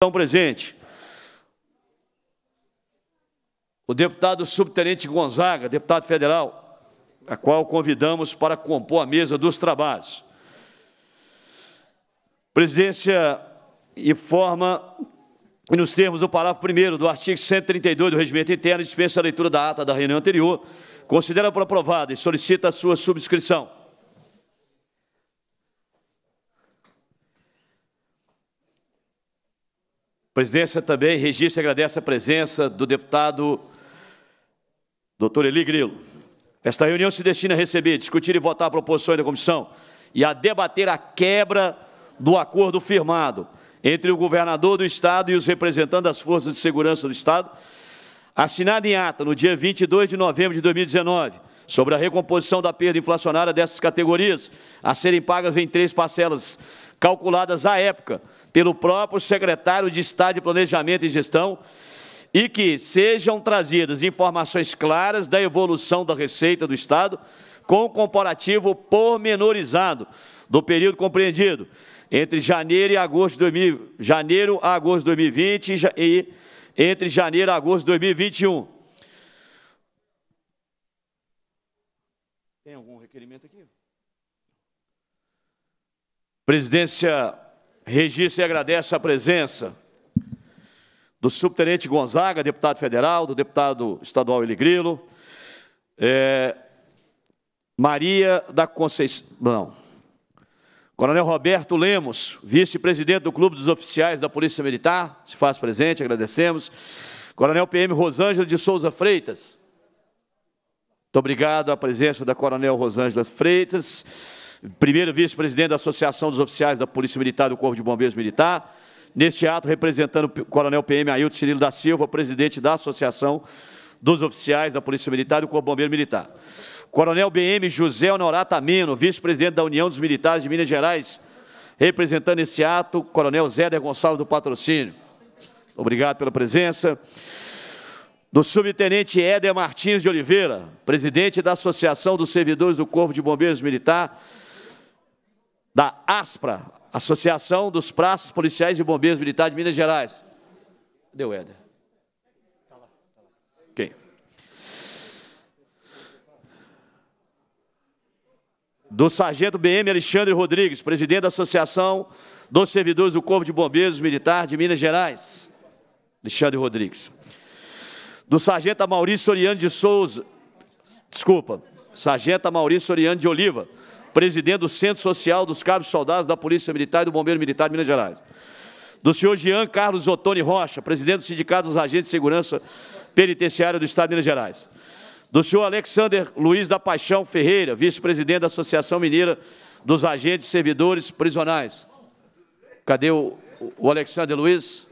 estão presentes. O deputado subtenente Gonzaga, deputado federal, a qual convidamos para compor a mesa dos trabalhos. Presidência informa, nos termos do parágrafo 1 do artigo 132 do Regimento Interno, dispensa a leitura da ata da reunião anterior, considera por aprovada e solicita a sua subscrição. presidência também registra e agradece a presença do deputado doutor Eli Grilo. Esta reunião se destina a receber, discutir e votar proposições da comissão e a debater a quebra do acordo firmado entre o governador do Estado e os representantes das Forças de Segurança do Estado, assinado em ata no dia 22 de novembro de 2019, sobre a recomposição da perda inflacionária dessas categorias, a serem pagas em três parcelas calculadas à época pelo próprio secretário de Estado de Planejamento e Gestão, e que sejam trazidas informações claras da evolução da receita do Estado, com comparativo pormenorizado do período compreendido entre janeiro e agosto de 2000, janeiro a agosto de 2020 e entre janeiro e agosto de 2021. Tem algum requerimento aqui? Presidência registra e agradece a presença do subtenente Gonzaga, deputado federal, do deputado estadual Eli Grilo, é, Maria da Conceição... Não. Coronel Roberto Lemos, vice-presidente do Clube dos Oficiais da Polícia Militar, se faz presente, agradecemos. Coronel PM Rosângela de Souza Freitas. Muito obrigado à presença da Coronel Rosângela Freitas primeiro vice-presidente da Associação dos Oficiais da Polícia Militar do Corpo de Bombeiros Militar. Neste ato, representando o coronel PM Ailton Cirilo da Silva, presidente da Associação dos Oficiais da Polícia Militar e do Corpo de Bombeiro Militar. Coronel BM José Honorato Amino, vice-presidente da União dos Militares de Minas Gerais, representando esse ato, Coronel Zéder Gonçalves do Patrocínio. Obrigado pela presença. Do subtenente Éder Martins de Oliveira, presidente da Associação dos Servidores do Corpo de Bombeiros Militar, da ASPRA, Associação dos Praças Policiais e Bombeiros Militares de Minas Gerais. Deu Éder. Quem? Do Sargento BM Alexandre Rodrigues, presidente da Associação dos Servidores do Corpo de Bombeiros Militar de Minas Gerais. Alexandre Rodrigues. Do Sargento Maurício Soriano de Souza, desculpa, Sargento Maurício Soriano de Oliva, presidente do Centro Social dos Cabos Soldados da Polícia Militar e do Bombeiro Militar de Minas Gerais. Do senhor Jean Carlos Ottoni Rocha, presidente do Sindicato dos Agentes de Segurança Penitenciária do Estado de Minas Gerais. Do senhor Alexander Luiz da Paixão Ferreira, vice-presidente da Associação Mineira dos Agentes Servidores Prisionais. Cadê o, o Alexander Luiz?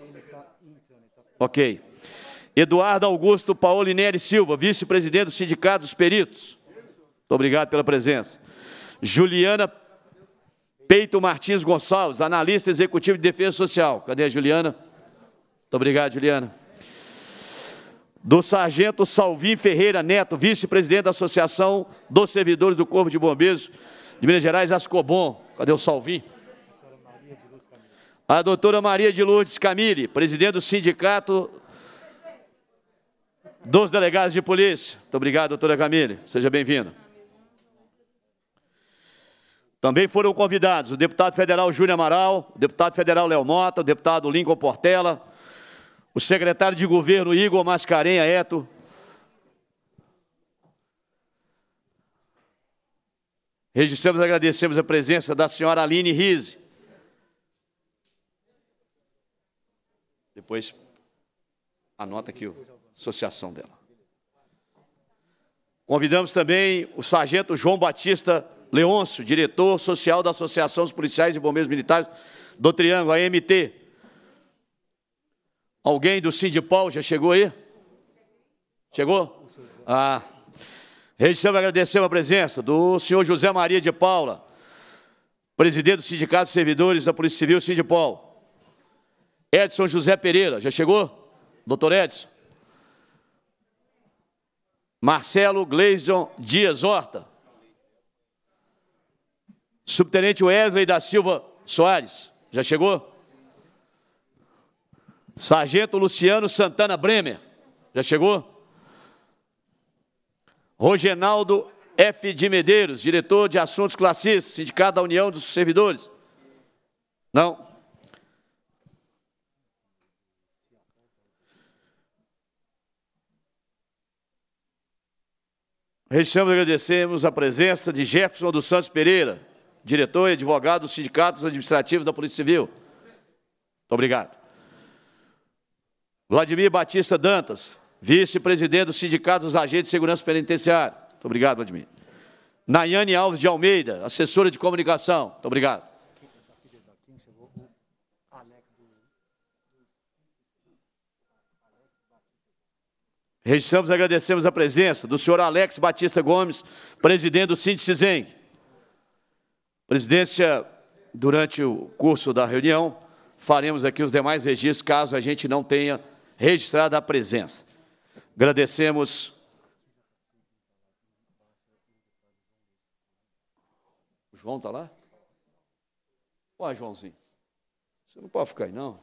Ok. Eduardo Augusto Paolinelli Silva, vice-presidente do Sindicato dos Peritos. Muito obrigado pela presença. Juliana Peito Martins Gonçalves, analista executivo de defesa social. Cadê a Juliana? Muito obrigado, Juliana. Do Sargento Salvim Ferreira Neto, vice-presidente da Associação dos Servidores do Corpo de Bombeiros de Minas Gerais, Ascobom. Cadê o Salvim? A doutora Maria de Lourdes Camille, presidente do Sindicato dos Delegados de Polícia. Muito obrigado, doutora Camille. Seja bem-vinda. Também foram convidados o deputado federal júlio Amaral, o deputado federal Léo Mota, o deputado Lincoln Portela, o secretário de governo Igor Mascarenha Eto, Registramos e agradecemos a presença da senhora Aline Rize. Depois, anota aqui a associação dela. Convidamos também o sargento João Batista Leôncio, diretor social da Associação dos Policiais e Bombeiros Militares do Triângulo, AMT. Alguém do Sindipol já chegou aí? Chegou? Ah. Registramos agradecer a presença do senhor José Maria de Paula, presidente do Sindicato de Servidores da Polícia Civil Sindipol. Edson José Pereira, já chegou? Doutor Edson? Marcelo Gleison Dias Horta. Subtenente Wesley da Silva Soares, já chegou? Sargento Luciano Santana Bremer, já chegou? Rogenaldo F. de Medeiros, diretor de assuntos classistas, Sindicato da União dos Servidores. Não. Registramos e agradecemos a presença de Jefferson dos Santos Pereira, diretor e advogado dos sindicatos administrativos da Polícia Civil. Muito obrigado. Vladimir Batista Dantas, vice-presidente do Sindicato dos Agentes de Segurança Penitenciária. Muito obrigado, Vladimir. Nayane Alves de Almeida, assessora de comunicação. Muito obrigado. Registramos e agradecemos a presença do senhor Alex Batista Gomes, presidente do Sindicato Presidência, durante o curso da reunião, faremos aqui os demais registros, caso a gente não tenha registrado a presença. Agradecemos O João está lá? Oi Joãozinho, você não pode ficar aí, não.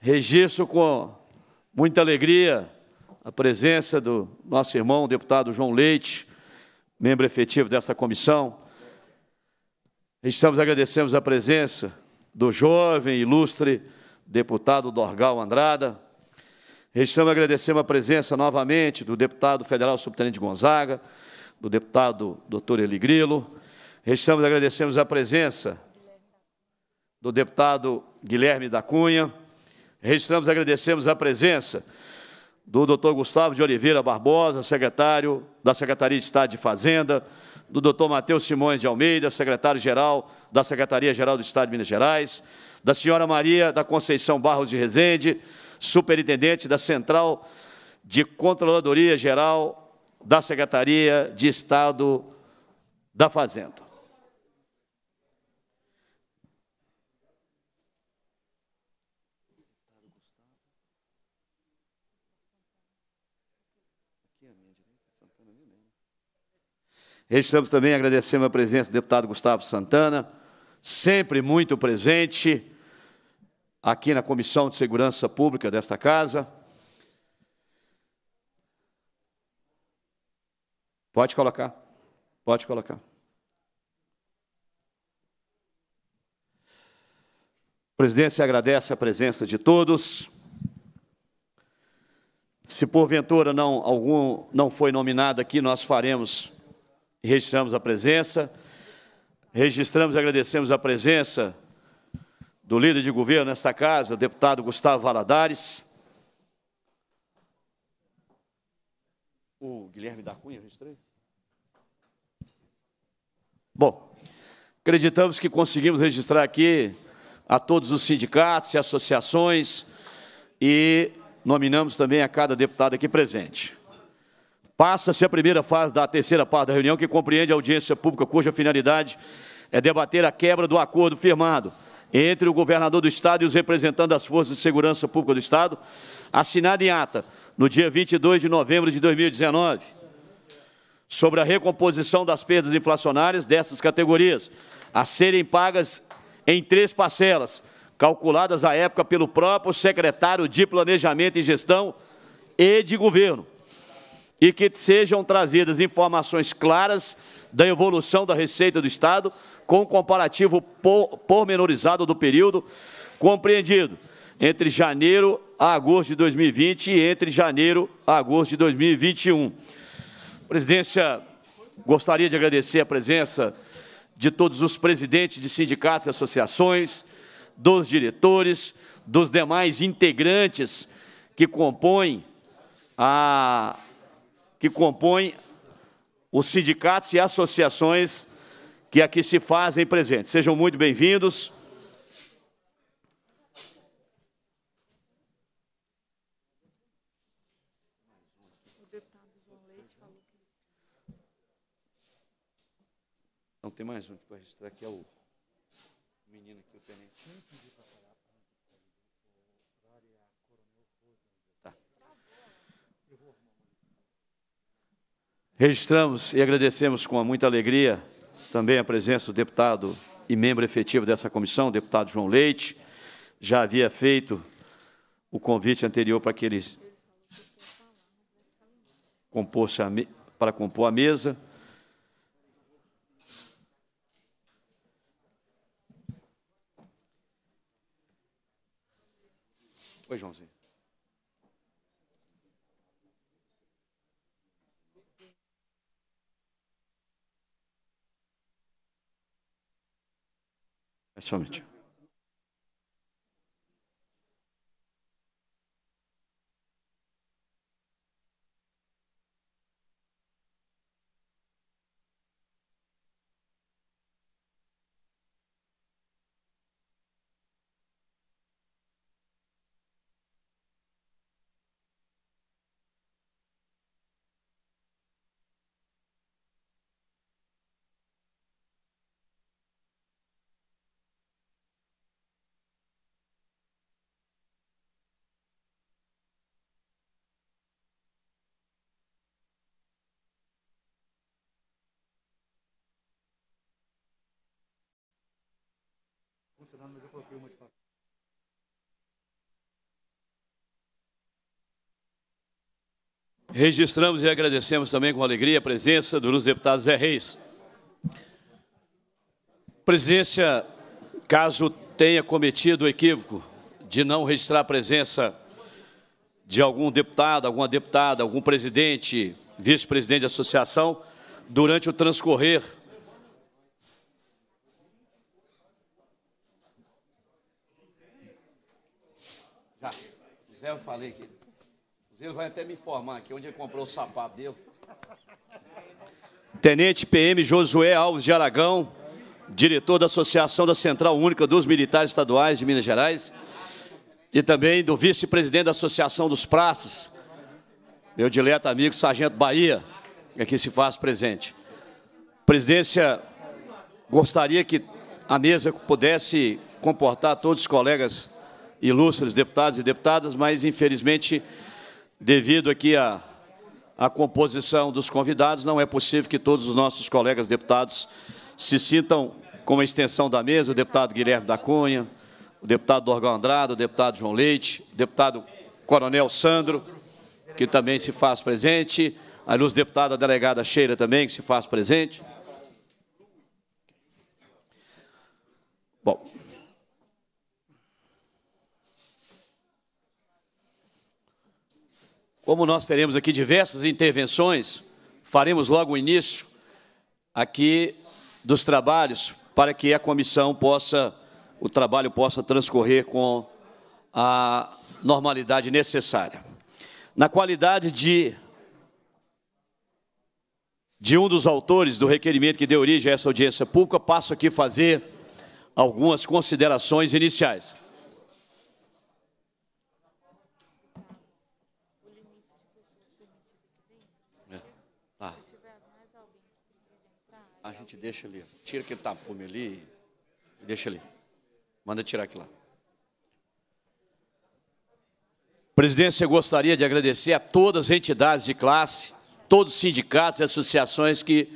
Registro com muita alegria a presença do nosso irmão, deputado João Leite, membro efetivo dessa comissão. Estamos agradecemos a presença do jovem, ilustre deputado Dorgal Andrada. Estamos agradecendo a presença novamente do deputado federal subtenente Gonzaga, do deputado doutor Eli Grilo. Estamos agradecemos a presença do deputado Guilherme da Cunha. Registramos agradecemos a presença do doutor Gustavo de Oliveira Barbosa, secretário da Secretaria de Estado de Fazenda, do doutor Matheus Simões de Almeida, secretário-geral da Secretaria-Geral do Estado de Minas Gerais, da senhora Maria da Conceição Barros de Rezende, superintendente da Central de Controladoria Geral da Secretaria de Estado da Fazenda. Estamos também agradecendo a presença do deputado Gustavo Santana, sempre muito presente aqui na Comissão de Segurança Pública desta Casa. Pode colocar, pode colocar. A presidência agradece a presença de todos. Se porventura não, algum não foi nominado aqui, nós faremos registramos a presença, registramos e agradecemos a presença do líder de governo nesta casa, o deputado Gustavo Valadares. O Guilherme da Cunha, registrei? Bom, acreditamos que conseguimos registrar aqui a todos os sindicatos e associações e nominamos também a cada deputado aqui presente. Passa-se a primeira fase da terceira parte da reunião, que compreende a audiência pública, cuja finalidade é debater a quebra do acordo firmado entre o governador do Estado e os representantes das Forças de Segurança Pública do Estado, assinado em ata no dia 22 de novembro de 2019, sobre a recomposição das perdas inflacionárias dessas categorias, a serem pagas em três parcelas, calculadas à época pelo próprio secretário de Planejamento e Gestão e de Governo e que sejam trazidas informações claras da evolução da receita do Estado, com comparativo pormenorizado do período compreendido entre janeiro a agosto de 2020 e entre janeiro a agosto de 2021. Presidência, gostaria de agradecer a presença de todos os presidentes de sindicatos e associações, dos diretores, dos demais integrantes que compõem a que compõem os sindicatos e associações que aqui se fazem presentes. Sejam muito bem-vindos. Não tem mais um que para registrar, que é o Registramos e agradecemos com muita alegria também a presença do deputado e membro efetivo dessa comissão, o deputado João Leite. Já havia feito o convite anterior para que ele a para compor a mesa. Oi, Joãozinho. 是的。funcionando, mas eu coloquei uma de papel. Registramos e agradecemos também com alegria a presença dos deputados Zé Reis. Presidência, caso tenha cometido o equívoco de não registrar a presença de algum deputado, alguma deputada, algum presidente, vice-presidente de associação, durante o transcorrer Zé, eu falei que. ele vai até me informar aqui onde ele comprou o sapato dele. Tenente PM Josué Alves de Aragão, diretor da Associação da Central Única dos Militares Estaduais de Minas Gerais, e também do vice-presidente da Associação dos Praças, meu dileto amigo Sargento Bahia, aqui é se faz presente. Presidência, gostaria que a mesa pudesse comportar todos os colegas ilustres deputados e deputadas, mas, infelizmente, devido aqui à, à composição dos convidados, não é possível que todos os nossos colegas deputados se sintam com a extensão da mesa, o deputado Guilherme da Cunha, o deputado Dorgão Andrade, o deputado João Leite, o deputado Coronel Sandro, que também se faz presente, a ilustre deputada delegada Cheira também, que se faz presente, Como nós teremos aqui diversas intervenções, faremos logo o início aqui dos trabalhos para que a comissão possa, o trabalho possa transcorrer com a normalidade necessária. Na qualidade de, de um dos autores do requerimento que deu origem a essa audiência pública, passo aqui fazer algumas considerações iniciais. deixa ali. Tira aquele tapume ali. Deixa ali. Manda tirar aqui lá. Presidência, eu gostaria de agradecer a todas as entidades de classe, todos os sindicatos e associações que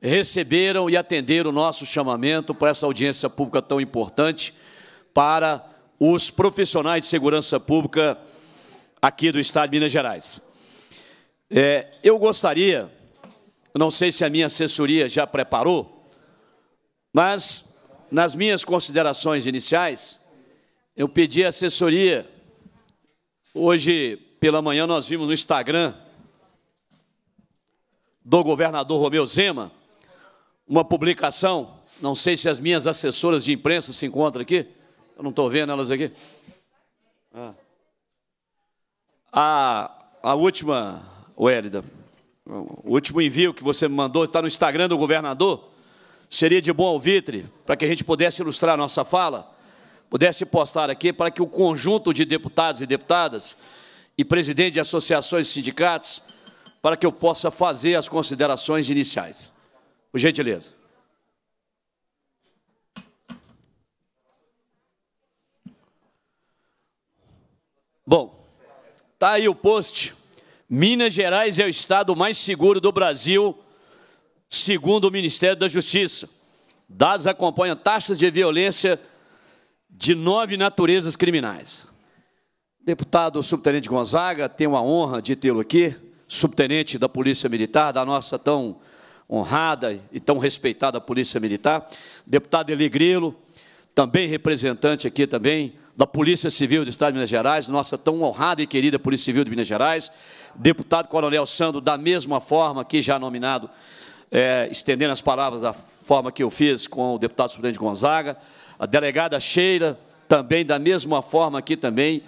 receberam e atenderam o nosso chamamento para essa audiência pública tão importante para os profissionais de segurança pública aqui do Estado de Minas Gerais. É, eu gostaria não sei se a minha assessoria já preparou, mas nas minhas considerações iniciais, eu pedi assessoria. Hoje pela manhã nós vimos no Instagram do governador Romeu Zema uma publicação, não sei se as minhas assessoras de imprensa se encontram aqui, eu não estou vendo elas aqui. Ah. A, a última, Wélida o último envio que você me mandou está no Instagram do governador. Seria de bom alvitre para que a gente pudesse ilustrar a nossa fala, pudesse postar aqui para que o conjunto de deputados e deputadas e presidente de associações e sindicatos para que eu possa fazer as considerações iniciais. Por gentileza. Bom, está aí o post Minas Gerais é o estado mais seguro do Brasil, segundo o Ministério da Justiça. Dados acompanham taxas de violência de nove naturezas criminais. Deputado Subtenente Gonzaga, tenho a honra de tê-lo aqui, subtenente da Polícia Militar, da nossa tão honrada e tão respeitada Polícia Militar. Deputado Eli Grilo, também representante aqui também da Polícia Civil do Estado de Minas Gerais, nossa tão honrada e querida Polícia Civil de Minas Gerais, deputado Coronel Sandro, da mesma forma que já nominado, é, estendendo as palavras da forma que eu fiz com o deputado Superintendente Gonzaga, a delegada Cheira, também da mesma forma aqui também,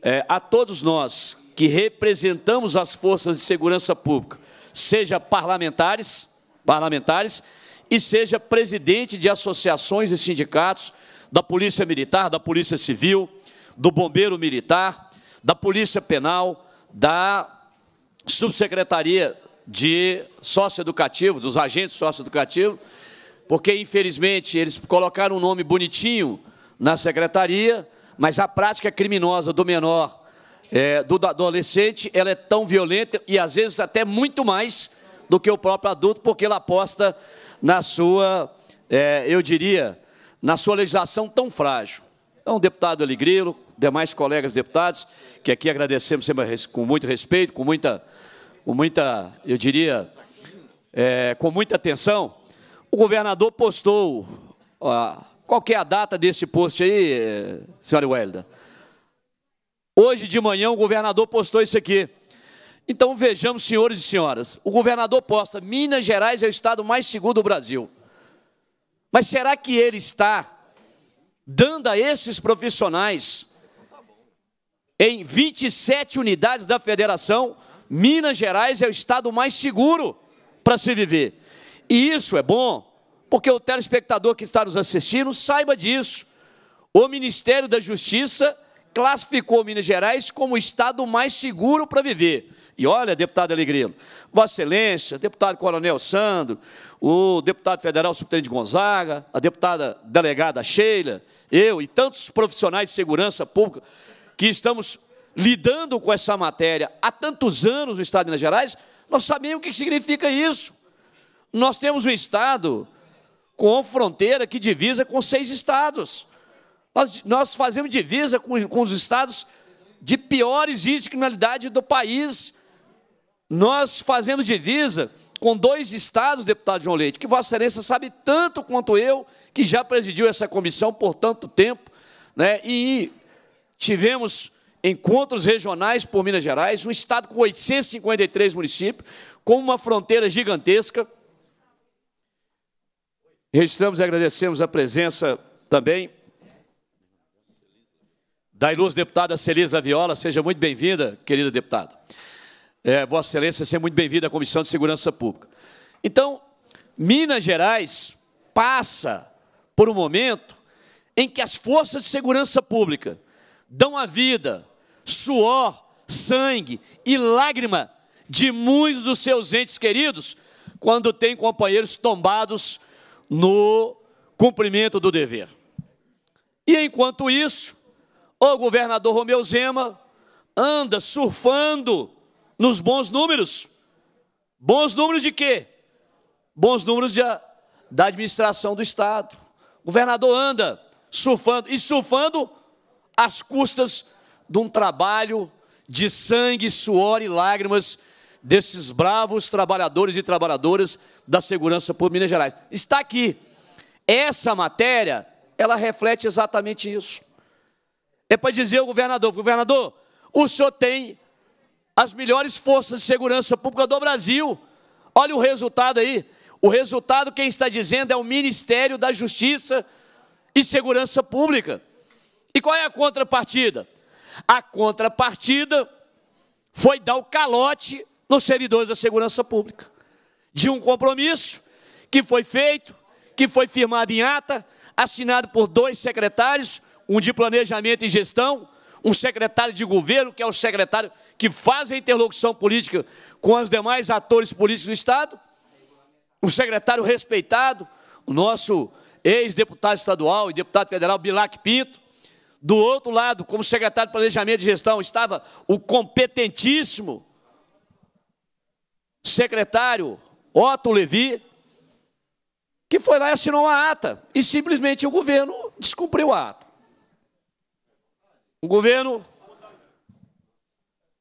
é, a todos nós que representamos as forças de segurança pública, seja parlamentares, parlamentares e seja presidente de associações e sindicatos, da Polícia Militar, da Polícia Civil, do Bombeiro Militar, da Polícia Penal, da Subsecretaria de Socioeducativo, dos agentes socioeducativos, porque, infelizmente, eles colocaram um nome bonitinho na secretaria, mas a prática criminosa do menor, é, do adolescente, ela é tão violenta e, às vezes, até muito mais do que o próprio adulto, porque ela aposta na sua, é, eu diria, na sua legislação tão frágil. Então, deputado Alegrilo, demais colegas deputados, que aqui agradecemos com muito respeito, com muita, com muita eu diria, é, com muita atenção, o governador postou, ó, qual que é a data desse post aí, senhora Welda? Hoje de manhã o governador postou isso aqui. Então vejamos, senhores e senhoras, o governador posta, Minas Gerais é o estado mais seguro do Brasil. Mas será que ele está dando a esses profissionais em 27 unidades da federação, Minas Gerais é o estado mais seguro para se viver. E isso é bom, porque o telespectador que está nos assistindo saiba disso. O Ministério da Justiça classificou Minas Gerais como o estado mais seguro para viver. E olha, deputado Alegrilo, Vossa Excelência, deputado Coronel Sandro, o deputado federal Subtenente Gonzaga, a deputada delegada Sheila, eu e tantos profissionais de segurança pública que estamos lidando com essa matéria há tantos anos no Estado de Minas Gerais, nós sabemos o que significa isso. Nós temos um Estado com fronteira que divisa com seis estados. Nós, fazemos divisa com, com os estados de piores índices de criminalidade do país nós fazemos divisa com dois estados, deputado João Leite, que Vossa Excelência sabe tanto quanto eu, que já presidiu essa comissão por tanto tempo, né? e tivemos encontros regionais por Minas Gerais, um estado com 853 municípios, com uma fronteira gigantesca. Registramos e agradecemos a presença também da ilustre deputada Celise Viola. Seja muito bem-vinda, querida deputada. É, Vossa Excelência, seja muito bem-vindo à Comissão de Segurança Pública. Então, Minas Gerais passa por um momento em que as forças de segurança pública dão a vida, suor, sangue e lágrima de muitos dos seus entes queridos quando tem companheiros tombados no cumprimento do dever. E enquanto isso, o governador Romeu Zema anda surfando nos bons números. Bons números de quê? Bons números de, da administração do Estado. O governador anda surfando e surfando às custas de um trabalho de sangue, suor e lágrimas desses bravos trabalhadores e trabalhadoras da segurança por Minas Gerais. Está aqui. Essa matéria, ela reflete exatamente isso. É para dizer ao governador, governador, o senhor tem as melhores forças de segurança pública do Brasil. Olha o resultado aí. O resultado, quem está dizendo, é o Ministério da Justiça e Segurança Pública. E qual é a contrapartida? A contrapartida foi dar o calote nos servidores da segurança pública. De um compromisso que foi feito, que foi firmado em ata, assinado por dois secretários, um de planejamento e gestão um secretário de governo, que é o secretário que faz a interlocução política com os demais atores políticos do Estado, um secretário respeitado, o nosso ex-deputado estadual e deputado federal Bilac Pinto. Do outro lado, como secretário de Planejamento e Gestão, estava o competentíssimo secretário Otto Levi, que foi lá e assinou a ata, e simplesmente o governo descumpriu a ata o governo.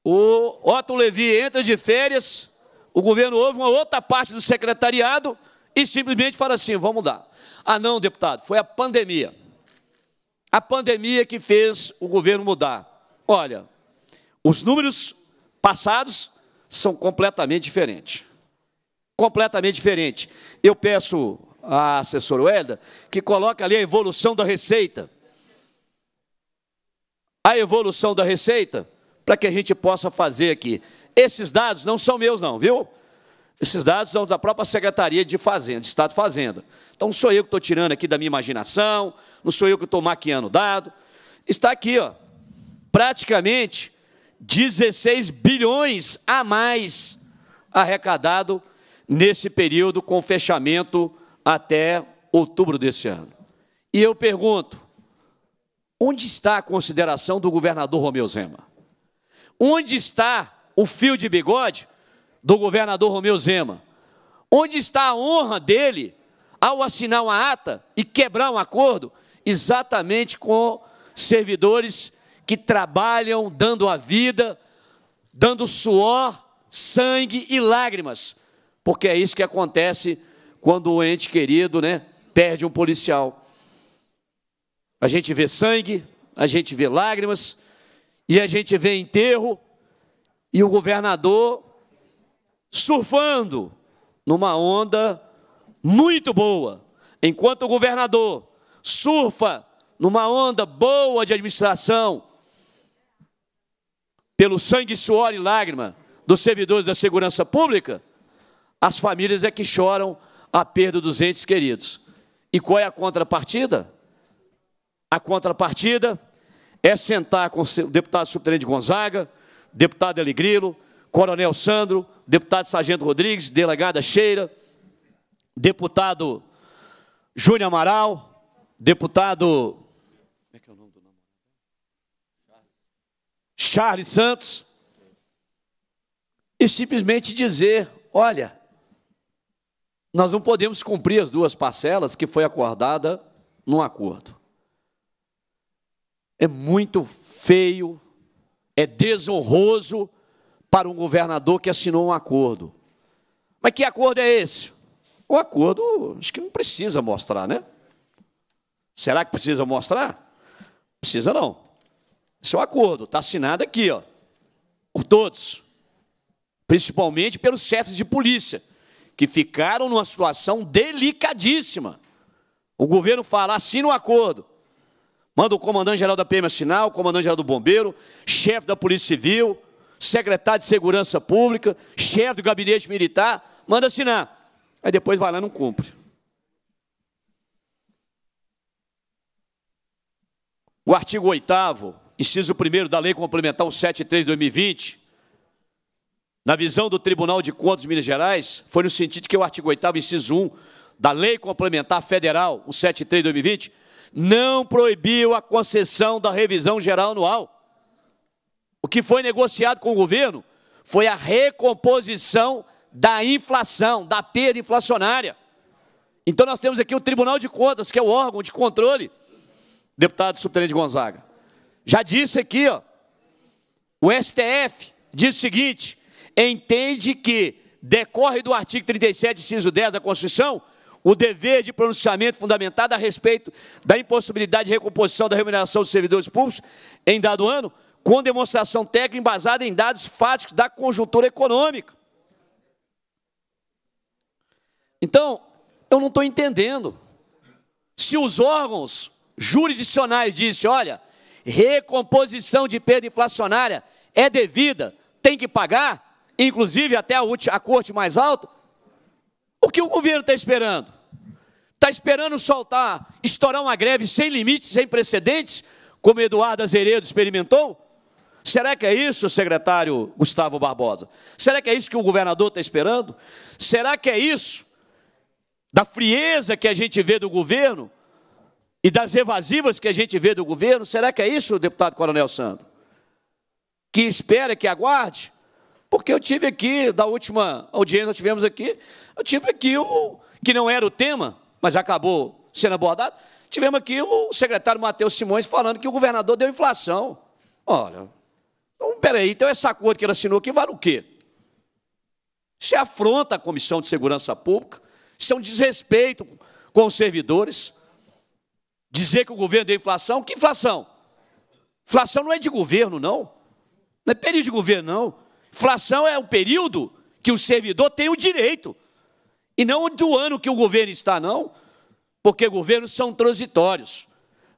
O Otto Levi entra de férias, o governo ouve uma outra parte do secretariado e simplesmente fala assim: vamos mudar. Ah, não, deputado, foi a pandemia. A pandemia que fez o governo mudar. Olha, os números passados são completamente diferentes. Completamente diferentes. Eu peço à assessora Welda que coloque ali a evolução da receita a evolução da receita para que a gente possa fazer aqui. Esses dados não são meus, não, viu? Esses dados são da própria Secretaria de Fazenda, de Estado de Fazenda. Então, não sou eu que estou tirando aqui da minha imaginação, não sou eu que estou maquiando dado. Está aqui, ó, praticamente 16 bilhões a mais arrecadado nesse período com fechamento até outubro desse ano. E eu pergunto, Onde está a consideração do governador Romeu Zema? Onde está o fio de bigode do governador Romeu Zema? Onde está a honra dele ao assinar uma ata e quebrar um acordo exatamente com servidores que trabalham dando a vida, dando suor, sangue e lágrimas? Porque é isso que acontece quando o ente querido né, perde um policial. A gente vê sangue, a gente vê lágrimas, e a gente vê enterro, e o governador surfando numa onda muito boa. Enquanto o governador surfa numa onda boa de administração, pelo sangue, suor e lágrima dos servidores da segurança pública, as famílias é que choram a perda dos entes queridos. E qual é a contrapartida? A contrapartida é sentar com o deputado subtenente Gonzaga, deputado Eligrilo, coronel Sandro, deputado Sargento Rodrigues, delegada Cheira, deputado Júnior Amaral, deputado. Charles Santos. E simplesmente dizer: olha, nós não podemos cumprir as duas parcelas que foi acordada num acordo. É muito feio, é desonroso para um governador que assinou um acordo. Mas que acordo é esse? O acordo, acho que não precisa mostrar, né? Será que precisa mostrar? Precisa não. Esse é o acordo, está assinado aqui, ó, por todos, principalmente pelos chefes de polícia, que ficaram numa situação delicadíssima. O governo fala, assina o um acordo. Manda o comandante-geral da PM assinar, o comandante-geral do Bombeiro, chefe da Polícia Civil, secretário de Segurança Pública, chefe do gabinete militar, manda assinar. Aí depois vai lá e não cumpre. O artigo 8 inciso 1 da Lei Complementar 173 de 2020, na visão do Tribunal de Contas de Minas Gerais, foi no sentido que o artigo 8 inciso 1 da Lei Complementar Federal 173 de 2020 não proibiu a concessão da revisão geral anual. O que foi negociado com o governo foi a recomposição da inflação, da perda inflacionária. Então nós temos aqui o Tribunal de Contas, que é o órgão de controle, deputado subtenente Gonzaga. Já disse aqui, ó, o STF diz o seguinte: entende que decorre do artigo 37, inciso 10 da Constituição, o dever de pronunciamento fundamentado a respeito da impossibilidade de recomposição da remuneração dos servidores públicos em dado ano, com demonstração técnica embasada em dados fáticos da conjuntura econômica. Então, eu não estou entendendo. Se os órgãos jurisdicionais dizem, olha, recomposição de perda inflacionária é devida, tem que pagar, inclusive até a, última, a corte mais alta, o que o governo está esperando? Está esperando soltar, estourar uma greve sem limites, sem precedentes, como Eduardo Azeredo experimentou? Será que é isso, secretário Gustavo Barbosa? Será que é isso que o governador está esperando? Será que é isso da frieza que a gente vê do governo e das evasivas que a gente vê do governo? Será que é isso, deputado Coronel Sandro? Que espera, que aguarde? Porque eu tive aqui, da última audiência que nós tivemos aqui, eu tive aqui o que não era o tema, mas acabou sendo abordado. Tivemos aqui o secretário Matheus Simões falando que o governador deu inflação. Olha, então, peraí, então esse acordo que ele assinou aqui vale o quê? Isso é afronta à Comissão de Segurança Pública, isso é um desrespeito com os servidores. Dizer que o governo deu inflação, que inflação? Inflação não é de governo, não. Não é período de governo, não. Inflação é o período que o servidor tem o direito e não do ano que o governo está, não, porque governos são transitórios.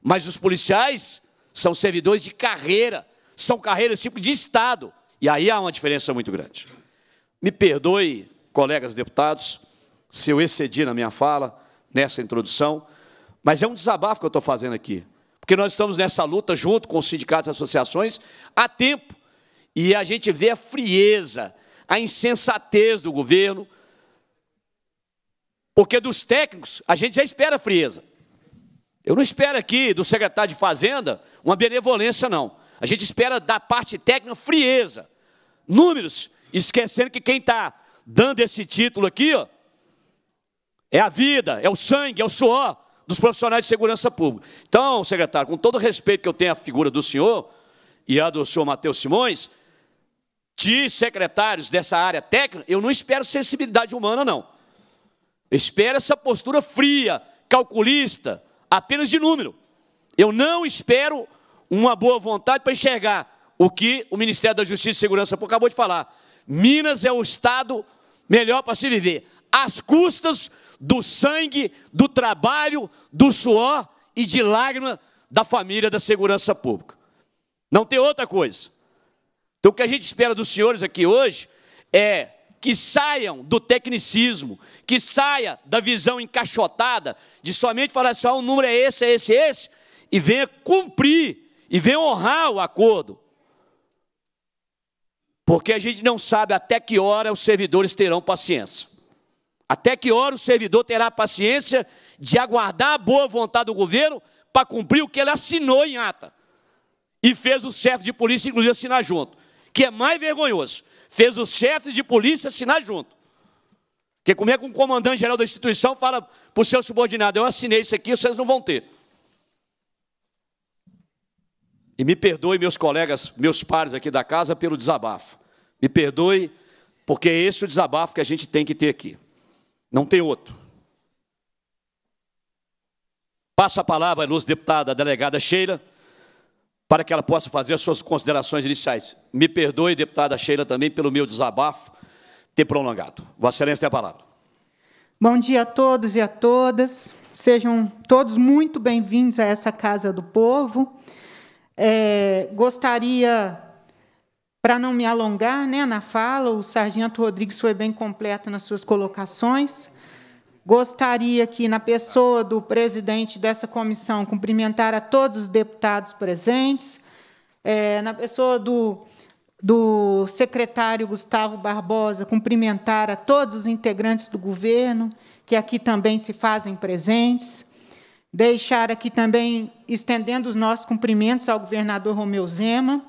Mas os policiais são servidores de carreira, são carreiras tipo de Estado. E aí há uma diferença muito grande. Me perdoe, colegas deputados, se eu excedi na minha fala, nessa introdução, mas é um desabafo que eu estou fazendo aqui. Porque nós estamos nessa luta junto com os sindicatos e associações há tempo. E a gente vê a frieza, a insensatez do governo, porque dos técnicos, a gente já espera frieza. Eu não espero aqui do secretário de Fazenda uma benevolência, não. A gente espera da parte técnica frieza. Números, esquecendo que quem está dando esse título aqui, ó, é a vida, é o sangue, é o suor dos profissionais de segurança pública. Então, secretário, com todo o respeito que eu tenho à figura do senhor e à do senhor Matheus Simões, de secretários dessa área técnica, eu não espero sensibilidade humana, não. Espera essa postura fria, calculista, apenas de número. Eu não espero uma boa vontade para enxergar o que o Ministério da Justiça e Segurança Pública acabou de falar. Minas é o estado melhor para se viver, às custas do sangue, do trabalho, do suor e de lágrima da família da segurança pública. Não tem outra coisa. Então o que a gente espera dos senhores aqui hoje é que saiam do tecnicismo, que saia da visão encaixotada, de somente falar assim, ah, o número é esse, é esse, é esse, e venha cumprir, e venha honrar o acordo. Porque a gente não sabe até que hora os servidores terão paciência. Até que hora o servidor terá paciência de aguardar a boa vontade do governo para cumprir o que ele assinou em ata. E fez o chefe de polícia, inclusive, assinar junto. Que é mais vergonhoso fez os chefes de polícia assinar junto. Porque como é que um comandante-geral da instituição fala para o seu subordinado, eu assinei isso aqui, vocês não vão ter. E me perdoe, meus colegas, meus pares aqui da casa, pelo desabafo. Me perdoe, porque é esse é o desabafo que a gente tem que ter aqui. Não tem outro. Passo a palavra à luz deputada, a delegada Sheila para que ela possa fazer as suas considerações iniciais. Me perdoe, deputada Sheila, também pelo meu desabafo ter prolongado. Vossa Excelência tem a palavra. Bom dia a todos e a todas. Sejam todos muito bem-vindos a essa Casa do Povo. É, gostaria, para não me alongar né, na fala, o sargento Rodrigues foi bem completo nas suas colocações. Gostaria que, na pessoa do presidente dessa comissão, cumprimentar a todos os deputados presentes, é, na pessoa do, do secretário Gustavo Barbosa, cumprimentar a todos os integrantes do governo, que aqui também se fazem presentes, deixar aqui também, estendendo os nossos cumprimentos ao governador Romeu Zema,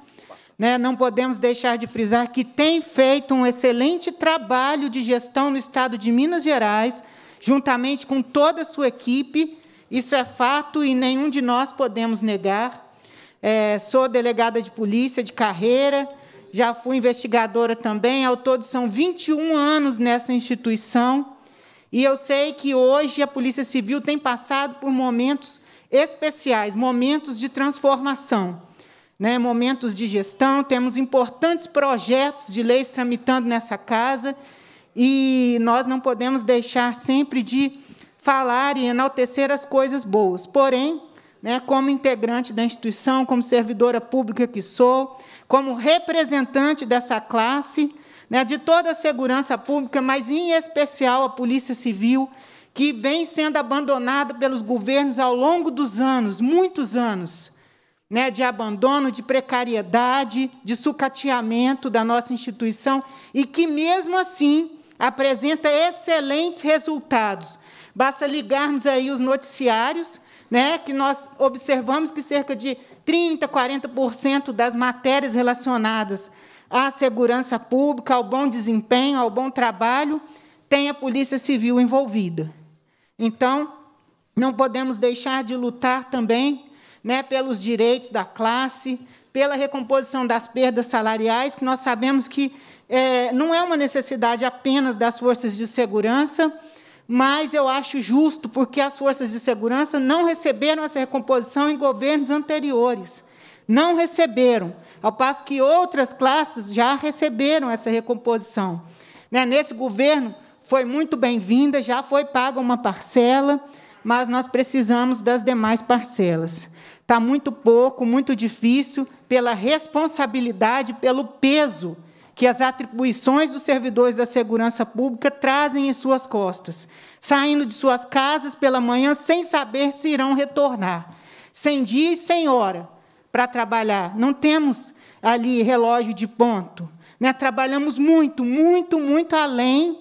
né? não podemos deixar de frisar que tem feito um excelente trabalho de gestão no Estado de Minas Gerais, juntamente com toda a sua equipe. Isso é fato e nenhum de nós podemos negar. É, sou delegada de polícia de carreira, já fui investigadora também. Ao todo, são 21 anos nessa instituição. E eu sei que hoje a Polícia Civil tem passado por momentos especiais, momentos de transformação, né? momentos de gestão. Temos importantes projetos de leis tramitando nessa casa e nós não podemos deixar sempre de falar e enaltecer as coisas boas. Porém, né, como integrante da instituição, como servidora pública que sou, como representante dessa classe, né, de toda a segurança pública, mas em especial a Polícia Civil, que vem sendo abandonada pelos governos ao longo dos anos, muitos anos, né, de abandono, de precariedade, de sucateamento da nossa instituição, e que mesmo assim apresenta excelentes resultados. Basta ligarmos aí os noticiários, né, que nós observamos que cerca de 30%, 40% das matérias relacionadas à segurança pública, ao bom desempenho, ao bom trabalho, tem a Polícia Civil envolvida. Então, não podemos deixar de lutar também né, pelos direitos da classe, pela recomposição das perdas salariais, que nós sabemos que é, não é uma necessidade apenas das forças de segurança, mas eu acho justo, porque as forças de segurança não receberam essa recomposição em governos anteriores. Não receberam, ao passo que outras classes já receberam essa recomposição. Né, nesse governo, foi muito bem-vinda, já foi paga uma parcela, mas nós precisamos das demais parcelas. Está muito pouco, muito difícil, pela responsabilidade, pelo peso que as atribuições dos servidores da segurança pública trazem em suas costas, saindo de suas casas pela manhã sem saber se irão retornar, sem dia e sem hora para trabalhar. Não temos ali relógio de ponto. Né? Trabalhamos muito, muito, muito além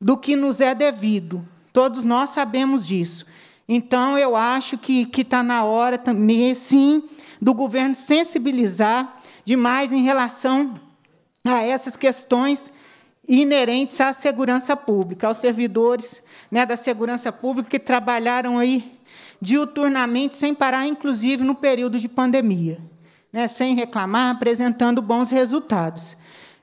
do que nos é devido. Todos nós sabemos disso. Então, eu acho que está na hora também, sim, do governo sensibilizar demais em relação a essas questões inerentes à segurança pública, aos servidores né, da segurança pública que trabalharam aí diuturnamente, sem parar, inclusive no período de pandemia, né, sem reclamar, apresentando bons resultados.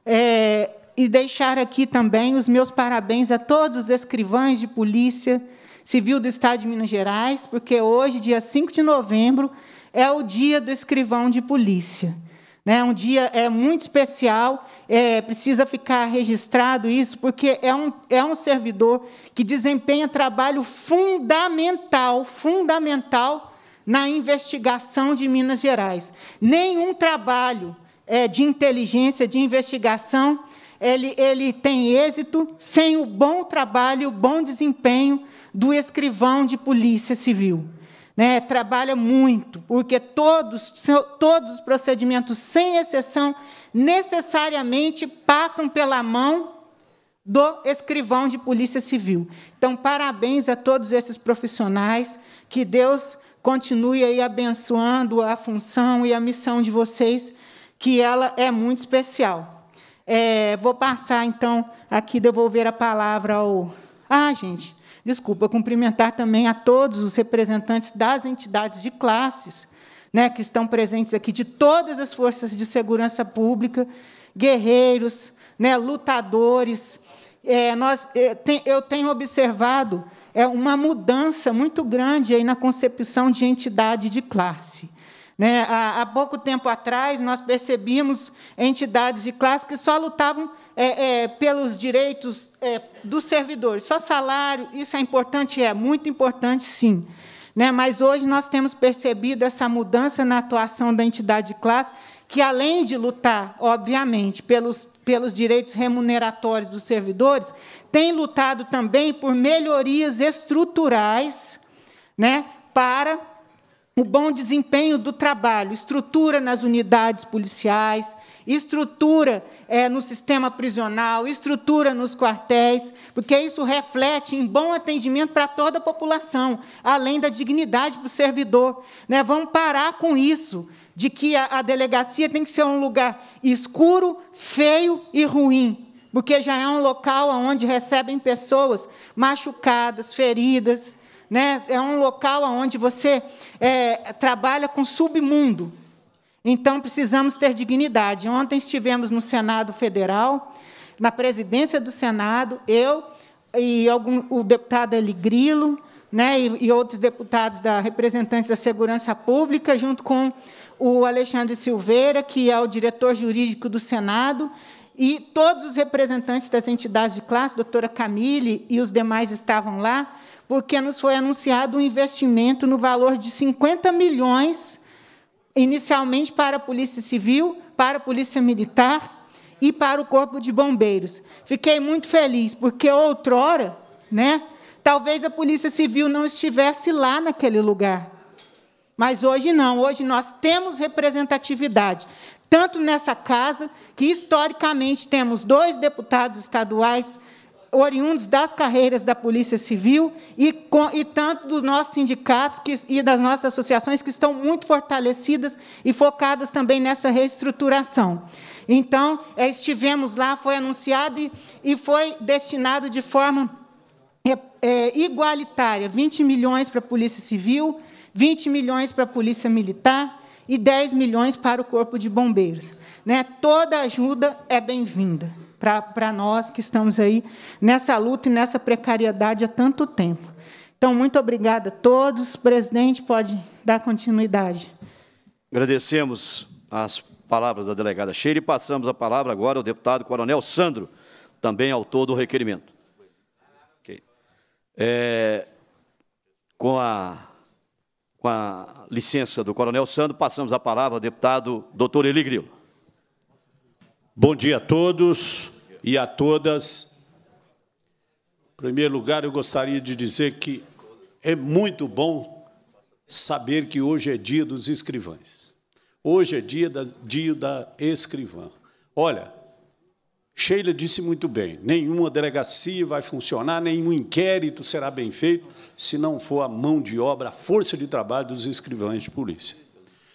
É, e deixar aqui também os meus parabéns a todos os escrivães de polícia civil do Estado de Minas Gerais, porque hoje, dia 5 de novembro, é o dia do escrivão de polícia. Né? Um dia é muito especial, é, precisa ficar registrado isso, porque é um, é um servidor que desempenha trabalho fundamental, fundamental na investigação de Minas Gerais. Nenhum trabalho é, de inteligência, de investigação, ele, ele tem êxito sem o bom trabalho, o bom desempenho do escrivão de polícia civil né, trabalha muito, porque todos, todos os procedimentos, sem exceção, necessariamente passam pela mão do escrivão de Polícia Civil. Então, parabéns a todos esses profissionais, que Deus continue aí abençoando a função e a missão de vocês, que ela é muito especial. É, vou passar, então, aqui, devolver a palavra ao. Ah, gente, Desculpa, cumprimentar também a todos os representantes das entidades de classes, né, que estão presentes aqui, de todas as forças de segurança pública, guerreiros, né, lutadores. É, nós, é, tem, eu tenho observado é, uma mudança muito grande aí na concepção de entidade de classe. Né? Há, há pouco tempo atrás, nós percebíamos entidades de classe que só lutavam é, é, pelos direitos é, dos servidores. Só salário, isso é importante? É, muito importante, sim. Né? Mas hoje nós temos percebido essa mudança na atuação da entidade de classe, que além de lutar, obviamente, pelos, pelos direitos remuneratórios dos servidores, tem lutado também por melhorias estruturais né, para o bom desempenho do trabalho, estrutura nas unidades policiais, estrutura é, no sistema prisional, estrutura nos quartéis, porque isso reflete em bom atendimento para toda a população, além da dignidade para o servidor. Né? Vamos parar com isso, de que a, a delegacia tem que ser um lugar escuro, feio e ruim porque já é um local onde recebem pessoas machucadas, feridas, né? é um local onde você é, trabalha com submundo. Então precisamos ter dignidade. Ontem estivemos no Senado Federal, na presidência do Senado, eu e algum, o deputado Eli Grilo, né, e, e outros deputados da representantes da Segurança Pública, junto com o Alexandre Silveira, que é o diretor jurídico do Senado, e todos os representantes das entidades de classe, doutora Camille e os demais estavam lá, porque nos foi anunciado um investimento no valor de 50 milhões inicialmente para a Polícia Civil, para a Polícia Militar e para o Corpo de Bombeiros. Fiquei muito feliz, porque outrora, né, talvez a Polícia Civil não estivesse lá naquele lugar. Mas hoje não, hoje nós temos representatividade, tanto nessa casa, que historicamente temos dois deputados estaduais oriundos das carreiras da Polícia Civil e, com, e tanto dos nossos sindicatos que, e das nossas associações, que estão muito fortalecidas e focadas também nessa reestruturação. Então, é, estivemos lá, foi anunciado e, e foi destinado de forma é, é, igualitária: 20 milhões para a Polícia Civil, 20 milhões para a Polícia Militar e 10 milhões para o Corpo de Bombeiros. Né? Toda ajuda é bem-vinda para nós que estamos aí nessa luta e nessa precariedade há tanto tempo. Então, muito obrigada a todos. O presidente pode dar continuidade. Agradecemos as palavras da delegada Cheira e passamos a palavra agora ao deputado Coronel Sandro, também autor do requerimento. Okay. É, com, a, com a licença do Coronel Sandro, passamos a palavra ao deputado doutor Eli Grilo. Bom dia a todos e a todas. Em primeiro lugar, eu gostaria de dizer que é muito bom saber que hoje é dia dos escrivães. Hoje é dia da, dia da escrivã. Olha, Sheila disse muito bem: nenhuma delegacia vai funcionar, nenhum inquérito será bem feito se não for a mão de obra, a força de trabalho dos escrivães de polícia.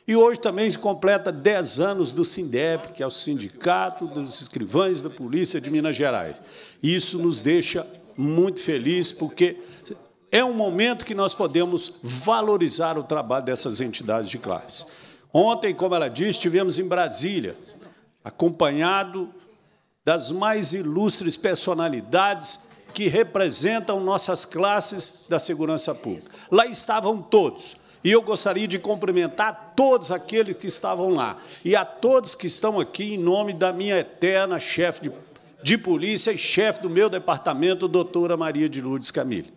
E hoje também se completa 10 anos do SINDEP, que é o Sindicato dos Escrivães da Polícia de Minas Gerais. Isso nos deixa muito felizes, porque é um momento que nós podemos valorizar o trabalho dessas entidades de classe. Ontem, como ela disse, estivemos em Brasília, acompanhado das mais ilustres personalidades que representam nossas classes da segurança pública. Lá estavam todos, e eu gostaria de cumprimentar todos aqueles que estavam lá e a todos que estão aqui em nome da minha eterna chefe de, de polícia e chefe do meu departamento, doutora Maria de Lourdes Camille,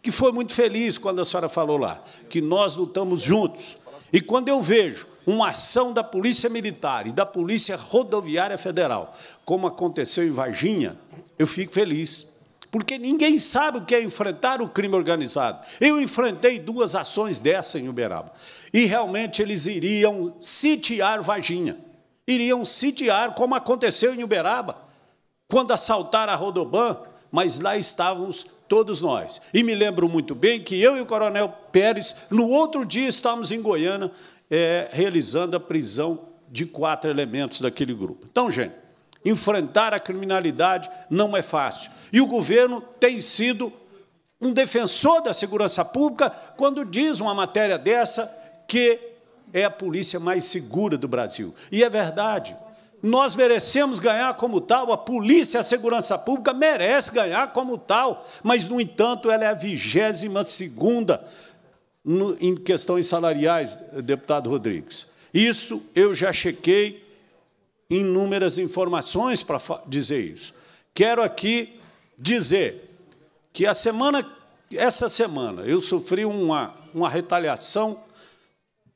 que foi muito feliz quando a senhora falou lá, que nós lutamos juntos. E quando eu vejo uma ação da Polícia Militar e da Polícia Rodoviária Federal, como aconteceu em Varginha, eu fico feliz porque ninguém sabe o que é enfrentar o crime organizado. Eu enfrentei duas ações dessa em Uberaba. E realmente eles iriam sitiar Varginha. Iriam sitiar, como aconteceu em Uberaba, quando assaltaram a Rodoban, mas lá estávamos todos nós. E me lembro muito bem que eu e o Coronel Pérez, no outro dia, estávamos em Goiânia é, realizando a prisão de quatro elementos daquele grupo. Então, gente, Enfrentar a criminalidade não é fácil. E o governo tem sido um defensor da segurança pública quando diz uma matéria dessa que é a polícia mais segura do Brasil. E é verdade. Nós merecemos ganhar como tal, a polícia, a segurança pública merece ganhar como tal, mas, no entanto, ela é a vigésima segunda em questões salariais, deputado Rodrigues. Isso eu já chequei inúmeras informações para dizer isso. Quero aqui dizer que a semana, essa semana, eu sofri uma, uma retaliação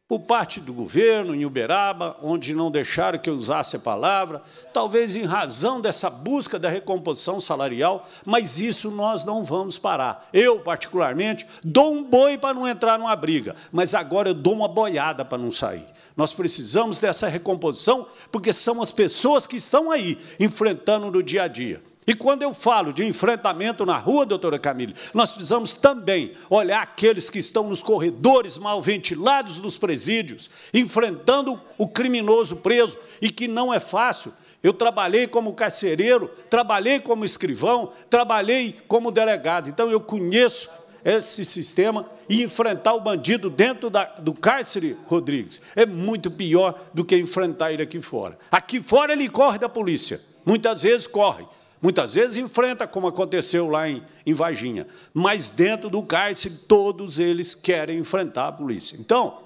por parte do governo em Uberaba, onde não deixaram que eu usasse a palavra, talvez em razão dessa busca da recomposição salarial, mas isso nós não vamos parar. Eu, particularmente, dou um boi para não entrar numa briga, mas agora eu dou uma boiada para não sair. Nós precisamos dessa recomposição, porque são as pessoas que estão aí enfrentando no dia a dia. E quando eu falo de enfrentamento na rua, doutora Camille, nós precisamos também olhar aqueles que estão nos corredores mal ventilados dos presídios, enfrentando o criminoso preso, e que não é fácil. Eu trabalhei como carcereiro, trabalhei como escrivão, trabalhei como delegado. Então eu conheço esse sistema e enfrentar o bandido dentro da, do cárcere, Rodrigues, é muito pior do que enfrentar ele aqui fora. Aqui fora ele corre da polícia, muitas vezes corre, muitas vezes enfrenta, como aconteceu lá em, em Varginha, mas dentro do cárcere todos eles querem enfrentar a polícia. Então,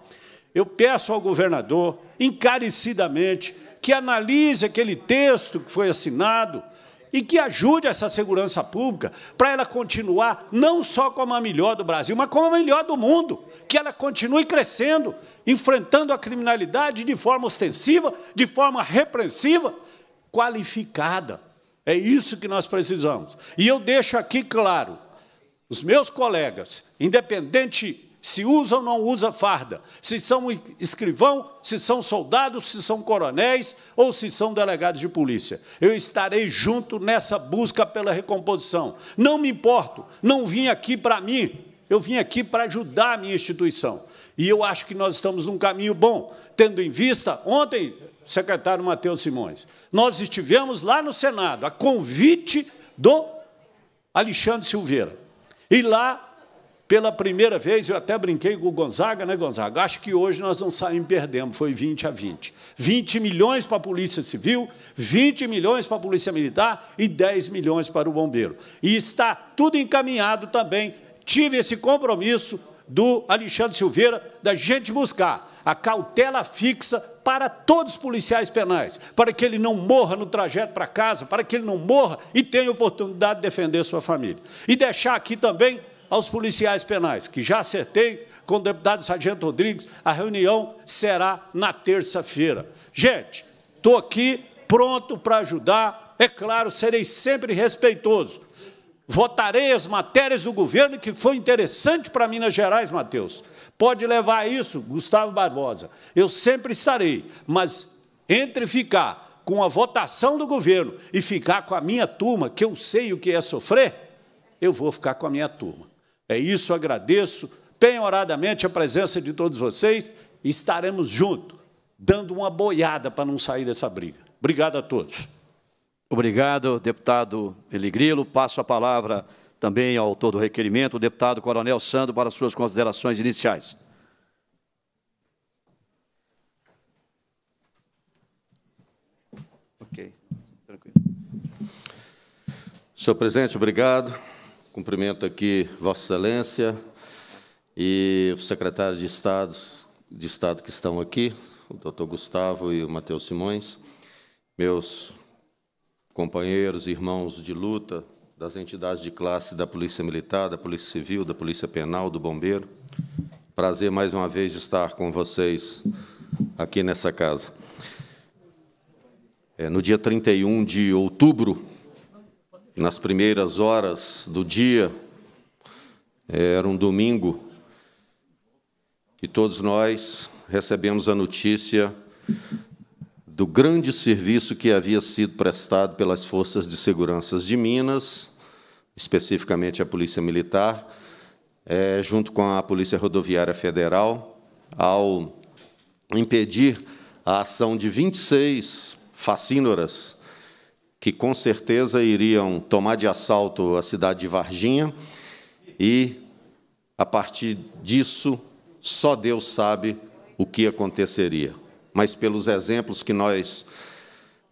eu peço ao governador, encarecidamente, que analise aquele texto que foi assinado, e que ajude essa segurança pública para ela continuar não só como a melhor do Brasil, mas como a melhor do mundo, que ela continue crescendo, enfrentando a criminalidade de forma ostensiva, de forma repreensiva, qualificada. É isso que nós precisamos. E eu deixo aqui claro, os meus colegas, independente se usa ou não usa farda, se são escrivão, se são soldados, se são coronéis ou se são delegados de polícia. Eu estarei junto nessa busca pela recomposição. Não me importo, não vim aqui para mim, eu vim aqui para ajudar a minha instituição. E eu acho que nós estamos num caminho bom, tendo em vista, ontem, secretário Matheus Simões, nós estivemos lá no Senado, a convite do Alexandre Silveira. E lá pela primeira vez, eu até brinquei com o Gonzaga, né, Gonzaga? Acho que hoje nós não saímos perdendo, foi 20 a 20. 20 milhões para a Polícia Civil, 20 milhões para a Polícia Militar e 10 milhões para o Bombeiro. E está tudo encaminhado também. Tive esse compromisso do Alexandre Silveira da gente buscar a cautela fixa para todos os policiais penais, para que ele não morra no trajeto para casa, para que ele não morra e tenha oportunidade de defender sua família. E deixar aqui também aos policiais penais, que já acertei com o deputado Sargento Rodrigues, a reunião será na terça-feira. Gente, estou aqui pronto para ajudar, é claro, serei sempre respeitoso. Votarei as matérias do governo que foi interessante para Minas Gerais, Matheus. Pode levar isso, Gustavo Barbosa. Eu sempre estarei, mas entre ficar com a votação do governo e ficar com a minha turma, que eu sei o que é sofrer, eu vou ficar com a minha turma. É isso, agradeço penhoradamente a presença de todos vocês e estaremos juntos, dando uma boiada para não sair dessa briga. Obrigado a todos. Obrigado, deputado Eligrilo. Passo a palavra também ao autor do requerimento, o deputado Coronel Sando, para suas considerações iniciais. Ok, tranquilo. Senhor presidente, obrigado. Cumprimento aqui Vossa Excelência e os Secretários de Estado, de Estado que estão aqui, o doutor Gustavo e o Matheus Simões, meus companheiros e irmãos de luta das entidades de classe da Polícia Militar, da Polícia Civil, da Polícia Penal, do Bombeiro. Prazer mais uma vez estar com vocês aqui nessa casa. É, no dia 31 de outubro nas primeiras horas do dia, eh, era um domingo, e todos nós recebemos a notícia do grande serviço que havia sido prestado pelas forças de segurança de Minas, especificamente a Polícia Militar, é, junto com a Polícia Rodoviária Federal, ao impedir a ação de 26 facínoras que com certeza iriam tomar de assalto a cidade de Varginha e, a partir disso, só Deus sabe o que aconteceria. Mas, pelos exemplos que nós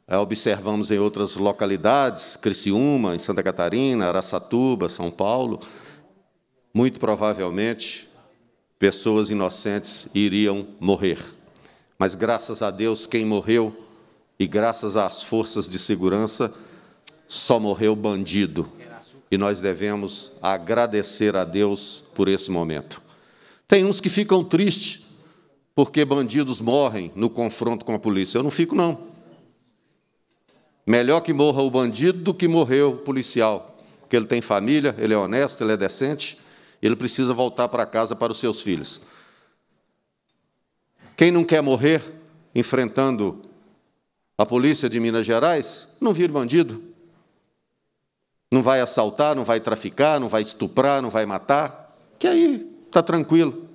eh, observamos em outras localidades, Criciúma, em Santa Catarina, Araçatuba, São Paulo, muito provavelmente pessoas inocentes iriam morrer. Mas graças a Deus, quem morreu e graças às forças de segurança só morreu bandido. E nós devemos agradecer a Deus por esse momento. Tem uns que ficam tristes porque bandidos morrem no confronto com a polícia. Eu não fico, não. Melhor que morra o bandido do que morreu o policial, porque ele tem família, ele é honesto, ele é decente, ele precisa voltar para casa para os seus filhos. Quem não quer morrer enfrentando a polícia de Minas Gerais não vira bandido. Não vai assaltar, não vai traficar, não vai estuprar, não vai matar. Que aí, está tranquilo.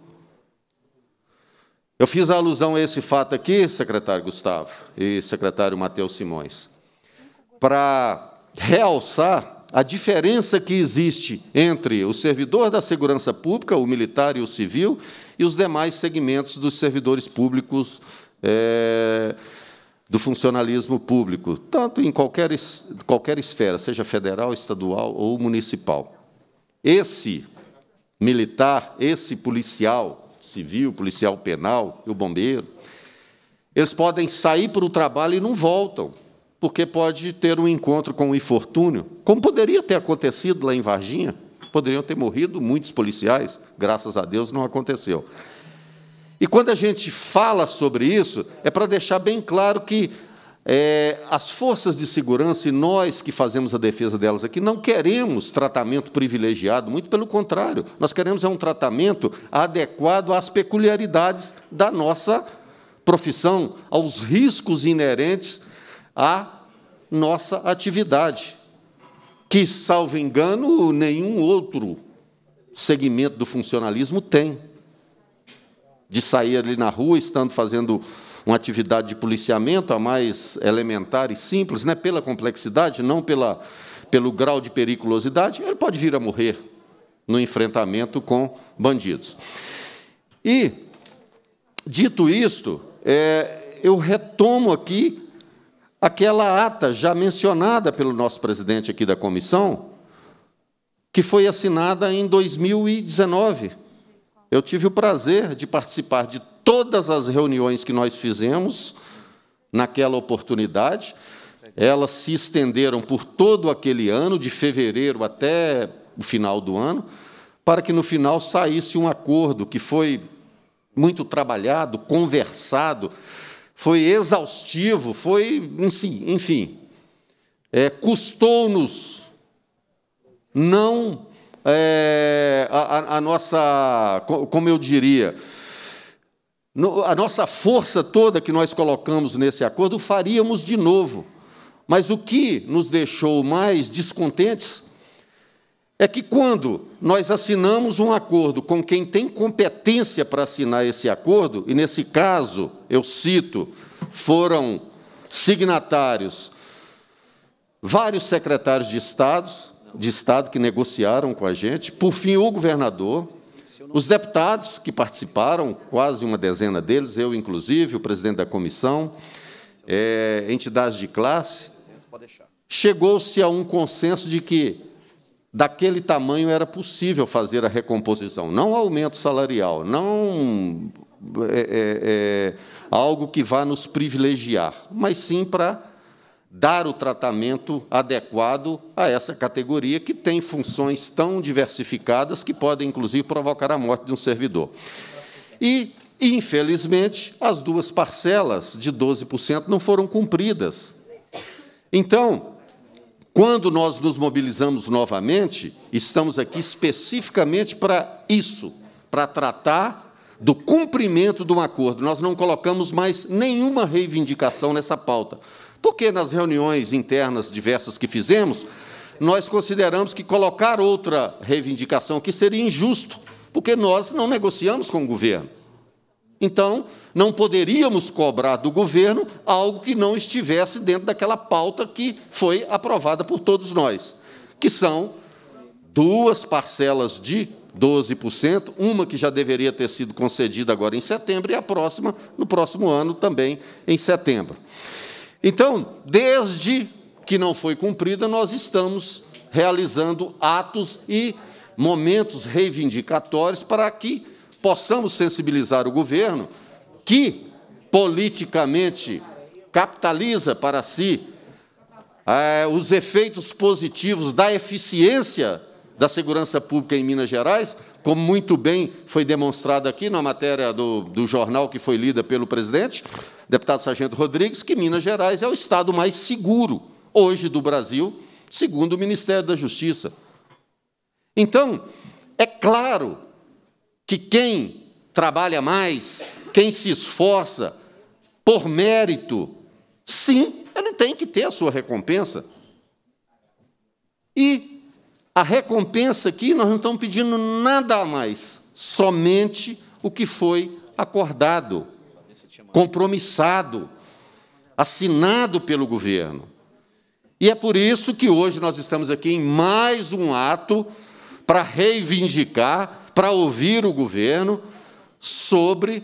Eu fiz a alusão a esse fato aqui, secretário Gustavo e secretário Matheus Simões, para realçar a diferença que existe entre o servidor da segurança pública, o militar e o civil, e os demais segmentos dos servidores públicos. É do funcionalismo público, tanto em qualquer, qualquer esfera, seja federal, estadual ou municipal. Esse militar, esse policial civil, policial penal e o bombeiro, eles podem sair para o trabalho e não voltam, porque pode ter um encontro com o um infortúnio, como poderia ter acontecido lá em Varginha. Poderiam ter morrido muitos policiais, graças a Deus não aconteceu. E quando a gente fala sobre isso, é para deixar bem claro que é, as forças de segurança e nós que fazemos a defesa delas aqui não queremos tratamento privilegiado, muito pelo contrário, nós queremos é um tratamento adequado às peculiaridades da nossa profissão, aos riscos inerentes à nossa atividade, que, salvo engano, nenhum outro segmento do funcionalismo tem de sair ali na rua, estando fazendo uma atividade de policiamento, a mais elementar e simples, né, pela complexidade, não pela, pelo grau de periculosidade, ele pode vir a morrer no enfrentamento com bandidos. E, dito isto, é, eu retomo aqui aquela ata já mencionada pelo nosso presidente aqui da comissão, que foi assinada em 2019, eu tive o prazer de participar de todas as reuniões que nós fizemos naquela oportunidade. Elas se estenderam por todo aquele ano, de fevereiro até o final do ano, para que no final saísse um acordo que foi muito trabalhado, conversado, foi exaustivo, foi, enfim, é, custou-nos não é, a, a nossa, como eu diria, a nossa força toda que nós colocamos nesse acordo, faríamos de novo. Mas o que nos deixou mais descontentes é que quando nós assinamos um acordo com quem tem competência para assinar esse acordo, e nesse caso, eu cito, foram signatários vários secretários de Estados, de Estado que negociaram com a gente, por fim, o governador, os deputados que participaram, quase uma dezena deles, eu inclusive, o presidente da comissão, é, entidades de classe, chegou-se a um consenso de que daquele tamanho era possível fazer a recomposição, não aumento salarial, não é, é, é algo que vá nos privilegiar, mas sim para dar o tratamento adequado a essa categoria que tem funções tão diversificadas que podem, inclusive, provocar a morte de um servidor. E, infelizmente, as duas parcelas de 12% não foram cumpridas. Então, quando nós nos mobilizamos novamente, estamos aqui especificamente para isso, para tratar do cumprimento de um acordo. Nós não colocamos mais nenhuma reivindicação nessa pauta. Porque nas reuniões internas diversas que fizemos, nós consideramos que colocar outra reivindicação que seria injusto, porque nós não negociamos com o governo. Então, não poderíamos cobrar do governo algo que não estivesse dentro daquela pauta que foi aprovada por todos nós, que são duas parcelas de 12%, uma que já deveria ter sido concedida agora em setembro e a próxima no próximo ano também em setembro. Então, desde que não foi cumprida, nós estamos realizando atos e momentos reivindicatórios para que possamos sensibilizar o governo que politicamente capitaliza para si é, os efeitos positivos da eficiência da segurança pública em Minas Gerais, como muito bem foi demonstrado aqui na matéria do, do jornal que foi lida pelo presidente, deputado Sargento Rodrigues, que Minas Gerais é o estado mais seguro hoje do Brasil, segundo o Ministério da Justiça. Então, é claro que quem trabalha mais, quem se esforça por mérito, sim, ele tem que ter a sua recompensa. E a recompensa aqui, nós não estamos pedindo nada a mais, somente o que foi acordado compromissado, assinado pelo governo. E é por isso que hoje nós estamos aqui em mais um ato para reivindicar, para ouvir o governo sobre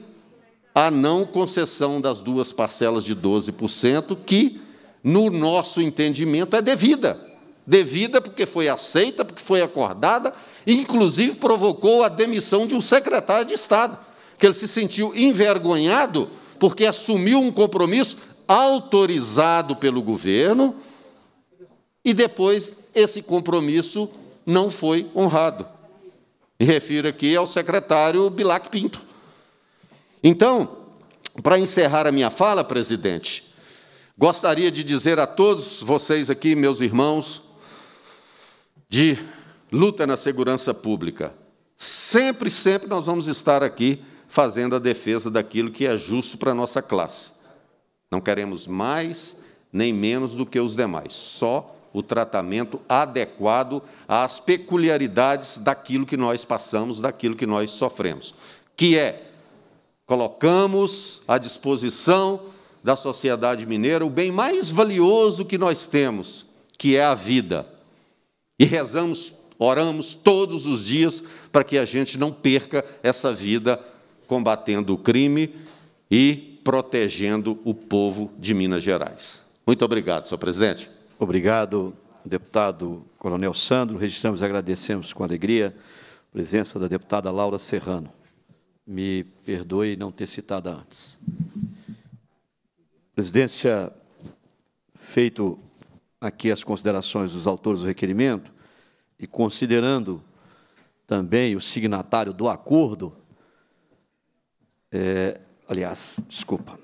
a não concessão das duas parcelas de 12%, que, no nosso entendimento, é devida. Devida porque foi aceita, porque foi acordada, e inclusive provocou a demissão de um secretário de Estado, que ele se sentiu envergonhado porque assumiu um compromisso autorizado pelo governo e depois esse compromisso não foi honrado. Me refiro aqui ao secretário Bilac Pinto. Então, para encerrar a minha fala, presidente, gostaria de dizer a todos vocês aqui, meus irmãos, de luta na segurança pública. Sempre, sempre nós vamos estar aqui fazendo a defesa daquilo que é justo para a nossa classe. Não queremos mais nem menos do que os demais, só o tratamento adequado às peculiaridades daquilo que nós passamos, daquilo que nós sofremos, que é colocamos à disposição da sociedade mineira o bem mais valioso que nós temos, que é a vida. E rezamos, oramos todos os dias para que a gente não perca essa vida combatendo o crime e protegendo o povo de Minas Gerais. Muito obrigado, senhor presidente. Obrigado, deputado Coronel Sandro. Registramos e agradecemos com alegria a presença da deputada Laura Serrano. Me perdoe não ter citado antes. Presidência, feito aqui as considerações dos autores do requerimento e considerando também o signatário do acordo, é, aliás, desculpa.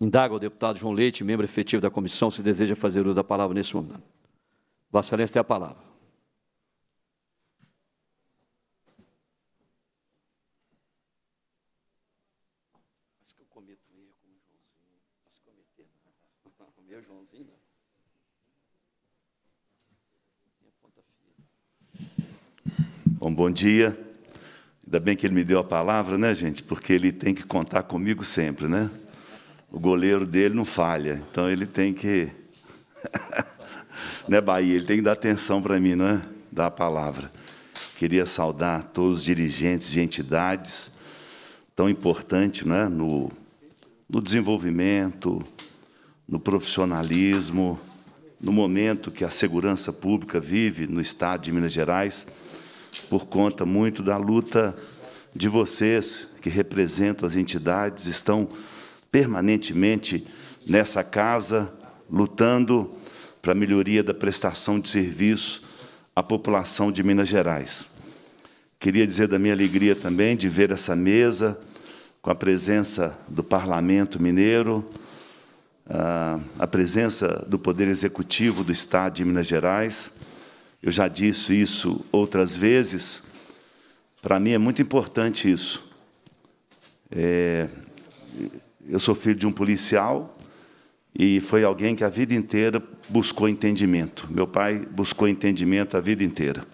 Indaga o deputado João Leite, membro efetivo da comissão, se deseja fazer uso da palavra nesse momento. Vossa Excelência tem a palavra. Bom, bom dia. Ainda bem que ele me deu a palavra, né, gente? Porque ele tem que contar comigo sempre, né? O goleiro dele não falha, então ele tem que. né, Bahia? Ele tem que dar atenção para mim, não é? Dar a palavra. Queria saudar todos os dirigentes de entidades, tão importante né? no, no desenvolvimento, no profissionalismo, no momento que a segurança pública vive no estado de Minas Gerais por conta muito da luta de vocês, que representam as entidades, estão permanentemente nessa casa, lutando para a melhoria da prestação de serviço à população de Minas Gerais. Queria dizer da minha alegria também de ver essa mesa com a presença do Parlamento Mineiro, ah, a presença do Poder Executivo do Estado de Minas Gerais, eu já disse isso outras vezes. Para mim é muito importante isso. É, eu sou filho de um policial e foi alguém que a vida inteira buscou entendimento. Meu pai buscou entendimento a vida inteira.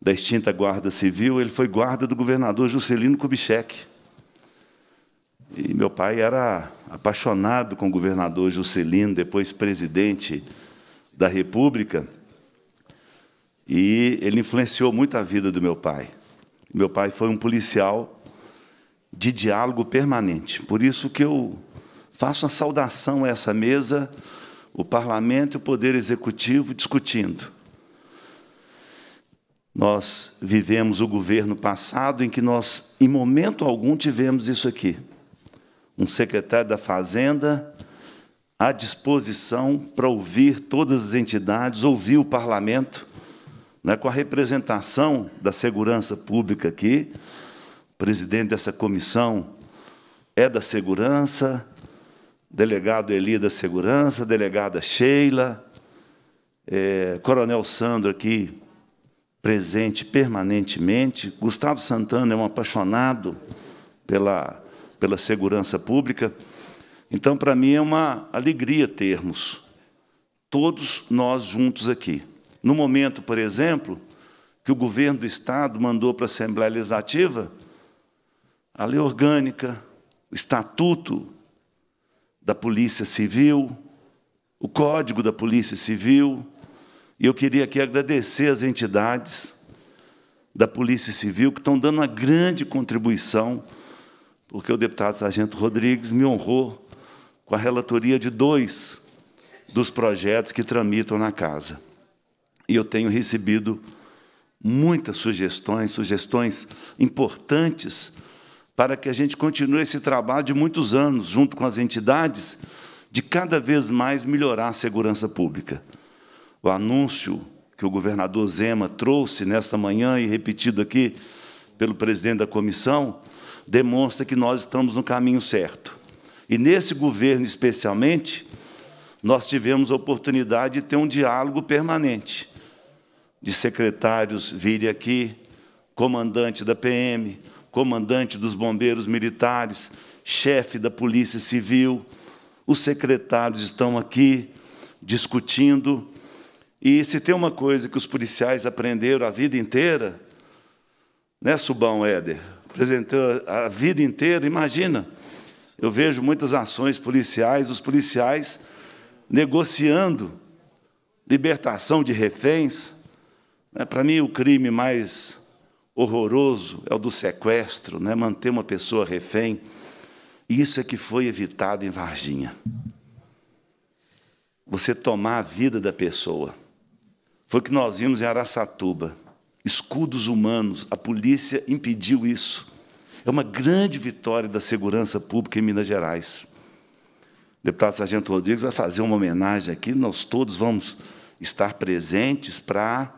Da extinta Guarda Civil, ele foi guarda do governador Juscelino Kubitschek. E meu pai era apaixonado com o governador Juscelino, depois presidente da República. E ele influenciou muito a vida do meu pai. Meu pai foi um policial de diálogo permanente. Por isso que eu faço uma saudação a essa mesa, o parlamento e o poder executivo discutindo. Nós vivemos o governo passado em que nós, em momento algum, tivemos isso aqui. Um secretário da Fazenda à disposição para ouvir todas as entidades, ouvir o parlamento, né, com a representação da segurança pública aqui, o presidente dessa comissão é da segurança, delegado Eli é da segurança, delegada Sheila, é, coronel Sandro aqui presente permanentemente, Gustavo Santana é um apaixonado pela, pela segurança pública, então, para mim, é uma alegria termos todos nós juntos aqui. No momento, por exemplo, que o governo do Estado mandou para a Assembleia Legislativa a lei orgânica, o estatuto da Polícia Civil, o código da Polícia Civil, e eu queria aqui agradecer as entidades da Polícia Civil que estão dando uma grande contribuição, porque o deputado Sargento Rodrigues me honrou com a relatoria de dois dos projetos que tramitam na casa. E eu tenho recebido muitas sugestões, sugestões importantes para que a gente continue esse trabalho de muitos anos, junto com as entidades, de cada vez mais melhorar a segurança pública. O anúncio que o governador Zema trouxe nesta manhã e repetido aqui pelo presidente da comissão demonstra que nós estamos no caminho certo. E nesse governo, especialmente, nós tivemos a oportunidade de ter um diálogo permanente de secretários vire aqui, comandante da PM, comandante dos bombeiros militares, chefe da Polícia Civil, os secretários estão aqui discutindo. E se tem uma coisa que os policiais aprenderam a vida inteira, né, Subão Éder? Apresentou a vida inteira, imagina. Eu vejo muitas ações policiais, os policiais negociando libertação de reféns, é, para mim, o crime mais horroroso é o do sequestro, né? manter uma pessoa refém. Isso é que foi evitado em Varginha. Você tomar a vida da pessoa. Foi o que nós vimos em Araçatuba. Escudos humanos, a polícia impediu isso. É uma grande vitória da segurança pública em Minas Gerais. O deputado Sargento Rodrigues vai fazer uma homenagem aqui, nós todos vamos estar presentes para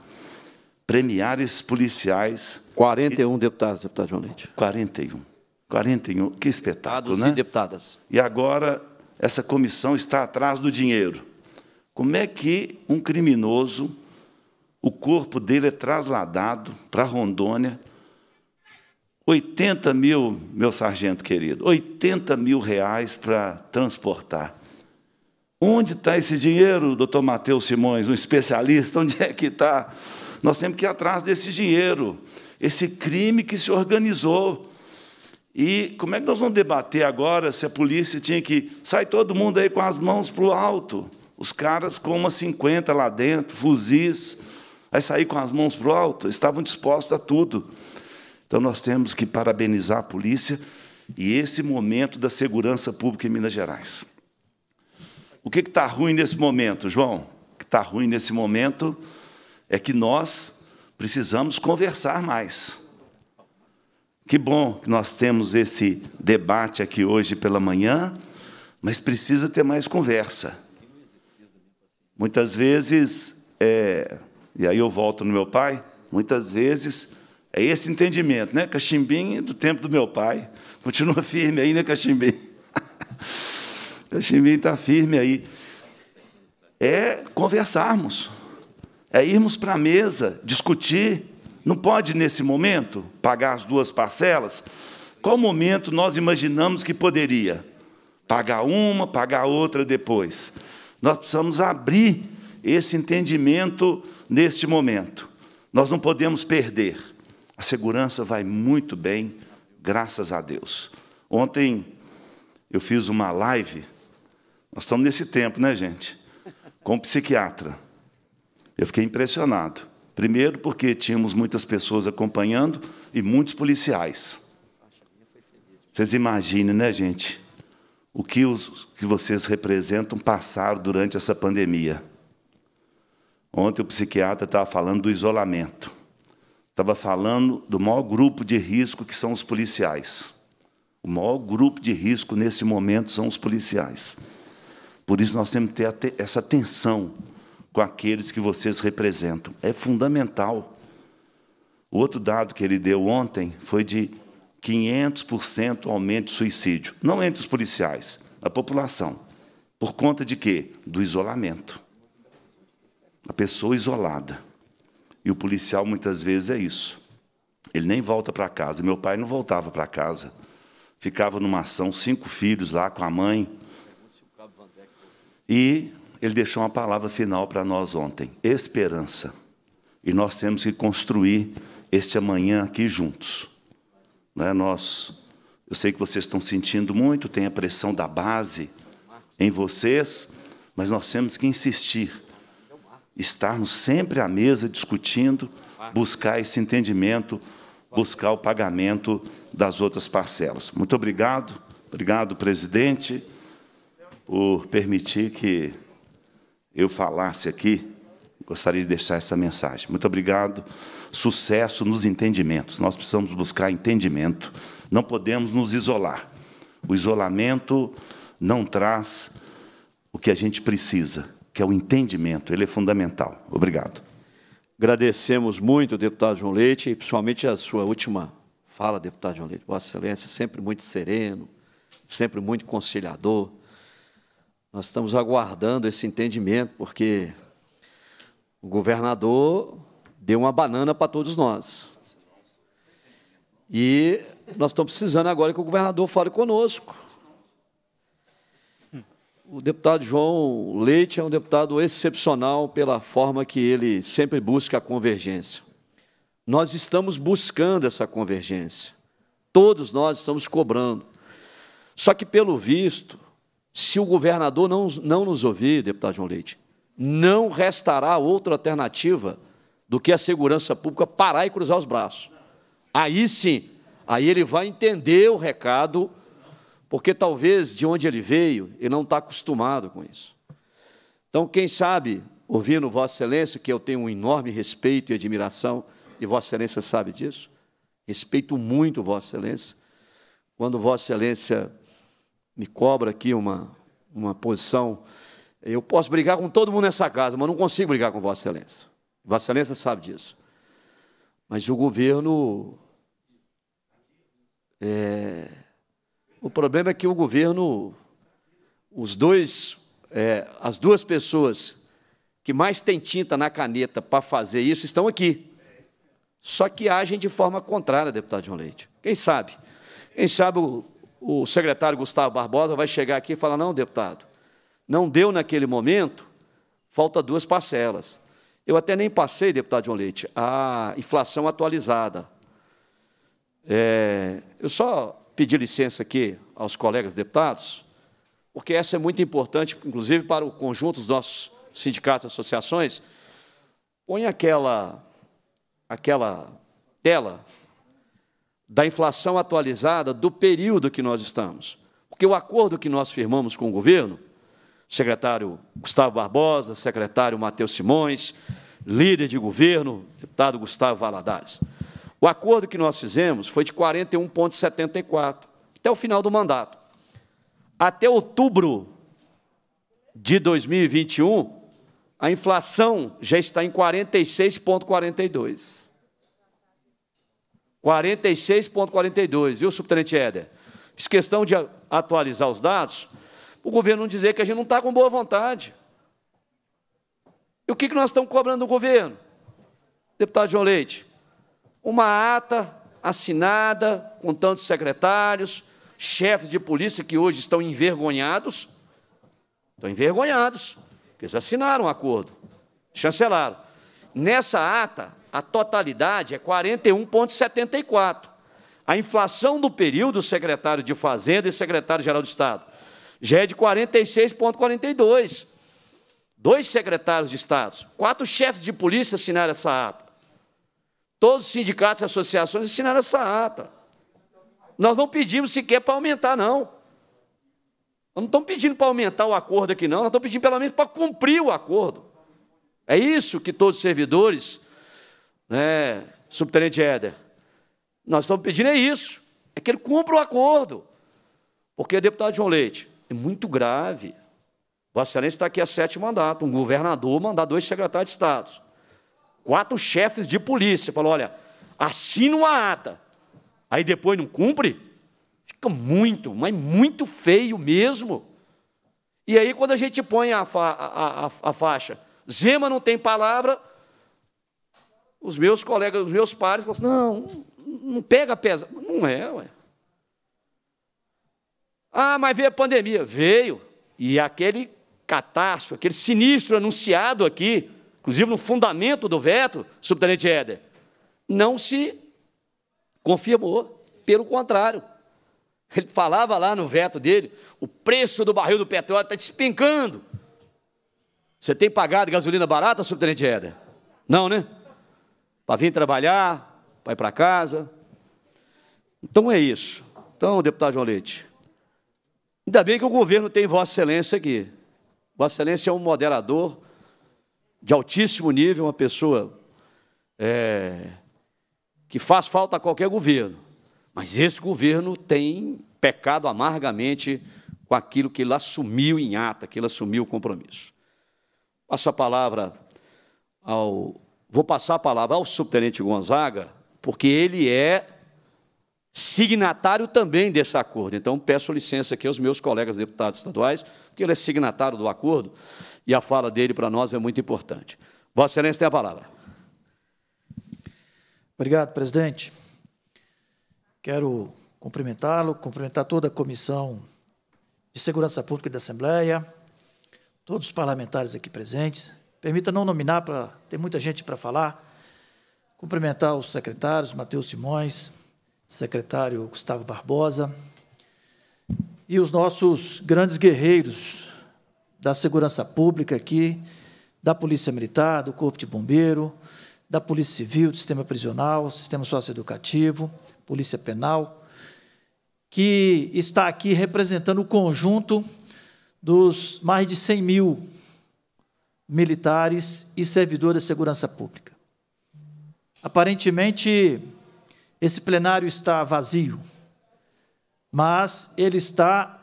premiares policiais. 41 e... deputados, deputado João Leite. 41. 41, que espetáculo, deputados né? e deputadas. E agora essa comissão está atrás do dinheiro. Como é que um criminoso, o corpo dele é trasladado para Rondônia, 80 mil, meu sargento querido, 80 mil reais para transportar. Onde está esse dinheiro, doutor Matheus Simões, um especialista? Onde é que está? Nós temos que ir atrás desse dinheiro, esse crime que se organizou. E como é que nós vamos debater agora se a polícia tinha que. Sai todo mundo aí com as mãos para o alto. Os caras com umas 50 lá dentro, fuzis, vai sair com as mãos para o alto? Estavam dispostos a tudo. Então nós temos que parabenizar a polícia e esse momento da segurança pública em Minas Gerais. O que está ruim nesse momento, João? O que está ruim nesse momento é que nós precisamos conversar mais. Que bom que nós temos esse debate aqui hoje pela manhã, mas precisa ter mais conversa. Muitas vezes, é, e aí eu volto no meu pai, muitas vezes é esse entendimento, né? Cachimbim do tempo do meu pai. Continua firme aí, né, Cachimbim? Cachimbim está firme aí. É conversarmos é irmos para a mesa discutir. Não pode, nesse momento, pagar as duas parcelas? Qual momento nós imaginamos que poderia? Pagar uma, pagar outra depois. Nós precisamos abrir esse entendimento neste momento. Nós não podemos perder. A segurança vai muito bem, graças a Deus. Ontem eu fiz uma live, nós estamos nesse tempo, né, gente? Com psiquiatra. Eu fiquei impressionado. Primeiro, porque tínhamos muitas pessoas acompanhando e muitos policiais. Vocês imaginem, né, gente? O que, os, que vocês representam passaram durante essa pandemia. Ontem o psiquiatra estava falando do isolamento. Estava falando do maior grupo de risco que são os policiais. O maior grupo de risco nesse momento são os policiais. Por isso nós temos que ter essa atenção com aqueles que vocês representam. É fundamental. O outro dado que ele deu ontem foi de 500% aumento de suicídio. Não entre os policiais, a população. Por conta de quê? Do isolamento. A pessoa isolada. E o policial, muitas vezes, é isso. Ele nem volta para casa. Meu pai não voltava para casa. Ficava numa ação, cinco filhos lá com a mãe. E ele deixou uma palavra final para nós ontem: esperança. E nós temos que construir este amanhã aqui juntos. Né? Nós, eu sei que vocês estão sentindo muito, tem a pressão da base em vocês, mas nós temos que insistir, estarmos sempre à mesa discutindo, buscar esse entendimento, buscar o pagamento das outras parcelas. Muito obrigado, obrigado, presidente, por permitir que eu falasse aqui, gostaria de deixar essa mensagem. Muito obrigado. Sucesso nos entendimentos. Nós precisamos buscar entendimento. Não podemos nos isolar. O isolamento não traz o que a gente precisa, que é o entendimento. Ele é fundamental. Obrigado. Agradecemos muito, deputado João Leite, e principalmente a sua última fala, deputado João Leite. Vossa Excelência, sempre muito sereno, sempre muito conciliador nós estamos aguardando esse entendimento, porque o governador deu uma banana para todos nós. E nós estamos precisando agora que o governador fale conosco. O deputado João Leite é um deputado excepcional pela forma que ele sempre busca a convergência. Nós estamos buscando essa convergência. Todos nós estamos cobrando. Só que, pelo visto, se o governador não, não nos ouvir, deputado João Leite, não restará outra alternativa do que a segurança pública parar e cruzar os braços. Aí sim, aí ele vai entender o recado, porque talvez de onde ele veio, ele não está acostumado com isso. Então, quem sabe, ouvindo Vossa Excelência, que eu tenho um enorme respeito e admiração, e Vossa Excelência sabe disso, respeito muito Vossa Excelência, quando Vossa Excelência me cobra aqui uma, uma posição. Eu posso brigar com todo mundo nessa casa, mas não consigo brigar com Vossa Excelência. Vossa Excelência sabe disso. Mas o governo. É, o problema é que o governo, os dois, é, as duas pessoas que mais têm tinta na caneta para fazer isso estão aqui. Só que agem de forma contrária, deputado João Leite. Quem sabe? Quem sabe o o secretário Gustavo Barbosa vai chegar aqui e falar: não, deputado, não deu naquele momento, falta duas parcelas. Eu até nem passei, deputado João Leite, a inflação atualizada. É, eu só pedi licença aqui aos colegas deputados, porque essa é muito importante, inclusive para o conjunto dos nossos sindicatos e associações. Põe aquela, aquela tela da inflação atualizada do período que nós estamos. Porque o acordo que nós firmamos com o governo, secretário Gustavo Barbosa, secretário Matheus Simões, líder de governo, deputado Gustavo Valadares, o acordo que nós fizemos foi de 41,74 até o final do mandato. Até outubro de 2021, a inflação já está em 46,42. 46,42, viu, subtenente Éder? Fiz questão de atualizar os dados, o governo não dizer que a gente não está com boa vontade. E o que, que nós estamos cobrando do governo? Deputado João Leite, uma ata assinada com tantos secretários, chefes de polícia que hoje estão envergonhados, estão envergonhados, porque eles assinaram um acordo, chancelaram. Nessa ata, a totalidade é 41,74. A inflação do período, secretário de Fazenda e secretário-geral de Estado, já é de 46,42. Dois secretários de Estado, quatro chefes de polícia assinaram essa ata. Todos os sindicatos e associações assinaram essa ata. Nós não pedimos sequer para aumentar, não. Nós não estamos pedindo para aumentar o acordo aqui, não. Nós estamos pedindo, pelo menos, para cumprir o acordo. É isso que todos os servidores né, subtenente Éder, nós estamos pedindo é isso, é que ele cumpra o acordo. Porque, deputado João Leite, é muito grave. Vossa Excelência está aqui a sete mandatos, um governador mandar dois secretários de Estado, quatro chefes de polícia, falou, olha, assina uma ata, aí depois não cumpre, fica muito, mas muito feio mesmo. E aí, quando a gente põe a, fa a, a, a faixa, Zema não tem palavra, os meus colegas, os meus pares falam assim, não, não pega pesa. Não é, ué. Ah, mas veio a pandemia. Veio. E aquele catástrofe, aquele sinistro anunciado aqui, inclusive no fundamento do veto, subtenente Éder, não se confirmou. Pelo contrário. Ele falava lá no veto dele, o preço do barril do petróleo está despencando. Você tem pagado gasolina barata, subtenente Éder? Não, né? para vir trabalhar, para ir para casa. Então é isso. Então, deputado João Leite, ainda bem que o governo tem Vossa Excelência aqui. Vossa Excelência é um moderador de altíssimo nível, uma pessoa é, que faz falta a qualquer governo. Mas esse governo tem pecado amargamente com aquilo que ele assumiu em ata, que ele assumiu o compromisso. Passo a palavra ao Vou passar a palavra ao subtenente Gonzaga, porque ele é signatário também desse acordo. Então, peço licença aqui aos meus colegas deputados estaduais, porque ele é signatário do acordo e a fala dele para nós é muito importante. Vossa Excelência tem a palavra. Obrigado, presidente. Quero cumprimentá-lo, cumprimentar toda a Comissão de Segurança Pública da Assembleia, todos os parlamentares aqui presentes, Permita não nominar, para tem muita gente para falar. Cumprimentar os secretários, Matheus Simões, secretário Gustavo Barbosa, e os nossos grandes guerreiros da segurança pública aqui, da Polícia Militar, do Corpo de Bombeiro, da Polícia Civil, do Sistema Prisional, Sistema Socioeducativo, Polícia Penal, que está aqui representando o conjunto dos mais de 100 mil militares e servidor da segurança pública. Aparentemente, esse plenário está vazio, mas ele está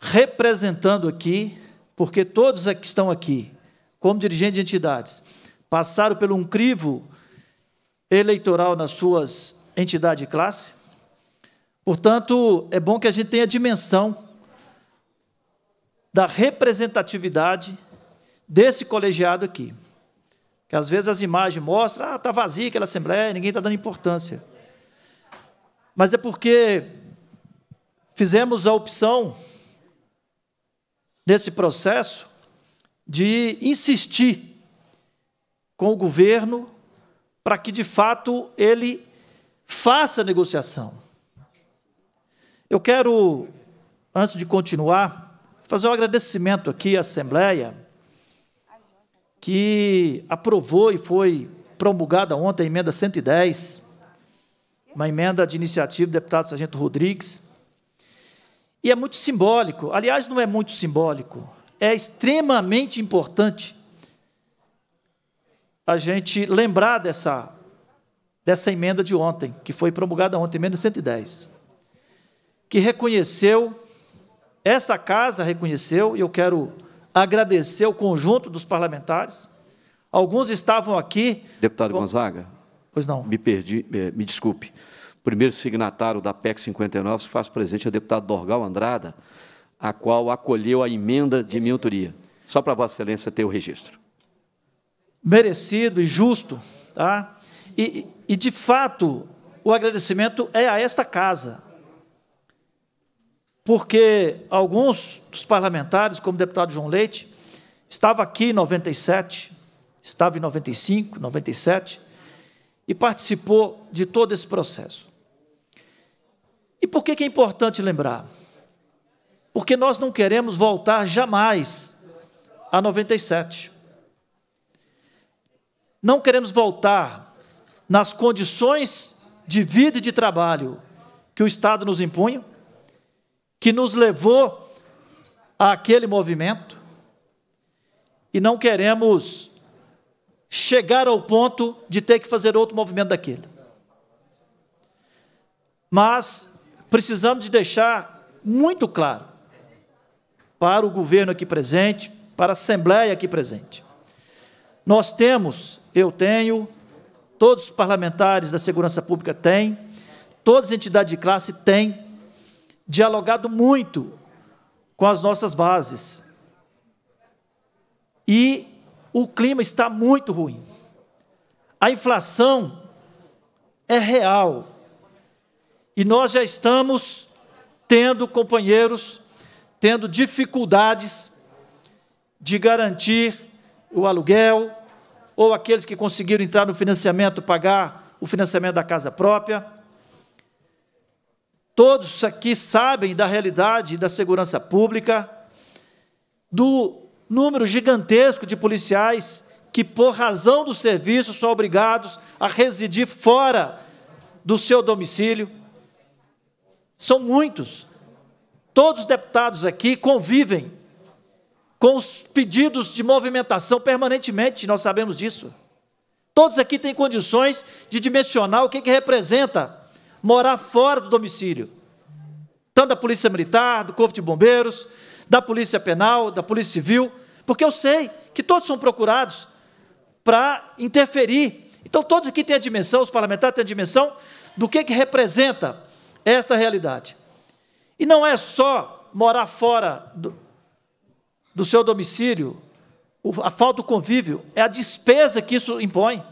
representando aqui, porque todos que estão aqui, como dirigentes de entidades, passaram por um crivo eleitoral nas suas entidade e classe. Portanto, é bom que a gente tenha a dimensão da representatividade desse colegiado aqui. Que às vezes as imagens mostram, ah, está vazia aquela assembleia, ninguém está dando importância. Mas é porque fizemos a opção, nesse processo, de insistir com o governo para que, de fato, ele faça a negociação. Eu quero, antes de continuar, fazer um agradecimento aqui à Assembleia que aprovou e foi promulgada ontem a emenda 110, uma emenda de iniciativa do deputado Sargento Rodrigues. E é muito simbólico, aliás, não é muito simbólico, é extremamente importante a gente lembrar dessa, dessa emenda de ontem, que foi promulgada ontem, emenda 110, que reconheceu, esta casa reconheceu, e eu quero agradecer o conjunto dos parlamentares. Alguns estavam aqui. Deputado Bom, Gonzaga? Pois não. Me perdi, eh, me desculpe. primeiro signatário da PEC 59 se faz presente a é deputada Dorgal Andrada, a qual acolheu a emenda de minha autoria. Só para Vossa Excelência ter o registro. Merecido e justo, tá? E, e de fato, o agradecimento é a esta casa, porque alguns dos parlamentares, como o deputado João Leite, estava aqui em 97, estava em 95, 97, e participou de todo esse processo. E por que é importante lembrar? Porque nós não queremos voltar jamais a 97. Não queremos voltar nas condições de vida e de trabalho que o Estado nos impunha que nos levou àquele movimento e não queremos chegar ao ponto de ter que fazer outro movimento daquele. Mas precisamos de deixar muito claro para o governo aqui presente, para a Assembleia aqui presente. Nós temos, eu tenho, todos os parlamentares da segurança pública têm, todas as entidades de classe têm dialogado muito com as nossas bases. E o clima está muito ruim. A inflação é real. E nós já estamos tendo companheiros tendo dificuldades de garantir o aluguel ou aqueles que conseguiram entrar no financiamento pagar o financiamento da casa própria. Todos aqui sabem da realidade da segurança pública, do número gigantesco de policiais que, por razão do serviço, são obrigados a residir fora do seu domicílio. São muitos. Todos os deputados aqui convivem com os pedidos de movimentação permanentemente, nós sabemos disso. Todos aqui têm condições de dimensionar o que, que representa morar fora do domicílio. Tanto da Polícia Militar, do Corpo de Bombeiros, da Polícia Penal, da Polícia Civil, porque eu sei que todos são procurados para interferir. Então, todos aqui têm a dimensão, os parlamentares têm a dimensão do que, que representa esta realidade. E não é só morar fora do, do seu domicílio, a falta do convívio, é a despesa que isso impõe.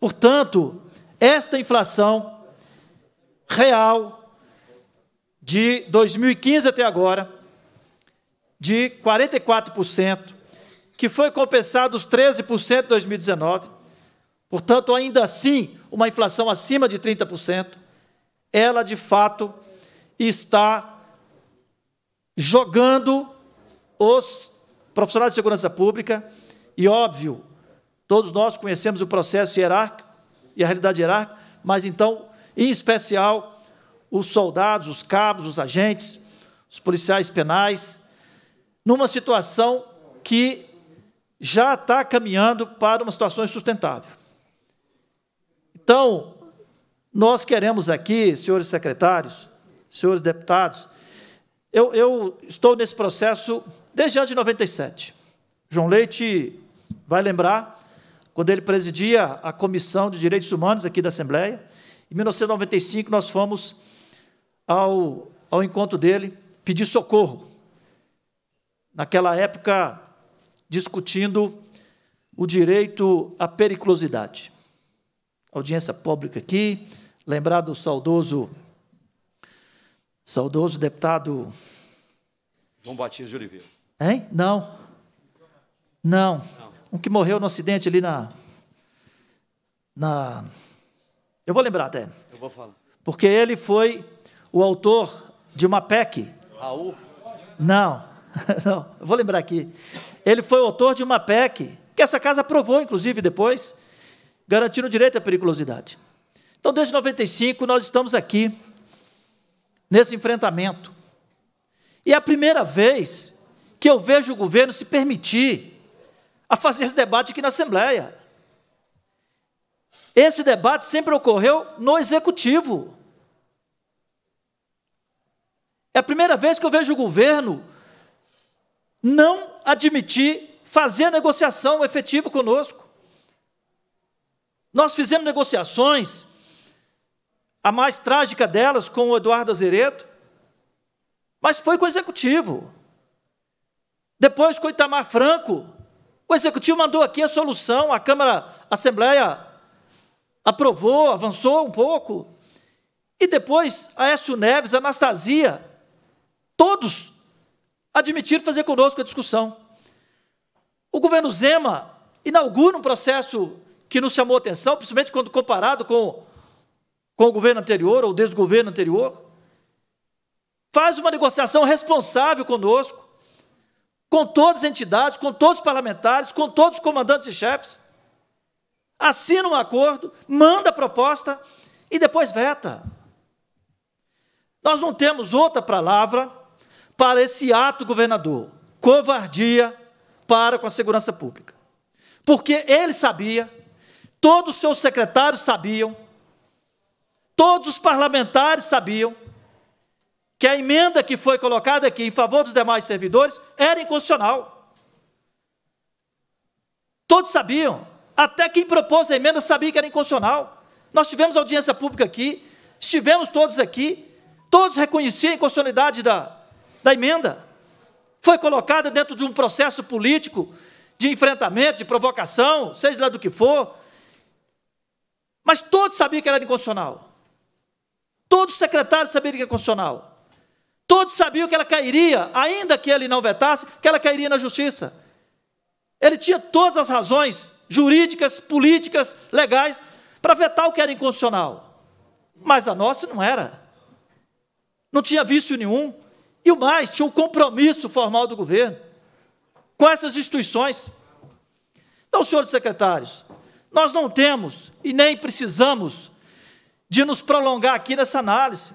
Portanto, esta inflação real de 2015 até agora de 44%, que foi compensado os 13% de 2019. Portanto, ainda assim, uma inflação acima de 30%, ela de fato está jogando os profissionais de segurança pública e óbvio, todos nós conhecemos o processo hierárquico e a realidade hierárquica, mas então em especial os soldados, os cabos, os agentes, os policiais penais, numa situação que já está caminhando para uma situação insustentável. Então, nós queremos aqui, senhores secretários, senhores deputados, eu, eu estou nesse processo desde antes de 97. João Leite vai lembrar, quando ele presidia a Comissão de Direitos Humanos aqui da Assembleia, em 1995, nós fomos ao, ao encontro dele pedir socorro. Naquela época, discutindo o direito à periculosidade. Audiência pública aqui, lembrado o saudoso, saudoso deputado. João Batista de Oliveira. Hein? Não. Não. Não. Um que morreu no acidente ali na. na eu vou lembrar até. Eu vou falar. Porque ele foi o autor de uma PEC. Raul? Não, não, eu vou lembrar aqui. Ele foi o autor de uma PEC, que essa casa aprovou, inclusive, depois, garantindo o direito à periculosidade. Então, desde 95, nós estamos aqui, nesse enfrentamento. E é a primeira vez que eu vejo o governo se permitir a fazer esse debate aqui na Assembleia. Esse debate sempre ocorreu no executivo. É a primeira vez que eu vejo o governo não admitir fazer a negociação efetiva conosco. Nós fizemos negociações, a mais trágica delas com o Eduardo Azereto, mas foi com o executivo. Depois com o Itamar Franco, o executivo mandou aqui a solução, a Câmara, a Assembleia aprovou, avançou um pouco. E depois, Aécio Neves, Anastasia, todos admitiram fazer conosco a discussão. O governo Zema inaugura um processo que nos chamou atenção, principalmente quando comparado com, com o governo anterior ou desgoverno anterior. Faz uma negociação responsável conosco, com todas as entidades, com todos os parlamentares, com todos os comandantes e chefes assina um acordo, manda a proposta e depois veta. Nós não temos outra palavra para esse ato governador: covardia para com a segurança pública. Porque ele sabia, todos os seus secretários sabiam, todos os parlamentares sabiam que a emenda que foi colocada aqui em favor dos demais servidores era inconstitucional. Todos sabiam, até quem propôs a emenda sabia que era inconstitucional. Nós tivemos audiência pública aqui, estivemos todos aqui, todos reconheciam a inconstitucionalidade da, da emenda. Foi colocada dentro de um processo político de enfrentamento, de provocação, seja lá do que for. Mas todos sabiam que era inconstitucional. Todos os secretários sabiam que era inconstitucional. Todos sabiam que ela cairia, ainda que ele não vetasse, que ela cairia na justiça. Ele tinha todas as razões jurídicas, políticas, legais, para vetar o que era inconstitucional. Mas a nossa não era. Não tinha vício nenhum. E o mais, tinha um compromisso formal do governo com essas instituições. Então, senhores secretários, nós não temos e nem precisamos de nos prolongar aqui nessa análise,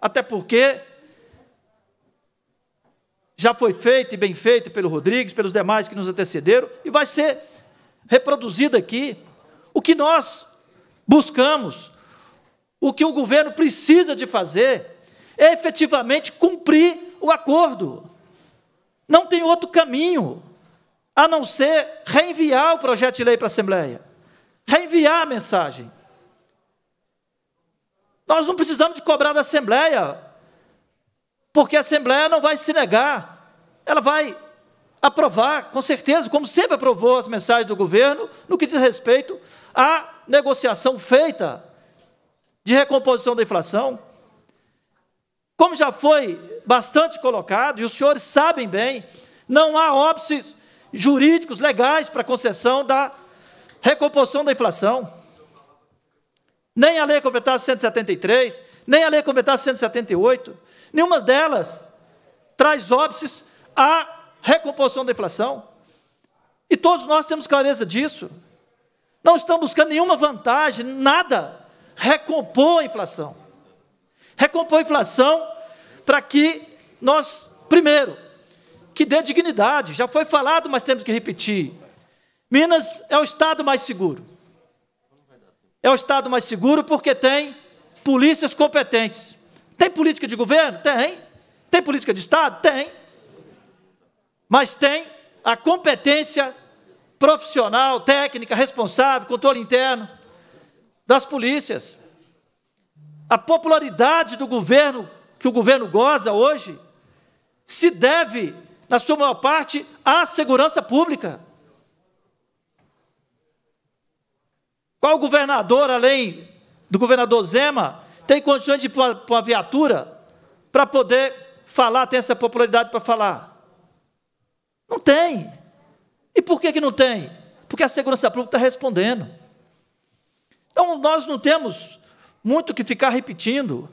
até porque já foi feito e bem feito pelo Rodrigues, pelos demais que nos antecederam, e vai ser reproduzido aqui, o que nós buscamos, o que o governo precisa de fazer é efetivamente cumprir o acordo. Não tem outro caminho a não ser reenviar o projeto de lei para a Assembleia, reenviar a mensagem. Nós não precisamos de cobrar da Assembleia, porque a Assembleia não vai se negar, ela vai aprovar, com certeza, como sempre aprovou as mensagens do governo, no que diz respeito à negociação feita de recomposição da inflação. Como já foi bastante colocado, e os senhores sabem bem, não há óbices jurídicos legais para concessão da recomposição da inflação. Nem a Lei Complementar 173, nem a Lei Complementar 178, nenhuma delas traz óbices à recomposição da inflação. E todos nós temos clareza disso. Não estamos buscando nenhuma vantagem, nada. Recompor a inflação. Recompor a inflação para que nós, primeiro, que dê dignidade. Já foi falado, mas temos que repetir. Minas é o estado mais seguro. É o estado mais seguro porque tem polícias competentes. Tem política de governo? Tem. Tem política de estado? Tem mas tem a competência profissional, técnica, responsável, controle interno das polícias. A popularidade do governo que o governo goza hoje se deve, na sua maior parte, à segurança pública. Qual governador, além do governador Zema, tem condições de ir para uma viatura para poder falar, ter essa popularidade para falar? Não tem. E por que, que não tem? Porque a segurança pública está respondendo. Então, nós não temos muito que ficar repetindo,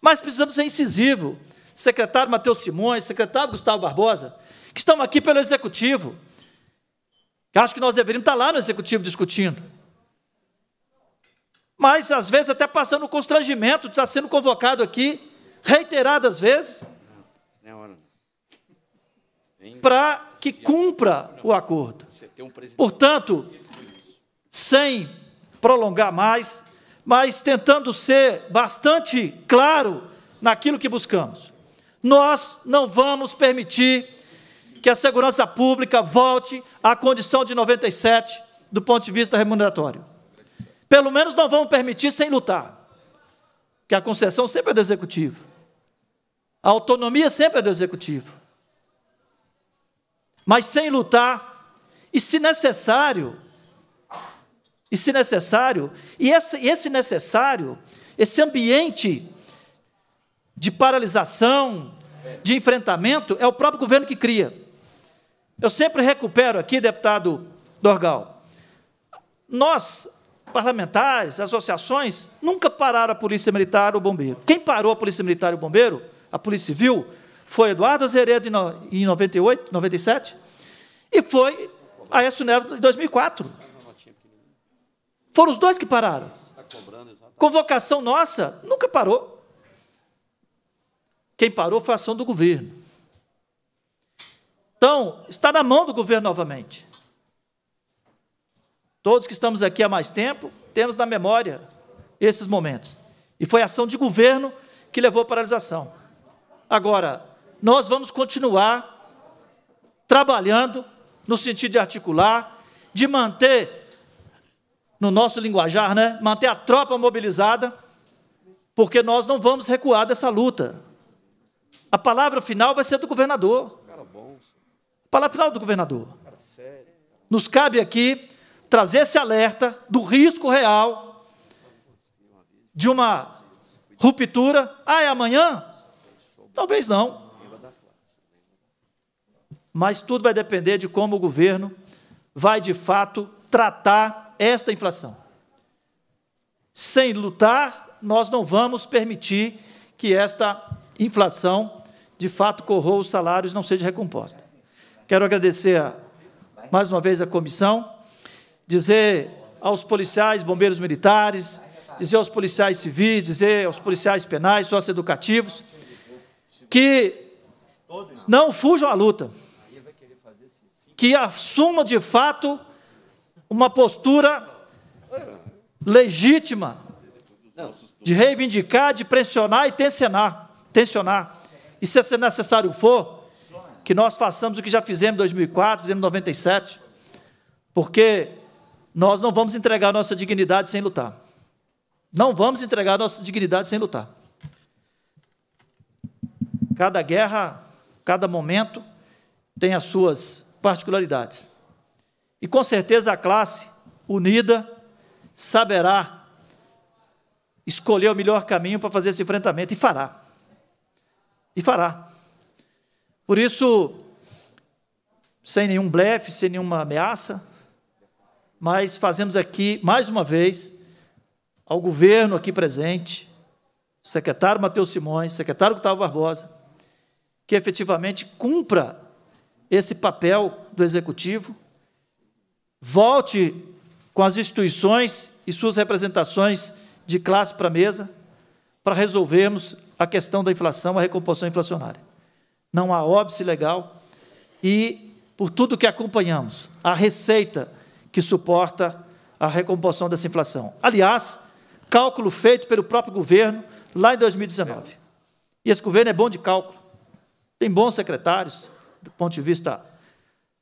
mas precisamos ser incisivos. Secretário Matheus Simões, secretário Gustavo Barbosa, que estão aqui pelo Executivo. Acho que nós deveríamos estar lá no Executivo discutindo. Mas, às vezes, até passando o constrangimento de estar sendo convocado aqui, reiteradas vezes. Não, não é hora para que cumpra o acordo. Portanto, sem prolongar mais, mas tentando ser bastante claro naquilo que buscamos. Nós não vamos permitir que a segurança pública volte à condição de 97 do ponto de vista remuneratório. Pelo menos não vamos permitir sem lutar, que a concessão sempre é do executivo. A autonomia sempre é do executivo mas sem lutar, e se necessário, e se necessário, e esse, esse necessário, esse ambiente de paralisação, de enfrentamento, é o próprio governo que cria. Eu sempre recupero aqui, deputado Dorgal, nós, parlamentares, associações, nunca pararam a Polícia Militar ou Bombeiro. Quem parou a Polícia Militar e o Bombeiro, a Polícia Civil, foi Eduardo Azeredo em 98, 97, e foi Aécio Neves em 2004. Foram os dois que pararam. Convocação nossa nunca parou. Quem parou foi a ação do governo. Então, está na mão do governo novamente. Todos que estamos aqui há mais tempo, temos na memória esses momentos. E foi a ação de governo que levou à paralisação. Agora, nós vamos continuar trabalhando no sentido de articular, de manter, no nosso linguajar, né, manter a tropa mobilizada, porque nós não vamos recuar dessa luta. A palavra final vai ser do governador. A palavra final é do governador. Nos cabe aqui trazer esse alerta do risco real de uma ruptura. Ah, é amanhã? Talvez não mas tudo vai depender de como o governo vai de fato tratar esta inflação. Sem lutar, nós não vamos permitir que esta inflação de fato corroa os salários, não seja recomposta. Quero agradecer a, mais uma vez à comissão, dizer aos policiais, bombeiros militares, dizer aos policiais civis, dizer aos policiais penais, educativos, que não fujam à luta que assuma de fato uma postura legítima de reivindicar, de pressionar e tensionar, tensionar. E se necessário for, que nós façamos o que já fizemos em 2004, fizemos em 97, porque nós não vamos entregar nossa dignidade sem lutar. Não vamos entregar nossa dignidade sem lutar. Cada guerra, cada momento tem as suas particularidades. E com certeza a classe unida saberá escolher o melhor caminho para fazer esse enfrentamento e fará. E fará. Por isso, sem nenhum blefe, sem nenhuma ameaça, mas fazemos aqui mais uma vez ao governo aqui presente, secretário Matheus Simões, secretário Gustavo Barbosa, que efetivamente cumpra esse papel do executivo, volte com as instituições e suas representações de classe para a mesa para resolvermos a questão da inflação, a recomposição inflacionária. Não há óbice legal e, por tudo que acompanhamos, a receita que suporta a recomposição dessa inflação. Aliás, cálculo feito pelo próprio governo lá em 2019. E esse governo é bom de cálculo, tem bons secretários, do ponto de vista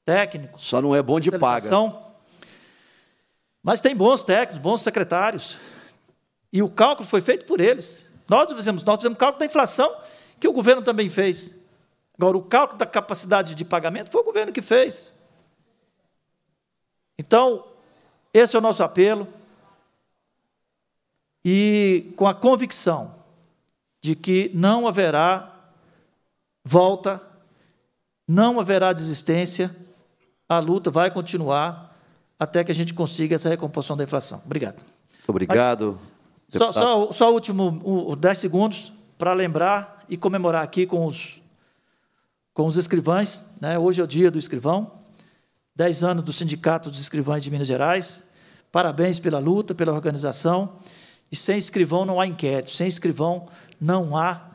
técnico. Só não é bom de paga. Mas tem bons técnicos, bons secretários. E o cálculo foi feito por eles. Nós fizemos, nós fizemos cálculo da inflação, que o governo também fez. Agora, o cálculo da capacidade de pagamento foi o governo que fez. Então, esse é o nosso apelo. E com a convicção de que não haverá volta não haverá desistência, a luta vai continuar até que a gente consiga essa recomposição da inflação. Obrigado. obrigado. Mas, só, só, só, o último o, 10 segundos para lembrar e comemorar aqui com os, com os escrivães. Né? Hoje é o dia do escrivão, 10 anos do Sindicato dos Escrivães de Minas Gerais. Parabéns pela luta, pela organização. E sem escrivão não há inquérito, sem escrivão não há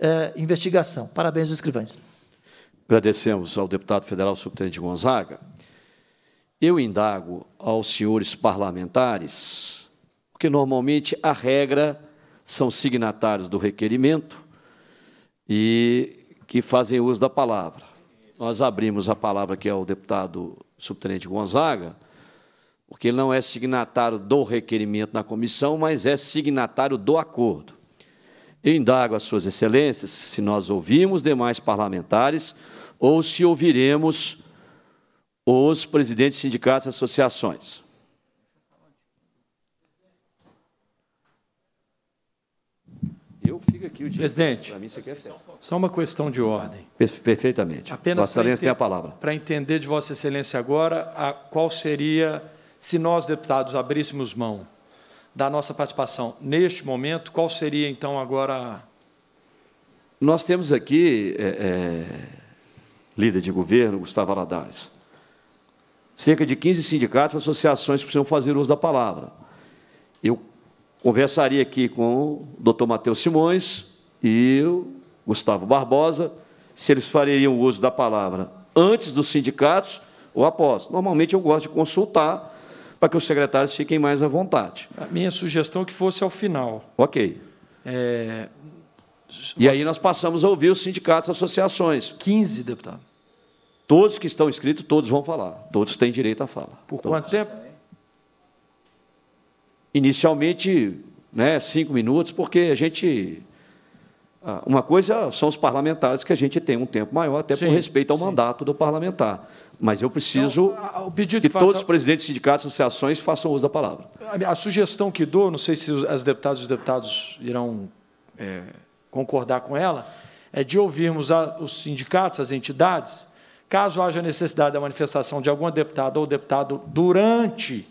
é, investigação. Parabéns aos escrivães. Agradecemos ao deputado federal subtenente Gonzaga. Eu indago aos senhores parlamentares, porque normalmente a regra são signatários do requerimento e que fazem uso da palavra. Nós abrimos a palavra aqui ao deputado subtenente Gonzaga, porque ele não é signatário do requerimento na comissão, mas é signatário do acordo. Eu indago às suas excelências se nós ouvimos demais parlamentares ou se ouviremos os presidentes de sindicatos e associações. Eu fico aqui o dia. Presidente, mim isso aqui é Só uma questão de ordem. Perfeitamente. Apenas Vossa Excelência tem a palavra. Para entender de Vossa Excelência agora, a, qual seria, se nós, deputados, abríssemos mão da nossa participação neste momento, qual seria então agora? Nós temos aqui. É, é líder de governo, Gustavo Aladares. Cerca de 15 sindicatos e associações precisam fazer uso da palavra. Eu conversaria aqui com o doutor Matheus Simões e o Gustavo Barbosa, se eles fariam uso da palavra antes dos sindicatos ou após. Normalmente eu gosto de consultar para que os secretários fiquem mais à vontade. A minha sugestão é que fosse ao final. Ok. É... E aí nós passamos a ouvir os sindicatos e associações. 15, deputado. Todos que estão inscritos, todos vão falar. Todos têm direito à fala. Por todos. quanto tempo? Inicialmente, né, cinco minutos, porque a gente. Ah, uma coisa são os parlamentares que a gente tem um tempo maior, até sim, por respeito ao sim. mandato do parlamentar. Mas eu preciso então, que, que faça... todos os presidentes de sindicatos e associações façam uso da palavra. A, a, sugestão que dou, não sei se as deputadas e os deputados irão é, concordar com ela, é de ouvirmos a, os sindicatos, as entidades, Caso haja necessidade da manifestação de alguma deputada ou deputado durante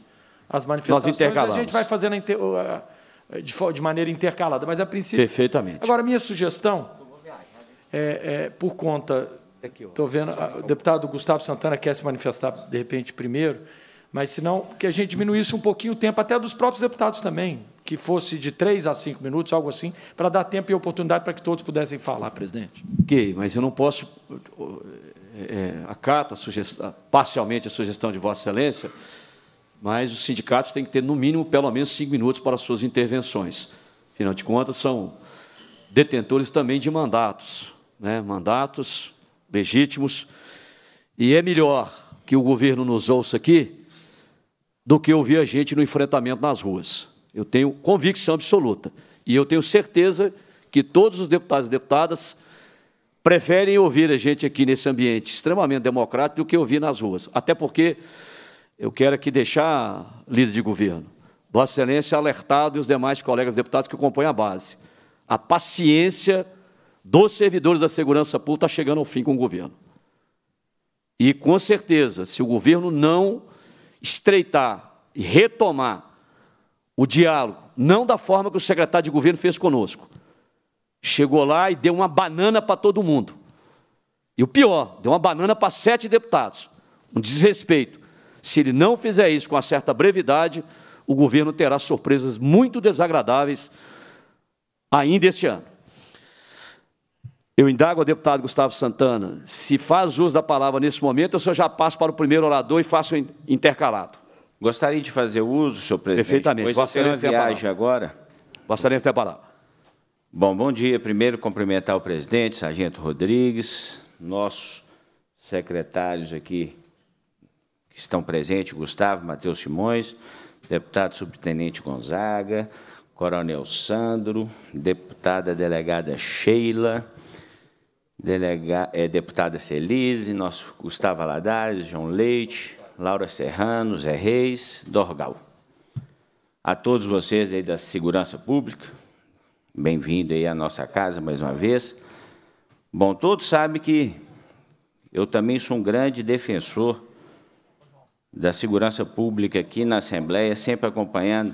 as manifestações, a gente vai fazendo de, maneira intercalada, mas é a princípio. Perfeitamente. Agora, minha sugestão, é, é por conta. É Estou vendo, o deputado Gustavo Santana quer se manifestar, de repente, primeiro, mas senão que a gente diminuísse um pouquinho o tempo, até dos próprios deputados também, que fosse de três a cinco minutos, algo assim, para dar tempo e oportunidade para que todos pudessem falar, presidente. Ok, mas eu não posso é, é a sugestão, parcialmente a sugestão de Vossa Excelência, mas os sindicatos têm que ter, no mínimo, pelo menos cinco minutos para suas intervenções. Afinal de contas, são detentores também de mandatos, né? mandatos legítimos. E é melhor que o governo nos ouça aqui do que ouvir a gente no enfrentamento nas ruas. Eu tenho convicção absoluta. E eu tenho certeza que todos os deputados e deputadas preferem ouvir a gente aqui nesse ambiente extremamente democrático do que ouvir nas ruas. Até porque eu quero aqui deixar, líder de governo, Vossa Excelência é alertado e os demais colegas deputados que compõem a base. A paciência dos servidores da segurança pública está chegando ao fim com o governo. E, com certeza, se o governo não estreitar e retomar o diálogo, não da forma que o secretário de governo fez conosco, Chegou lá e deu uma banana para todo mundo. E o pior, deu uma banana para sete deputados. Um desrespeito. Se ele não fizer isso com uma certa brevidade, o governo terá surpresas muito desagradáveis ainda este ano. Eu indago ao deputado Gustavo Santana, se faz uso da palavra nesse momento, ou se eu já passo para o primeiro orador e faço intercalado. Gostaria de fazer uso, senhor presidente. Perfeitamente. Vossa Excelência tem a palavra. agora. Vossa Excelência tem a palavra. Bom, bom dia. Primeiro, cumprimentar o presidente, Sargento Rodrigues, nossos secretários aqui que estão presentes, Gustavo, Matheus Simões, deputado subtenente Gonzaga, coronel Sandro, deputada delegada Sheila, delega, é, deputada Celise, nosso Gustavo Aladares, João Leite, Laura Serrano, Zé Reis, Dorgal. A todos vocês aí da Segurança Pública, Bem-vindo aí à nossa casa mais uma vez. Bom, todos sabem que eu também sou um grande defensor da segurança pública aqui na Assembleia, sempre acompanhando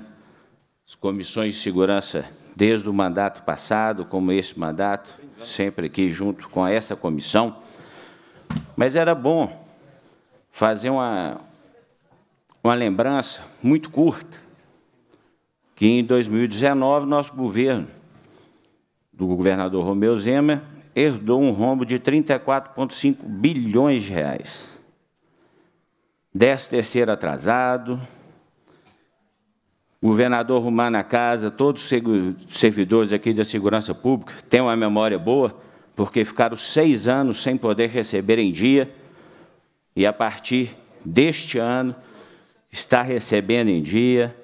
as comissões de segurança desde o mandato passado, como esse mandato, sempre aqui junto com essa comissão. Mas era bom fazer uma, uma lembrança muito curta, que em 2019 nosso governo do governador Romeu Zema, herdou um rombo de 34,5 bilhões de reais. 13 terceiro atrasado, o governador arrumar na casa, todos os servidores aqui da segurança pública têm uma memória boa, porque ficaram seis anos sem poder receber em dia, e a partir deste ano está recebendo em dia.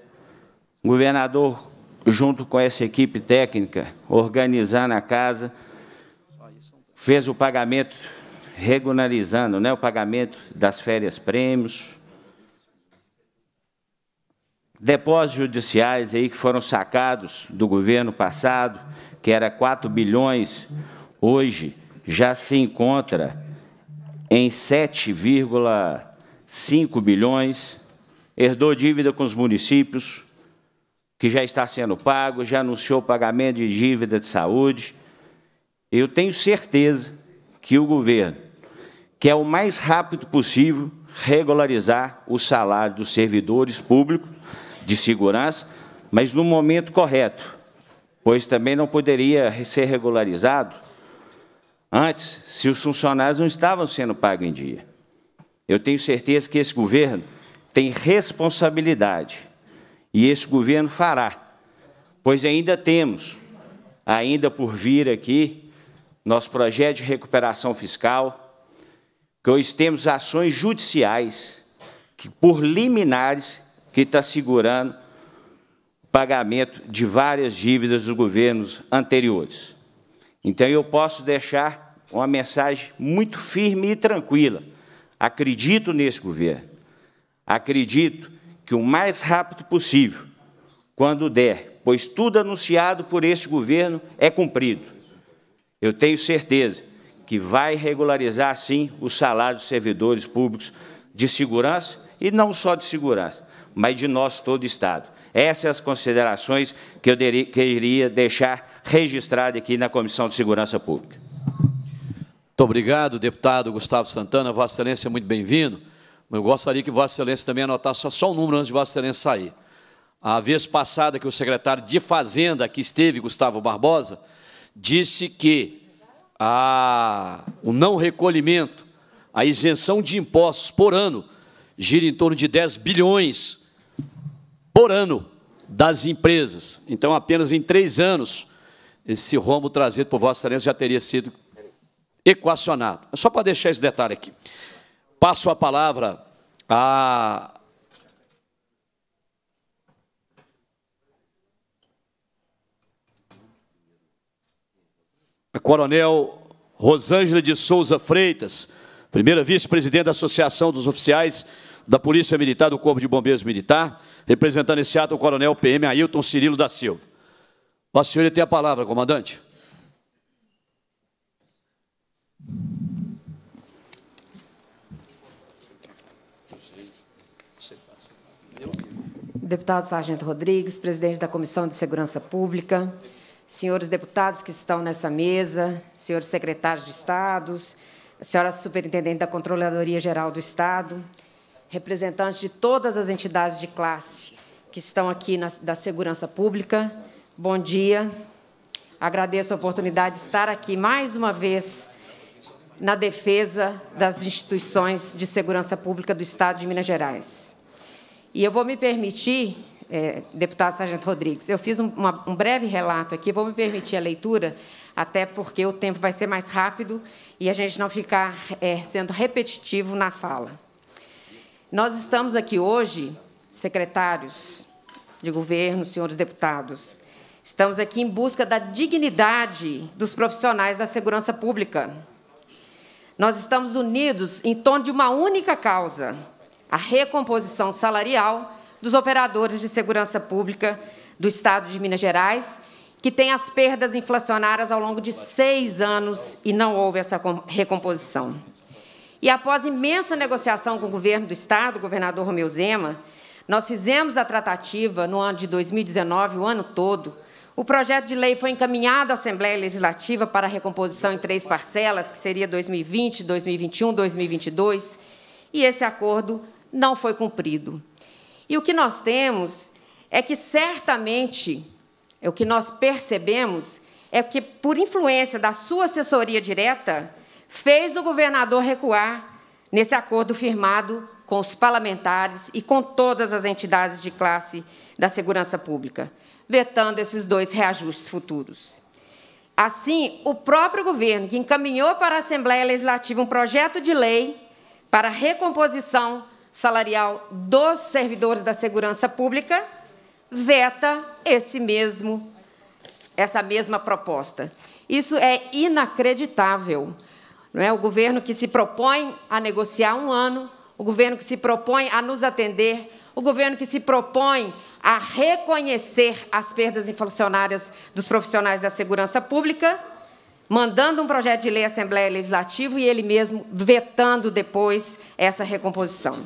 governador junto com essa equipe técnica, organizar na casa, fez o pagamento, regularizando né, o pagamento das férias-prêmios, depósitos judiciais aí que foram sacados do governo passado, que era 4 bilhões, hoje já se encontra em 7,5 bilhões, herdou dívida com os municípios, que já está sendo pago, já anunciou pagamento de dívida de saúde. Eu tenho certeza que o governo quer o mais rápido possível regularizar o salário dos servidores públicos de segurança, mas no momento correto, pois também não poderia ser regularizado antes se os funcionários não estavam sendo pagos em dia. Eu tenho certeza que esse governo tem responsabilidade e esse governo fará, pois ainda temos, ainda por vir aqui, nosso projeto de recuperação fiscal, que hoje temos ações judiciais, que por liminares, que está segurando o pagamento de várias dívidas dos governos anteriores. Então, eu posso deixar uma mensagem muito firme e tranquila. Acredito nesse governo, acredito que o mais rápido possível, quando der, pois tudo anunciado por este governo é cumprido. Eu tenho certeza que vai regularizar, sim, os salários dos servidores públicos de segurança, e não só de segurança, mas de nosso todo Estado. Essas são as considerações que eu queria deixar registrado aqui na Comissão de Segurança Pública. Muito obrigado, deputado Gustavo Santana. Vossa Excelência, muito bem-vindo. Eu gostaria que Vossa Excelência também anotasse só, o um número antes de Vossa Excelência sair. A vez passada que o secretário de Fazenda que esteve, Gustavo Barbosa, disse que a, o não recolhimento, a isenção de impostos por ano, gira em torno de 10 bilhões por ano das empresas. Então, apenas em três anos, esse rombo trazido por Vossa Excelência já teria sido equacionado. É só para deixar esse detalhe aqui passo a palavra a a Coronel Rosângela de Souza Freitas, primeira vice-presidente da Associação dos Oficiais da Polícia Militar do Corpo de Bombeiros Militar, representando esse ato o Coronel PM Ailton Cirilo da Silva. A senhora tem a palavra, comandante. deputado Sargento Rodrigues, presidente da Comissão de Segurança Pública, senhores deputados que estão nessa mesa, senhores secretários de Estados, senhora superintendente da Controladoria Geral do Estado, representantes de todas as entidades de classe que estão aqui na, da Segurança Pública, bom dia. Agradeço a oportunidade de estar aqui mais uma vez na defesa das instituições de segurança pública do Estado de Minas Gerais. E eu vou me permitir, é, deputado Sargento Rodrigues, eu fiz um, uma, um breve relato aqui, vou me permitir a leitura, até porque o tempo vai ser mais rápido e a gente não ficar é, sendo repetitivo na fala. Nós estamos aqui hoje, secretários de governo, senhores deputados, estamos aqui em busca da dignidade dos profissionais da segurança pública. Nós estamos unidos em torno de uma única causa, a recomposição salarial dos operadores de segurança pública do Estado de Minas Gerais, que tem as perdas inflacionárias ao longo de seis anos e não houve essa recomposição. E após imensa negociação com o governo do Estado, o governador Romeu Zema, nós fizemos a tratativa no ano de 2019, o ano todo. O projeto de lei foi encaminhado à Assembleia Legislativa para recomposição em três parcelas, que seria 2020, 2021, 2022, e esse acordo não foi cumprido. E o que nós temos é que certamente, é o que nós percebemos, é que, por influência da sua assessoria direta, fez o governador recuar nesse acordo firmado com os parlamentares e com todas as entidades de classe da segurança pública, vetando esses dois reajustes futuros. Assim, o próprio governo, que encaminhou para a Assembleia Legislativa um projeto de lei para a recomposição salarial dos servidores da segurança pública, veta esse mesmo essa mesma proposta. Isso é inacreditável. Não é? O governo que se propõe a negociar um ano, o governo que se propõe a nos atender, o governo que se propõe a reconhecer as perdas inflacionárias dos profissionais da segurança pública, mandando um projeto de lei à Assembleia Legislativa e ele mesmo vetando depois essa recomposição.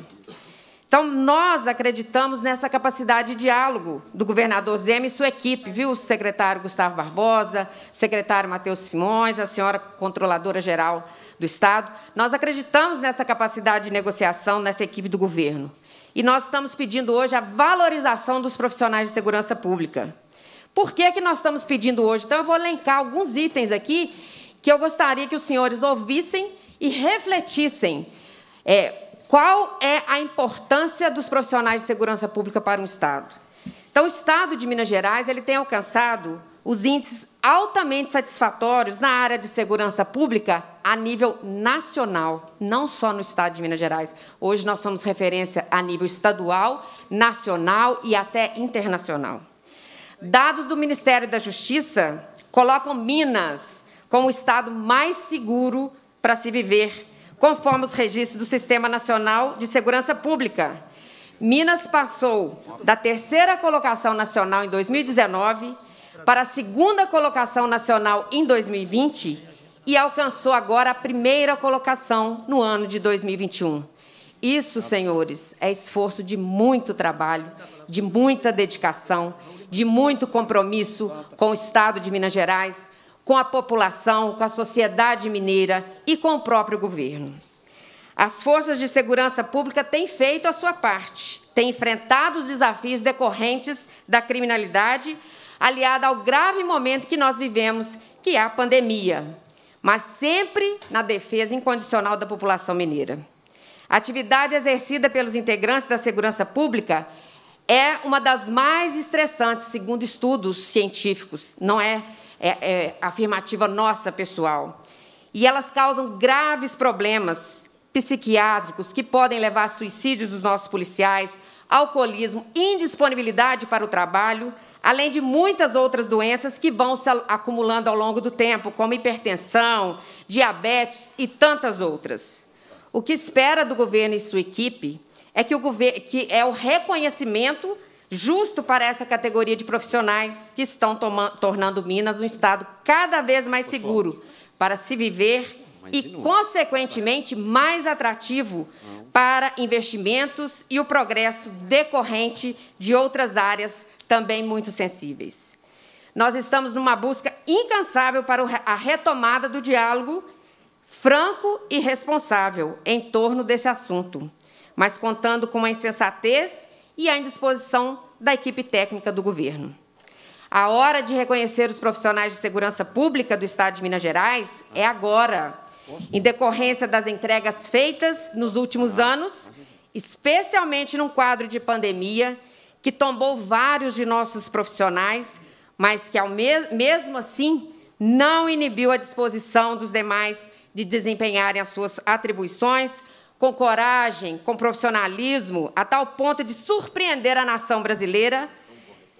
Então, nós acreditamos nessa capacidade de diálogo do governador Zema e sua equipe, viu, o secretário Gustavo Barbosa, secretário Matheus Simões, a senhora controladora-geral do Estado. Nós acreditamos nessa capacidade de negociação, nessa equipe do governo. E nós estamos pedindo hoje a valorização dos profissionais de segurança pública. Por que, que nós estamos pedindo hoje? Então, eu vou elencar alguns itens aqui que eu gostaria que os senhores ouvissem e refletissem. É, qual é a importância dos profissionais de segurança pública para um Estado? Então, o Estado de Minas Gerais ele tem alcançado os índices altamente satisfatórios na área de segurança pública a nível nacional, não só no Estado de Minas Gerais. Hoje nós somos referência a nível estadual, nacional e até internacional. Dados do Ministério da Justiça colocam Minas como o estado mais seguro para se viver conforme os registros do Sistema Nacional de Segurança Pública. Minas passou da terceira colocação nacional em 2019 para a segunda colocação nacional em 2020 e alcançou agora a primeira colocação no ano de 2021. Isso, senhores, é esforço de muito trabalho, de muita dedicação, de muito compromisso com o Estado de Minas Gerais, com a população, com a sociedade mineira e com o próprio governo. As forças de segurança pública têm feito a sua parte, têm enfrentado os desafios decorrentes da criminalidade, aliada ao grave momento que nós vivemos, que é a pandemia, mas sempre na defesa incondicional da população mineira. A atividade exercida pelos integrantes da segurança pública é uma das mais estressantes, segundo estudos científicos, não é? é, é, afirmativa nossa pessoal. E elas causam graves problemas psiquiátricos que podem levar a suicídios dos nossos policiais, alcoolismo, indisponibilidade para o trabalho, além de muitas outras doenças que vão se acumulando ao longo do tempo, como hipertensão, diabetes e tantas outras. O que espera do governo e sua equipe é que o, que é o reconhecimento justo para essa categoria de profissionais que estão tornando Minas um estado cada vez mais seguro para se viver e, consequentemente, mais atrativo para investimentos e o progresso decorrente de outras áreas também muito sensíveis. Nós estamos numa busca incansável para a retomada do diálogo franco e responsável em torno desse assunto, mas contando com a insensatez e à indisposição da equipe técnica do governo. A hora de reconhecer os profissionais de segurança pública do Estado de Minas Gerais é agora, em decorrência das entregas feitas nos últimos anos, especialmente num quadro de pandemia que tombou vários de nossos profissionais, mas que, ao me mesmo assim, não inibiu a disposição dos demais de desempenharem as suas atribuições com coragem, com profissionalismo, a tal ponto de surpreender a nação brasileira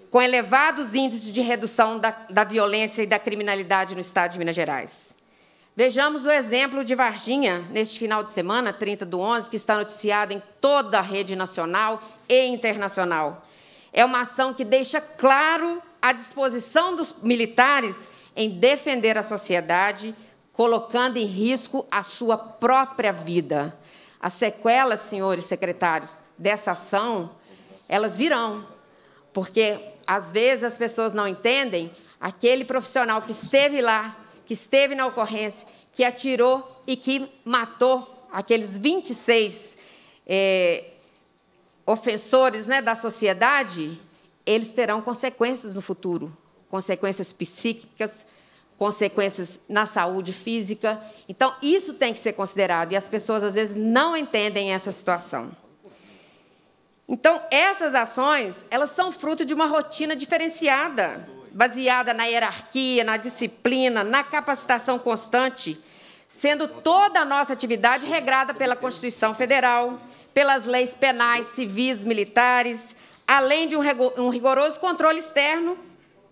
com elevados índices de redução da, da violência e da criminalidade no Estado de Minas Gerais. Vejamos o exemplo de Varginha, neste final de semana, 30 do 11, que está noticiado em toda a rede nacional e internacional. É uma ação que deixa claro a disposição dos militares em defender a sociedade, colocando em risco a sua própria vida. As sequelas, senhores secretários, dessa ação, elas virão. Porque, às vezes, as pessoas não entendem aquele profissional que esteve lá, que esteve na ocorrência, que atirou e que matou aqueles 26 é, eh, ofensores né, da sociedade, eles terão consequências no futuro, consequências psíquicas, consequências na saúde física. Então, isso tem que ser considerado e as pessoas às vezes não entendem essa situação. Então, essas ações, elas são fruto de uma rotina diferenciada, baseada na hierarquia, na disciplina, na capacitação constante, sendo toda a nossa atividade regrada pela Constituição Federal, pelas leis penais, civis, militares, além de um rigoroso controle externo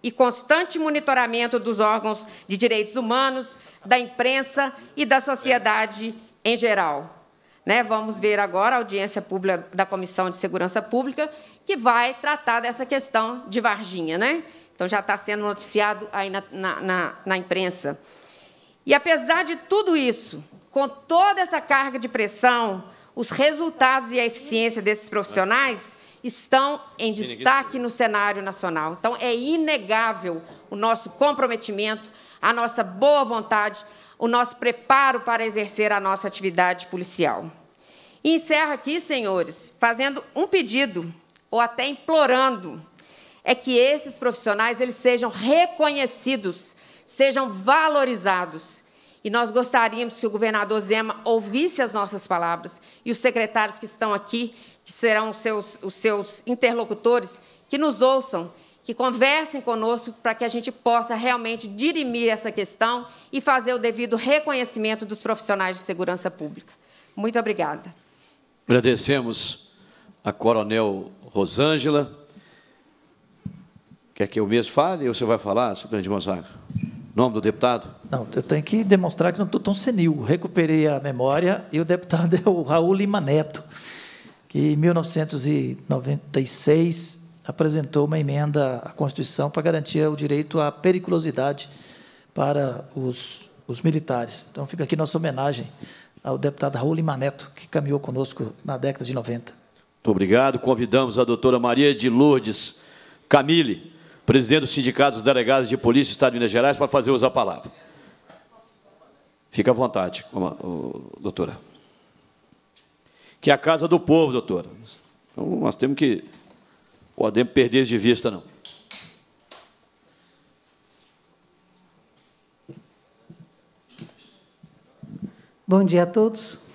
e constante monitoramento dos órgãos de direitos humanos, da imprensa e da sociedade em geral. Né, vamos ver agora a audiência pública da Comissão de Segurança Pública, que vai tratar dessa questão de Varginha. Né? Então, já está sendo noticiado aí na, na, na, na imprensa. E, apesar de tudo isso, com toda essa carga de pressão, os resultados e a eficiência desses profissionais estão em destaque no cenário nacional. Então, é inegável o nosso comprometimento, a nossa boa vontade, o nosso preparo para exercer a nossa atividade policial. E encerro aqui, senhores, fazendo um pedido, ou até implorando, é que esses profissionais eles sejam reconhecidos, sejam valorizados. E nós gostaríamos que o governador Zema ouvisse as nossas palavras e os secretários que estão aqui que serão os seus, os seus interlocutores, que nos ouçam, que conversem conosco para que a gente possa realmente dirimir essa questão e fazer o devido reconhecimento dos profissionais de segurança pública. Muito obrigada. Agradecemos a Coronel Rosângela. Quer que eu mesmo fale ou você vai falar, Superintendente Gonzaga? Nome do deputado? Não, eu tenho que demonstrar que não estou tão senil. Recuperei a memória e o deputado é o Raul Lima Neto que em 1996 apresentou uma emenda à Constituição para garantir o direito à periculosidade para os, os militares. Então fica aqui nossa homenagem ao deputado Raul Maneto que caminhou conosco na década de 90. Muito obrigado. Convidamos a doutora Maria de Lourdes Camille, presidente do Sindicato dos Delegados de Polícia do Estado de Minas Gerais, para fazer uso da palavra. Fica à vontade, doutora que é a casa do povo, doutora. Então, nós temos que... Podemos perder isso de vista, não. Bom dia a todos.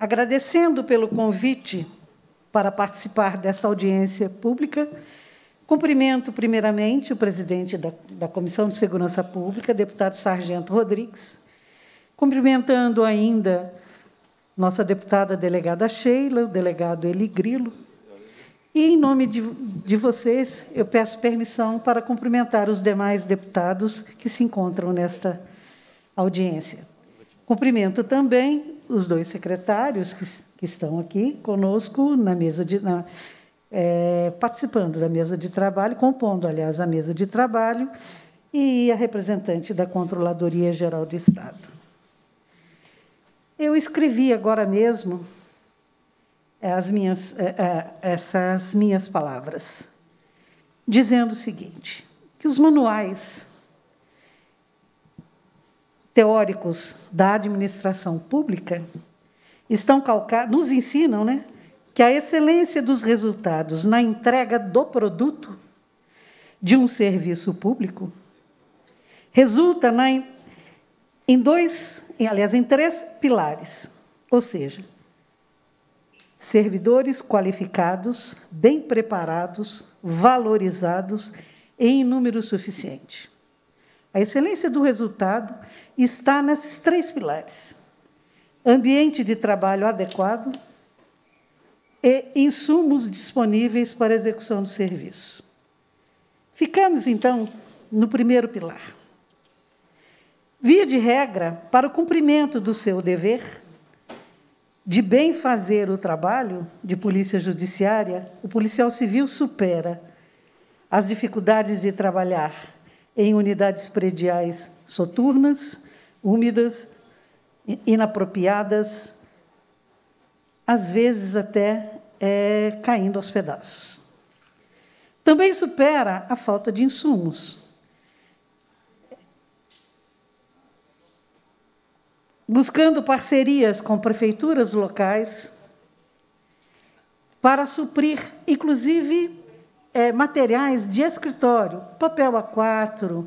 Agradecendo pelo convite para participar dessa audiência pública, cumprimento primeiramente o presidente da, da Comissão de Segurança Pública, deputado Sargento Rodrigues, cumprimentando ainda nossa deputada delegada Sheila, o delegado Eli Grilo. E, em nome de, de vocês, eu peço permissão para cumprimentar os demais deputados que se encontram nesta audiência. Cumprimento também os dois secretários que, que estão aqui conosco na mesa de, na, é, participando da mesa de trabalho, compondo, aliás, a mesa de trabalho, e a representante da Controladoria Geral do Estado. Eu escrevi agora mesmo é, as minhas, é, é, essas minhas palavras, dizendo o seguinte: que os manuais teóricos da administração pública estão calcados, nos ensinam, né, que a excelência dos resultados na entrega do produto de um serviço público resulta na em dois, em, aliás, em três pilares, ou seja, servidores qualificados, bem preparados, valorizados e em número suficiente. A excelência do resultado está nesses três pilares: ambiente de trabalho adequado e insumos disponíveis para execução do serviço. Ficamos então no primeiro pilar. Via de regra, para o cumprimento do seu dever de bem fazer o trabalho de polícia judiciária, o policial civil supera as dificuldades de trabalhar em unidades prediais soturnas, úmidas, inapropriadas, às vezes até é, caindo aos pedaços. Também supera a falta de insumos buscando parcerias com prefeituras locais para suprir, inclusive, é, materiais de escritório, papel A4,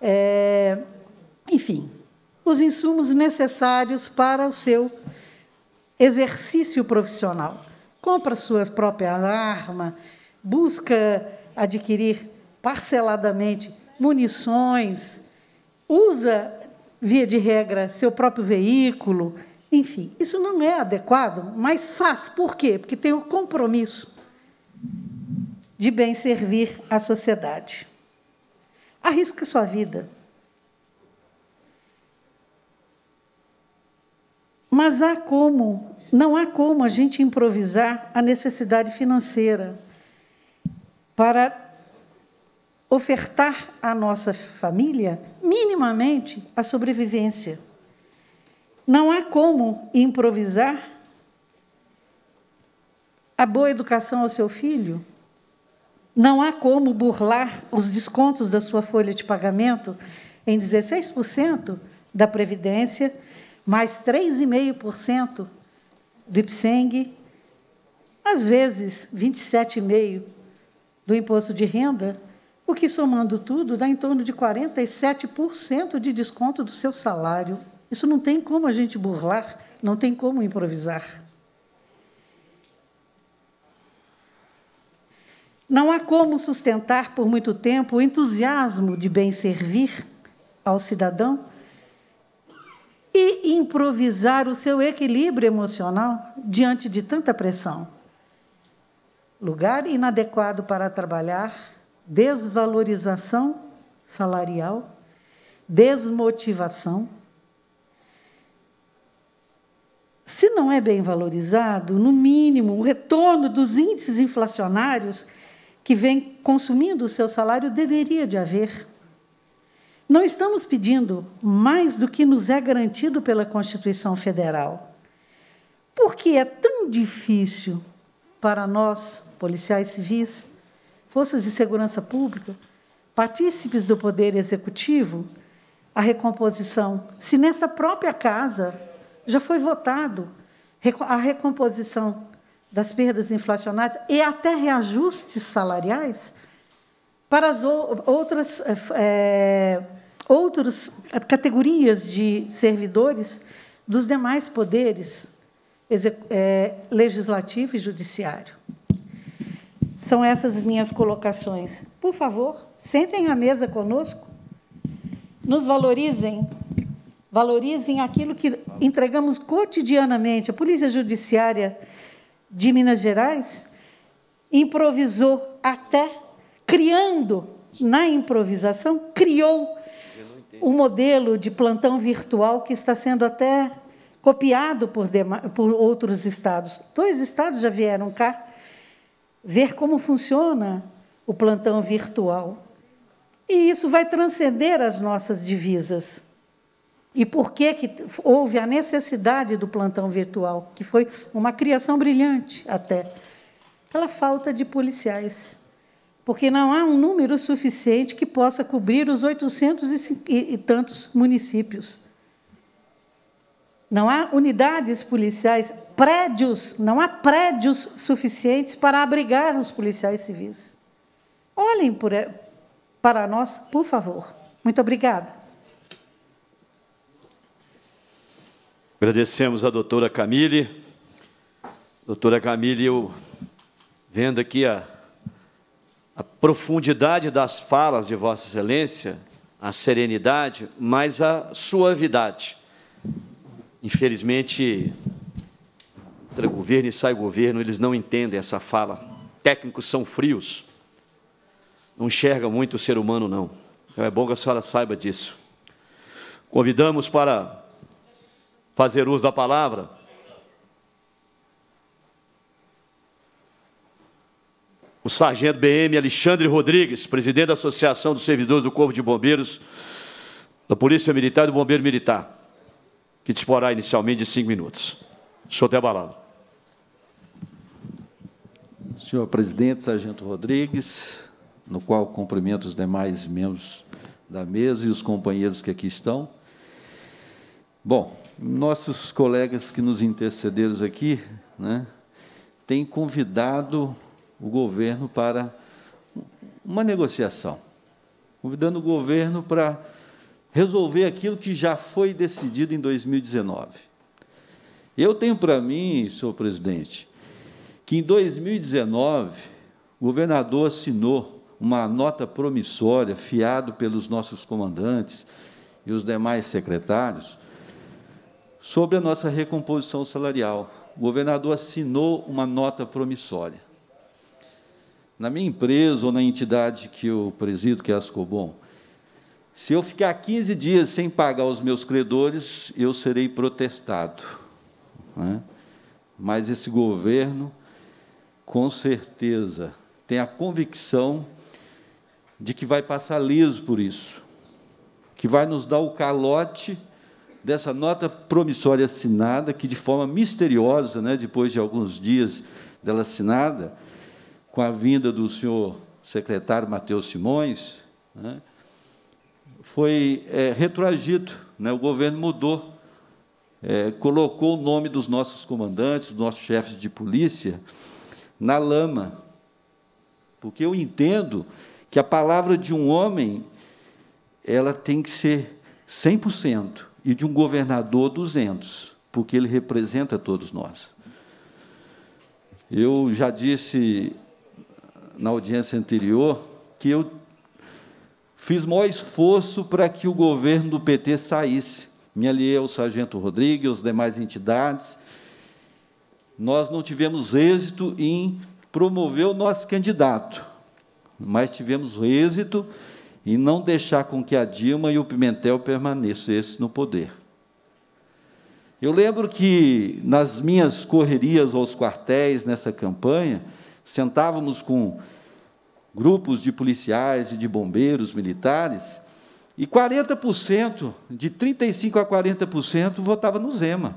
é, eh, enfim, os insumos necessários para o seu exercício profissional. Compra sua própria arma, busca adquirir parceladamente munições, usa via de regra, seu próprio veículo. Enfim, isso não é adequado, mas faz. Por quê? Porque tem o compromisso de bem servir à sociedade. Arrisca sua vida. Mas há como, não há como a gente improvisar a necessidade financeira para ofertar à nossa família, minimamente, a sobrevivência. Não há como improvisar a boa educação ao seu filho. Não há como burlar os descontos da sua folha de pagamento em 16% da Previdência, mais 3,5% do IPSENG, às vezes 27,5% do imposto de renda, o que, somando tudo, dá em torno de 47% de desconto do seu salário. Isso não tem como a gente burlar, não tem como improvisar. Não há como sustentar por muito tempo o entusiasmo de bem servir ao cidadão e improvisar o seu equilíbrio emocional diante de tanta pressão. Lugar inadequado para trabalhar, desvalorização salarial, desmotivação. Se não é bem valorizado, no mínimo, o retorno dos índices inflacionários que vem consumindo o seu salário deveria de haver. Não estamos pedindo mais do que nos é garantido pela Constituição Federal. Por que é tão difícil para nós, policiais civis, forças de segurança pública, partícipes do poder executivo, a recomposição. Se nessa própria casa já foi votado a recomposição das perdas inflacionárias e até reajustes salariais para as outras, é, eh, eh, outras eh, categorias de servidores dos demais poderes é, legislativo e judiciário. São essas minhas colocações. Por favor, sentem à mesa conosco, nos valorizem, valorizem aquilo que entregamos cotidianamente. A Polícia Judiciária de Minas Gerais improvisou até criando, na improvisação, criou o um modelo de plantão virtual que está sendo até copiado por, por outros estados. Dois estados já vieram cá ver como funciona o plantão virtual. E isso vai transcender as nossas divisas. E por que, que houve a necessidade do plantão virtual, que foi uma criação brilhante até? Pela falta de policiais. Porque não há um número suficiente que possa cobrir os 800 e tantos municípios. Não há unidades policiais, prédios, não há prédios suficientes para abrigar os policiais civis. Olhem por, eh, para nós, por favor. Muito obrigada. Agradecemos a doutora Camille. Doutora Camille, eu vendo aqui a, a profundidade das falas de Vossa Excelência, a serenidade, mas a suavidade Infelizmente, entra governo e sai governo, eles não entendem essa fala. Técnicos são frios, não enxergam muito o ser humano, não. Então é bom que a senhora saiba disso. Convidamos para fazer uso da palavra. O sargento BM Alexandre Rodrigues, presidente da Associação dos Servidores do Corpo de Bombeiros, da Polícia Militar e do Bombeiro Militar que disporá inicialmente de cinco minutos. O senhor Debalado. Senhor presidente, Sargento Rodrigues, no qual cumprimento os demais membros da mesa e os companheiros que aqui estão. Bom, nossos colegas que nos intercederam aqui né, têm convidado o governo para uma negociação, convidando o governo para resolver aquilo que já foi decidido em 2019. Eu tenho para mim, senhor presidente, que em 2019 o governador assinou uma nota promissória, fiado pelos nossos comandantes e os demais secretários, sobre a nossa recomposição salarial. O governador assinou uma nota promissória. Na minha empresa ou na entidade que eu presido, que é a Ascobom, se eu ficar 15 dias sem pagar os meus credores, eu serei protestado. Né? Mas esse governo, com certeza, tem a convicção de que vai passar liso por isso, que vai nos dar o calote dessa nota promissória assinada, que de forma misteriosa, né, depois de alguns dias dela assinada, com a vinda do senhor secretário Matheus Simões, né, foi é, retroagido, né? o governo mudou, é, colocou o nome dos nossos comandantes, dos nossos chefes de polícia, na lama. Porque eu entendo que a palavra de um homem ela tem que ser 100% e de um governador 200, porque ele representa todos nós. Eu já disse na audiência anterior que eu Fiz maior esforço para que o governo do PT saísse. Me aliei ao Sargento Rodrigues, aos demais entidades. Nós não tivemos êxito em promover o nosso candidato, mas tivemos êxito em não deixar com que a Dilma e o Pimentel permanecessem no poder. Eu lembro que nas minhas correrias aos quartéis nessa campanha, sentávamos com grupos de policiais e de bombeiros militares, e 40%, de 35% a 40%, votava no Zema.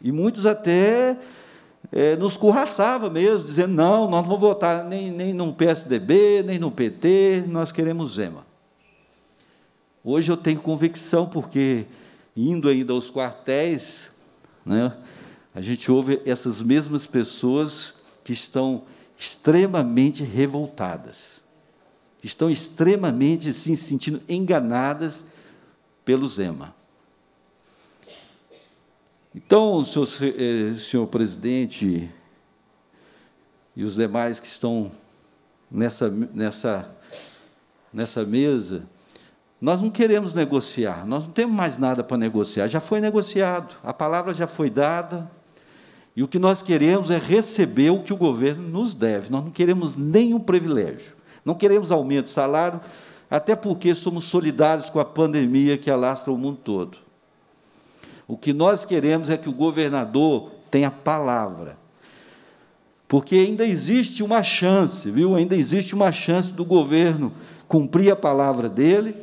E muitos até é, nos corraçava mesmo, dizendo, não, nós não vamos votar nem, nem no PSDB, nem no PT, nós queremos Zema. Hoje eu tenho convicção, porque indo ainda aos quartéis, né, a gente ouve essas mesmas pessoas que estão extremamente revoltadas. Estão extremamente se sentindo enganadas pelo Zema. Então, senhor, eh, senhor presidente e os demais que estão nessa, nessa, nessa mesa, nós não queremos negociar, nós não temos mais nada para negociar, já foi negociado, a palavra já foi dada, e o que nós queremos é receber o que o governo nos deve. Nós não queremos nenhum privilégio. Não queremos aumento de salário, até porque somos solidários com a pandemia que alastra o mundo todo. O que nós queremos é que o governador tenha palavra. Porque ainda existe uma chance, viu? Ainda existe uma chance do governo cumprir a palavra dele.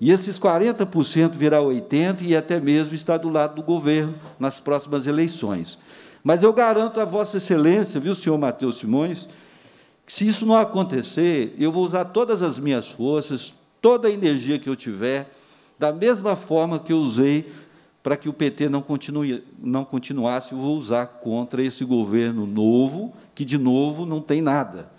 E esses 40% virar 80% e até mesmo estar do lado do governo nas próximas eleições. Mas eu garanto a Vossa Excelência, viu, senhor Matheus Simões, que se isso não acontecer, eu vou usar todas as minhas forças, toda a energia que eu tiver, da mesma forma que eu usei para que o PT não, continue, não continuasse, eu vou usar contra esse governo novo, que, de novo, não tem nada.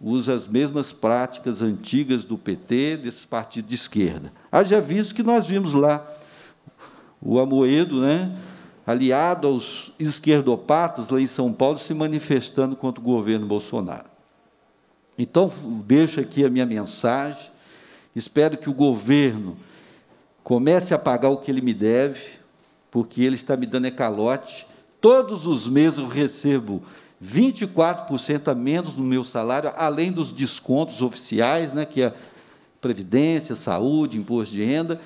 Usa as mesmas práticas antigas do PT, desses partidos de esquerda. Haja visto que nós vimos lá o Amoedo, né? aliado aos esquerdopatas lá em São Paulo, se manifestando contra o governo Bolsonaro. Então, deixo aqui a minha mensagem. Espero que o governo comece a pagar o que ele me deve, porque ele está me dando é calote. Todos os meses eu recebo 24% a menos no meu salário, além dos descontos oficiais, né, que é previdência, saúde, imposto de renda.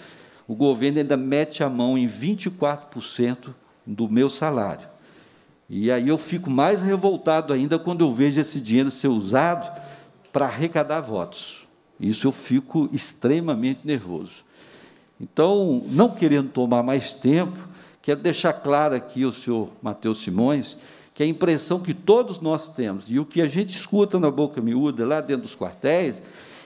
O governo ainda mete a mão em 24% do meu salário. E aí eu fico mais revoltado ainda quando eu vejo esse dinheiro ser usado para arrecadar votos. Isso eu fico extremamente nervoso. Então, não querendo tomar mais tempo, quero deixar claro aqui ao senhor Matheus Simões que a impressão que todos nós temos e o que a gente escuta na boca miúda lá dentro dos quartéis,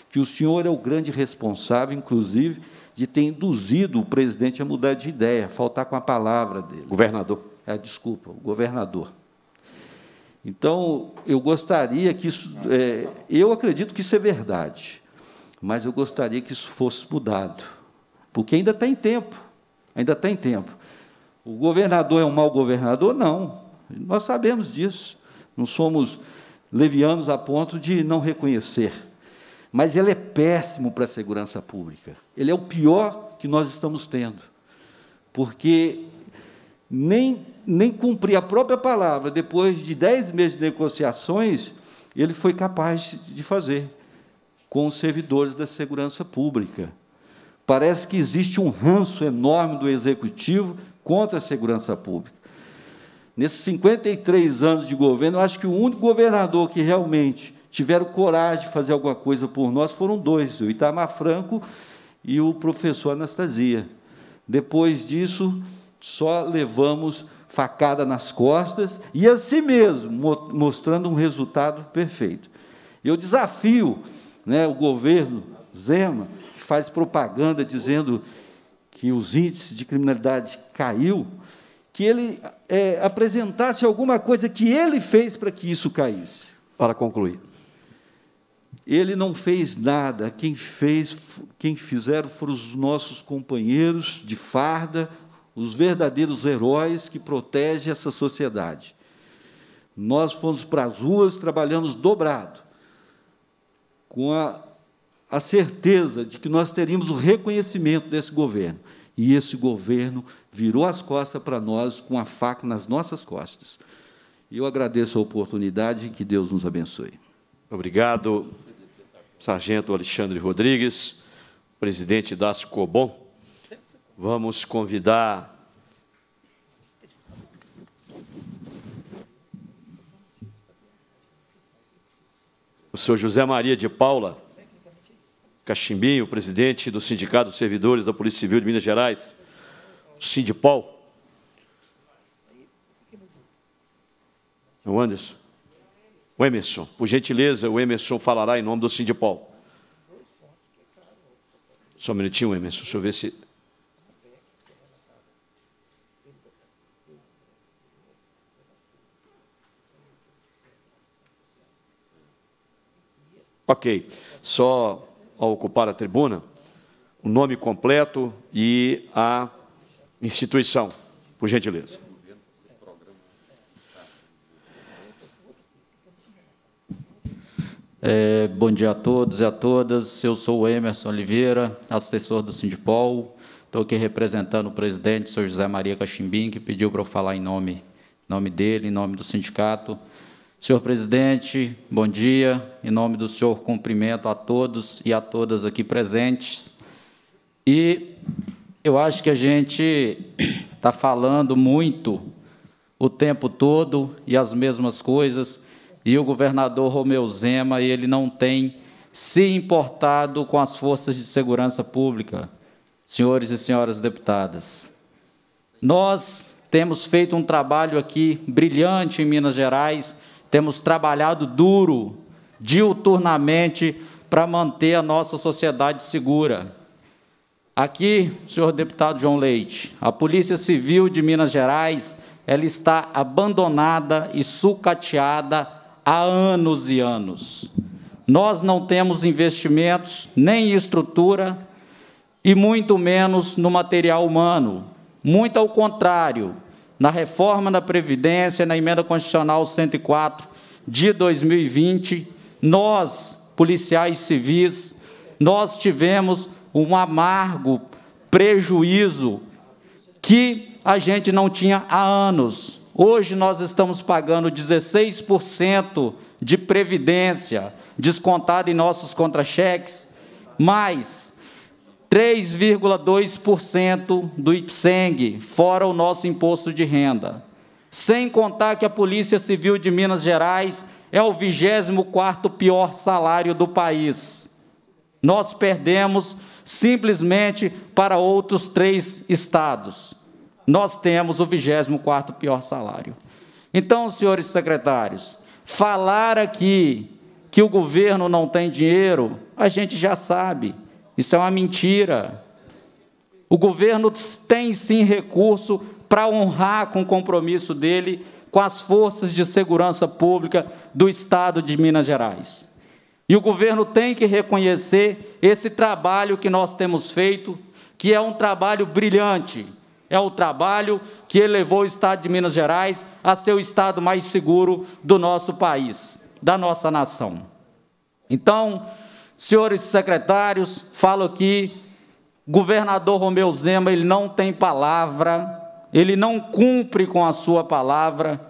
que o senhor é o grande responsável, inclusive, de ter induzido o presidente a mudar de ideia, faltar com a palavra dele. Governador. É, desculpa, o governador. Então, eu gostaria que isso. É, eu acredito que isso é verdade, mas eu gostaria que isso fosse mudado, porque ainda tem tempo ainda tem tempo. O governador é um mau governador? Não. Nós sabemos disso. Não somos levianos a ponto de não reconhecer mas ele é péssimo para a segurança pública. Ele é o pior que nós estamos tendo, porque nem, nem cumprir a própria palavra, depois de dez meses de negociações, ele foi capaz de fazer com os servidores da segurança pública. Parece que existe um ranço enorme do executivo contra a segurança pública. Nesses 53 anos de governo, eu acho que o único governador que realmente tiveram coragem de fazer alguma coisa por nós foram dois, o Itamar Franco e o professor Anastasia. Depois disso, só levamos facada nas costas e assim mesmo, mostrando um resultado perfeito. Eu desafio né, o governo Zema, que faz propaganda dizendo que os índices de criminalidade caiu, que ele é, apresentasse alguma coisa que ele fez para que isso caísse. Para concluir. Ele não fez nada, quem fez, quem fizeram foram os nossos companheiros de farda, os verdadeiros heróis que protegem essa sociedade. Nós fomos para as ruas, trabalhamos dobrado, com a, a certeza de que nós teríamos o reconhecimento desse governo. E esse governo virou as costas para nós com a faca nas nossas costas. Eu agradeço a oportunidade e que Deus nos abençoe. Obrigado. Sargento Alexandre Rodrigues, presidente da Ascobom. Vamos convidar o senhor José Maria de Paula Cachimbinho, presidente do Sindicato dos Servidores da Polícia Civil de Minas Gerais, Sindipol. O Anderson. O Emerson, por gentileza, o Emerson falará em nome do Sindipol. Só um minutinho, Emerson, deixa eu ver se. Ok, só ao ocupar a tribuna, o nome completo e a instituição, por gentileza. É, bom dia a todos e a todas. Eu sou o Emerson Oliveira, assessor do Sindipol. Estou aqui representando o presidente, o senhor José Maria Cachimbim, que pediu para eu falar em nome, nome dele, em nome do sindicato. Senhor presidente, bom dia. Em nome do senhor, cumprimento a todos e a todas aqui presentes. E eu acho que a gente está falando muito o tempo todo e as mesmas coisas e o governador Romeu Zema ele não tem se importado com as forças de segurança pública, senhores e senhoras deputadas. Nós temos feito um trabalho aqui brilhante em Minas Gerais, temos trabalhado duro, diuturnamente, para manter a nossa sociedade segura. Aqui, senhor deputado João Leite, a Polícia Civil de Minas Gerais, ela está abandonada e sucateada há anos e anos. Nós não temos investimentos, nem estrutura, e muito menos no material humano. Muito ao contrário, na reforma da Previdência, na emenda constitucional 104 de 2020, nós, policiais civis, nós tivemos um amargo prejuízo que a gente não tinha há anos. Hoje nós estamos pagando 16% de previdência descontado em nossos contra-cheques, mais 3,2% do IPSENG, fora o nosso imposto de renda. Sem contar que a Polícia Civil de Minas Gerais é o 24º pior salário do país. Nós perdemos simplesmente para outros três estados nós temos o 24º pior salário. Então, senhores secretários, falar aqui que o governo não tem dinheiro, a gente já sabe. Isso é uma mentira. O governo tem sim recurso para honrar com o compromisso dele com as forças de segurança pública do Estado de Minas Gerais. E o governo tem que reconhecer esse trabalho que nós temos feito, que é um trabalho brilhante, é o trabalho que elevou o Estado de Minas Gerais a ser o Estado mais seguro do nosso país, da nossa nação. Então, senhores secretários, falo aqui, governador Romeu Zema, ele não tem palavra, ele não cumpre com a sua palavra.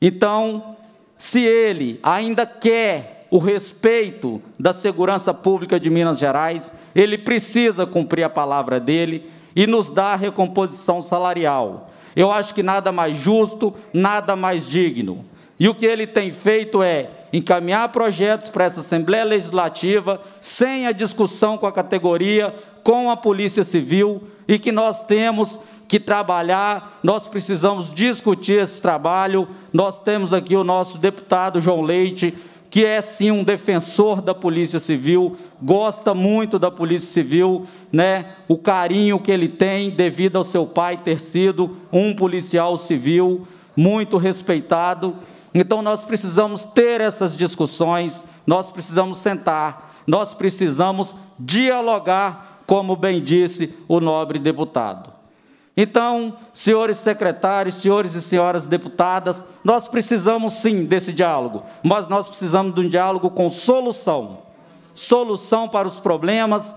Então, se ele ainda quer o respeito da segurança pública de Minas Gerais, ele precisa cumprir a palavra dele e nos dá a recomposição salarial. Eu acho que nada mais justo, nada mais digno. E o que ele tem feito é encaminhar projetos para essa Assembleia Legislativa, sem a discussão com a categoria, com a Polícia Civil, e que nós temos que trabalhar, nós precisamos discutir esse trabalho. Nós temos aqui o nosso deputado João Leite, que é sim um defensor da Polícia Civil, gosta muito da Polícia Civil, né? O carinho que ele tem devido ao seu pai ter sido um policial civil muito respeitado. Então nós precisamos ter essas discussões, nós precisamos sentar, nós precisamos dialogar, como bem disse o nobre deputado. Então, senhores secretários, senhores e senhoras deputadas, nós precisamos sim desse diálogo, mas nós precisamos de um diálogo com solução. Solução para os problemas,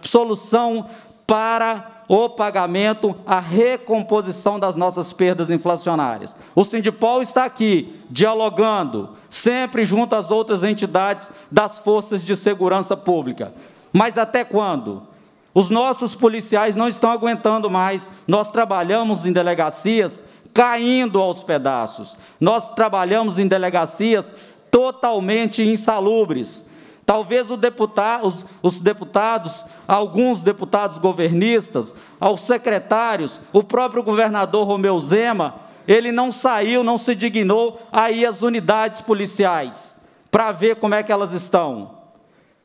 solução para o pagamento, a recomposição das nossas perdas inflacionárias. O Sindipol está aqui, dialogando, sempre junto às outras entidades das forças de segurança pública. Mas até quando? Os nossos policiais não estão aguentando mais. Nós trabalhamos em delegacias caindo aos pedaços. Nós trabalhamos em delegacias totalmente insalubres. Talvez deputado, os, os, deputados, alguns deputados governistas, aos secretários, o próprio governador Romeu Zema, ele não saiu, não se dignou a ir às unidades policiais para ver como é que elas estão.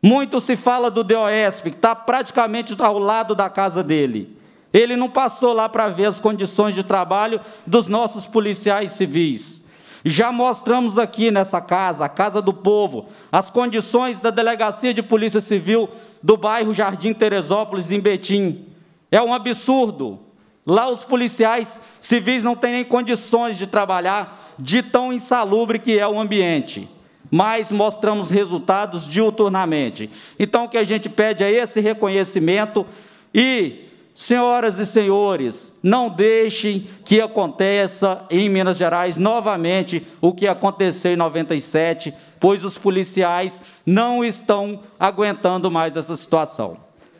Muito se fala do DOESP, que está praticamente ao lado da casa dele. Ele não passou lá para ver as condições de trabalho dos nossos policiais civis. Já mostramos aqui nessa casa, a Casa do Povo, as condições da Delegacia de Polícia Civil do bairro Jardim Teresópolis, em Betim. É um absurdo. Lá os policiais civis não têm nem condições de trabalhar, de tão insalubre que é o ambiente mas mostramos resultados diuturnamente. Então, o que a gente pede é esse reconhecimento e, senhoras e senhores, não deixem que aconteça em Minas Gerais novamente o que aconteceu em 97, pois os policiais não estão aguentando mais essa situação.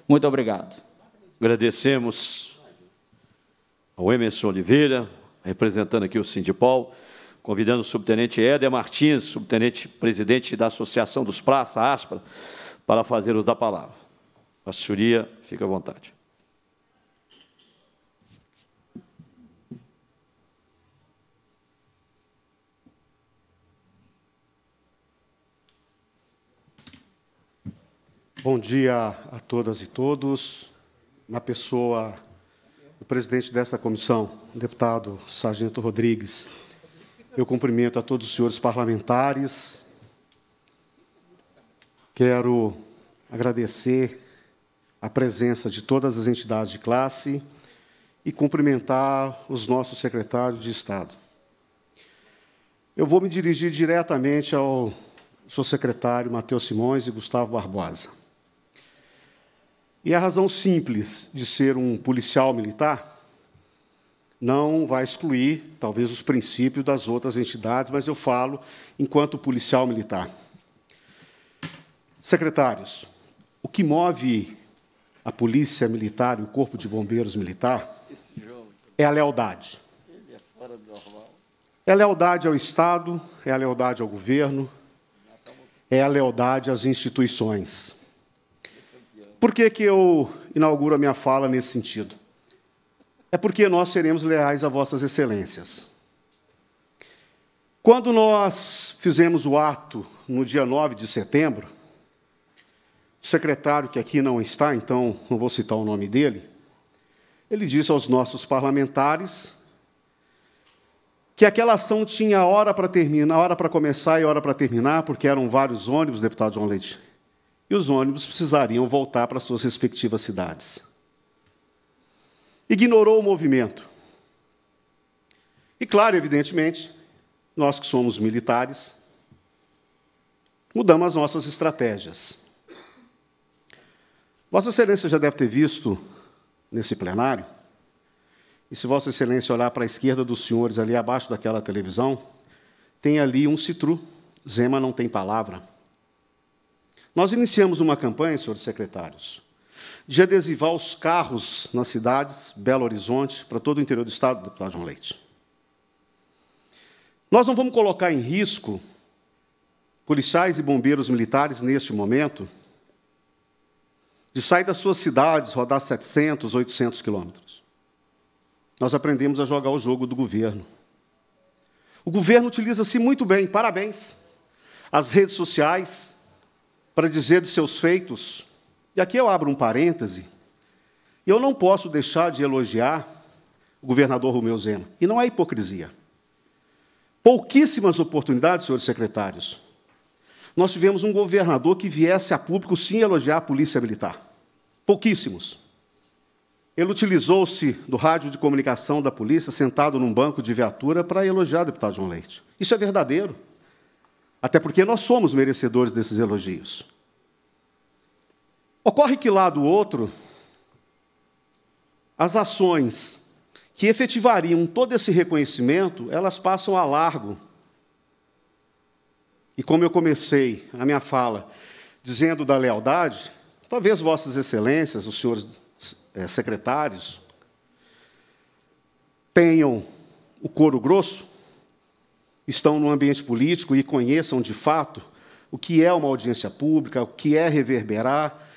Muito obrigado. Agradecemos ao Emerson Oliveira, representando aqui o Sindipol convidando o subtenente Éder Martins, subtenente presidente da Associação dos Praças Aspra, para fazer uso da palavra. A assessoria, fica à vontade. Bom dia a todas e todos. Na pessoa do presidente dessa comissão, o deputado Sargento Rodrigues, eu cumprimento a todos os senhores parlamentares. Quero agradecer a presença de todas as entidades de classe e cumprimentar os nossos secretários de Estado. Eu vou me dirigir diretamente ao seu secretário Matheus Simões e Gustavo Barbosa. E a razão simples de ser um policial militar não vai excluir, talvez, os princípios das outras entidades, mas eu falo enquanto policial militar. Secretários, o que move a polícia militar e o corpo de bombeiros militar é a lealdade. É a lealdade ao Estado, é a lealdade ao governo, é a lealdade às instituições. Por que, que eu inauguro a minha fala nesse sentido? é porque nós seremos leais a vossas excelências. Quando nós fizemos o ato no dia 9 de setembro, o secretário, que aqui não está, então não vou citar o nome dele, ele disse aos nossos parlamentares que aquela ação tinha hora para terminar, hora para começar e hora para terminar, porque eram vários ônibus, deputado João Leite, e os ônibus precisariam voltar para suas respectivas cidades ignorou o movimento. E claro, evidentemente, nós que somos militares, mudamos as nossas estratégias. Vossa Excelência já deve ter visto nesse plenário, e se Vossa Excelência olhar para a esquerda dos senhores, ali abaixo daquela televisão, tem ali um citru. Zema não tem palavra. Nós iniciamos uma campanha, senhores secretários, de adesivar os carros nas cidades, Belo Horizonte, para todo o interior do Estado, deputado João Leite. Nós não vamos colocar em risco policiais e bombeiros militares neste momento de sair das suas cidades, rodar 700, 800 quilômetros. Nós aprendemos a jogar o jogo do governo. O governo utiliza-se muito bem, parabéns, as redes sociais para dizer de seus feitos, e aqui eu abro um parêntese. Eu não posso deixar de elogiar o governador Romeu Zema. E não é hipocrisia. Pouquíssimas oportunidades, senhores secretários. Nós tivemos um governador que viesse a público sim elogiar a polícia militar. Pouquíssimos. Ele utilizou-se do rádio de comunicação da polícia, sentado num banco de viatura, para elogiar o deputado João Leite. Isso é verdadeiro. Até porque nós somos merecedores desses elogios. Ocorre que lá do outro, as ações que efetivariam todo esse reconhecimento, elas passam a largo. E como eu comecei a minha fala dizendo da lealdade, talvez vossas excelências, os senhores é, secretários, tenham o couro grosso, estão no ambiente político e conheçam de fato o que é uma audiência pública, o que é reverberar,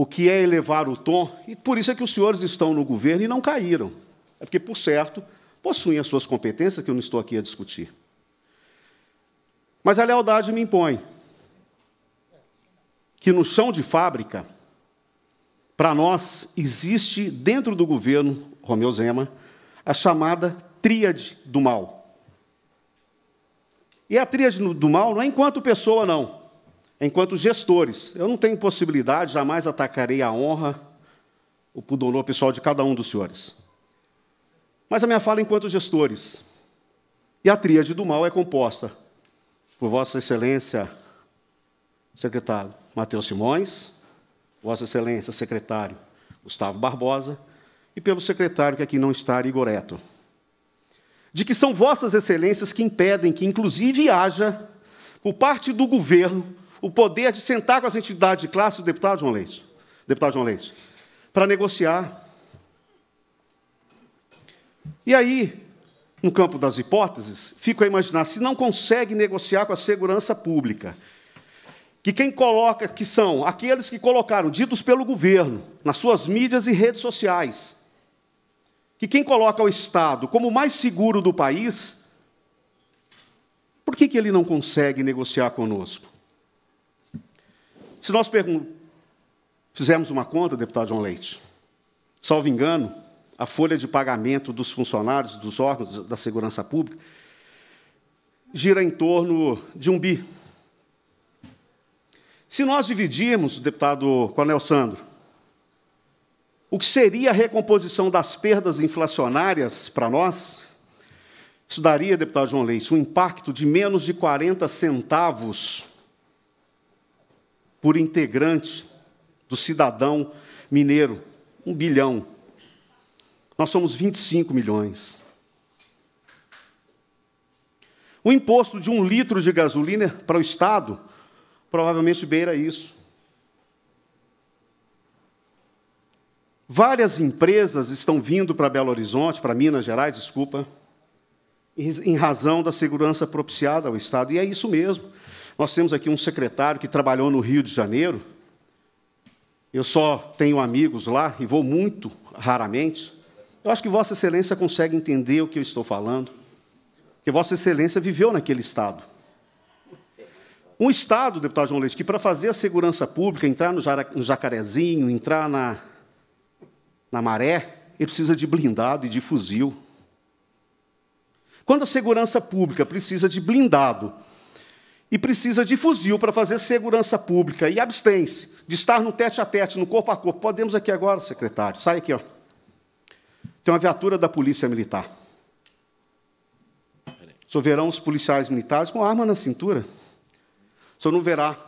o que é elevar o tom, e por isso é que os senhores estão no governo e não caíram. É porque, por certo, possuem as suas competências, que eu não estou aqui a discutir. Mas a lealdade me impõe que no chão de fábrica, para nós, existe dentro do governo Romeu Zema a chamada tríade do mal. E a tríade do mal não é enquanto pessoa, não enquanto gestores. Eu não tenho possibilidade, jamais atacarei a honra, o pudor pessoal de cada um dos senhores. Mas a minha fala enquanto gestores. E a tríade do mal é composta por Vossa Excelência, secretário Matheus Simões, Vossa Excelência, secretário Gustavo Barbosa, e pelo secretário que aqui não está, Igoreto. De que são Vossas Excelências que impedem que, inclusive, haja, por parte do governo, o poder de sentar com as entidades de classe do deputado João Leite, deputado João Leite, para negociar. E aí, no campo das hipóteses, fico a imaginar se não consegue negociar com a segurança pública, que quem coloca, que são aqueles que colocaram, ditos pelo governo, nas suas mídias e redes sociais, que quem coloca o Estado como o mais seguro do país, por que, que ele não consegue negociar conosco? Se nós fizermos uma conta, deputado João Leite, salvo engano, a folha de pagamento dos funcionários dos órgãos da segurança pública gira em torno de um bi. Se nós dividirmos, deputado Coronel Sandro, o que seria a recomposição das perdas inflacionárias para nós? Isso daria, deputado João Leite, um impacto de menos de 40 centavos por integrante do cidadão mineiro, um bilhão. Nós somos 25 milhões. O imposto de um litro de gasolina para o Estado provavelmente beira isso. Várias empresas estão vindo para Belo Horizonte, para Minas Gerais, desculpa, em razão da segurança propiciada ao Estado. E é isso mesmo. Nós temos aqui um secretário que trabalhou no Rio de Janeiro. Eu só tenho amigos lá e vou muito raramente. Eu acho que Vossa Excelência consegue entender o que eu estou falando, porque Vossa Excelência viveu naquele Estado. Um Estado, deputado João Leite, que para fazer a segurança pública, entrar no jacarezinho, entrar na, na maré, ele precisa de blindado e de fuzil. Quando a segurança pública precisa de blindado e precisa de fuzil para fazer segurança pública e abstém-se de estar no tete a tete, no corpo a corpo. Podemos aqui agora, secretário. Sai aqui, ó. Tem uma viatura da Polícia Militar. Só verão os policiais militares com arma na cintura. Só não verá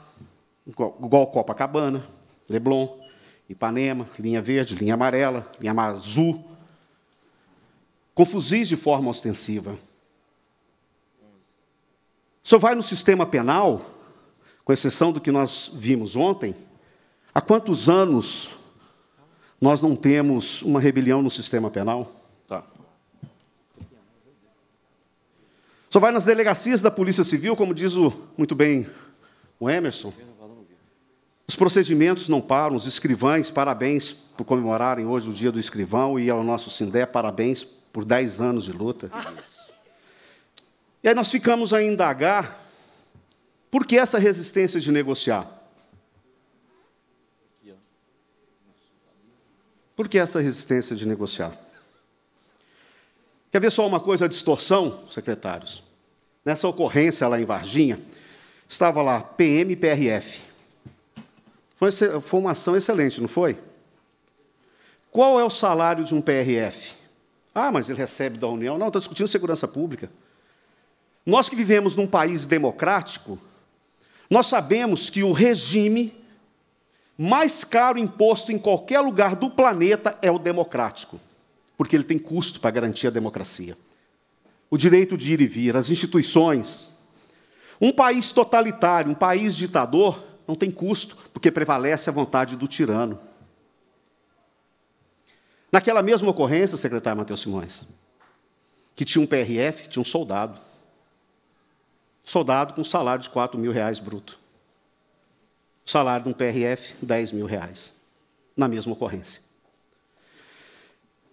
igual Copacabana, Leblon, Ipanema, linha verde, linha amarela, linha azul, com fuzis de forma ostensiva. Só vai no sistema penal, com exceção do que nós vimos ontem, há quantos anos nós não temos uma rebelião no sistema penal? Tá. Só vai nas delegacias da Polícia Civil, como diz o, muito bem o Emerson. Os procedimentos não param, os escrivães, parabéns por comemorarem hoje o dia do escrivão e ao nosso Sindé, parabéns por 10 anos de luta. E aí nós ficamos a indagar por que essa resistência de negociar? Por que essa resistência de negociar? Quer ver só uma coisa, a distorção, secretários? Nessa ocorrência lá em Varginha, estava lá PM e PRF. Foi, uma ação excelente, não foi? Qual é o salário de um PRF? Ah, mas ele recebe da União. Não, está discutindo segurança pública. Nós que vivemos num país democrático, nós sabemos que o regime mais caro imposto em qualquer lugar do planeta é o democrático, porque ele tem custo para garantir a democracia. O direito de ir e vir, as instituições. Um país totalitário, um país ditador, não tem custo, porque prevalece a vontade do tirano. Naquela mesma ocorrência, secretário Matheus Simões, que tinha um PRF, tinha um soldado soldado com salário de 4 mil reais bruto. O salário de um PRF, 10 mil reais, na mesma ocorrência.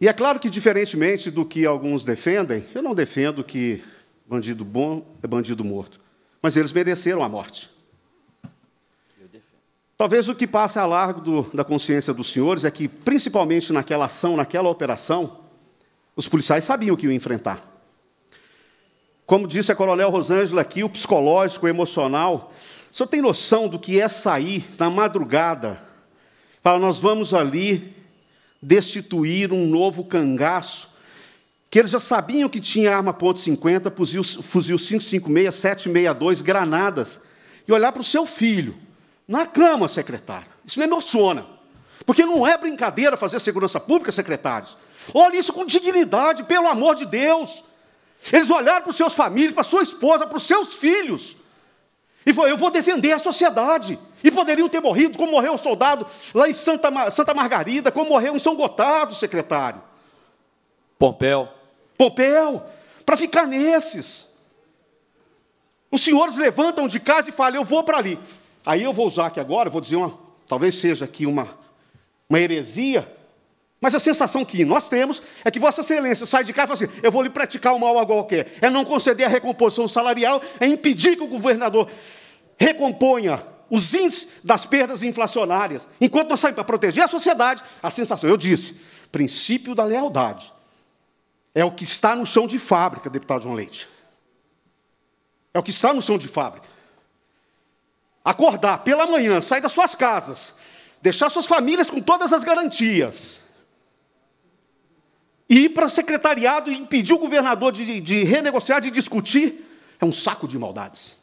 E é claro que, diferentemente do que alguns defendem, eu não defendo que bandido bom é bandido morto, mas eles mereceram a morte. Talvez o que passa a largo do, da consciência dos senhores é que, principalmente naquela ação, naquela operação, os policiais sabiam o que iam enfrentar. Como disse a Coronel Rosângela aqui, o psicológico, o emocional. O senhor tem noção do que é sair na madrugada para nós vamos ali destituir um novo cangaço, que eles já sabiam que tinha arma .50, fuzil, fuzil 556, 762, granadas, e olhar para o seu filho, na cama, secretário. Isso me emociona. Porque não é brincadeira fazer segurança pública, secretários. Olha isso com dignidade, pelo amor de Deus. Eles olharam para os seus famílias, para sua esposa, para os seus filhos. E falou: Eu vou defender a sociedade. E poderiam ter morrido, como morreu um soldado lá em Santa, Santa Margarida, como morreu em São Gotardo, secretário. Pompeu. Pompeu, para ficar nesses. Os senhores levantam de casa e falam: Eu vou para ali. Aí eu vou usar aqui agora, vou dizer uma, talvez seja aqui uma, uma heresia, mas a sensação que nós temos é que Vossa Excelência sai de cá e fala assim: eu vou lhe praticar um mal a qualquer. É não conceder a recomposição salarial, é impedir que o governador recomponha os índices das perdas inflacionárias. Enquanto nós saímos para proteger a sociedade, a sensação, eu disse, princípio da lealdade. É o que está no chão de fábrica, deputado João Leite. É o que está no chão de fábrica. Acordar pela manhã, sair das suas casas, deixar suas famílias com todas as garantias e ir para o secretariado e impedir o governador de, de renegociar, de discutir, é um saco de maldades.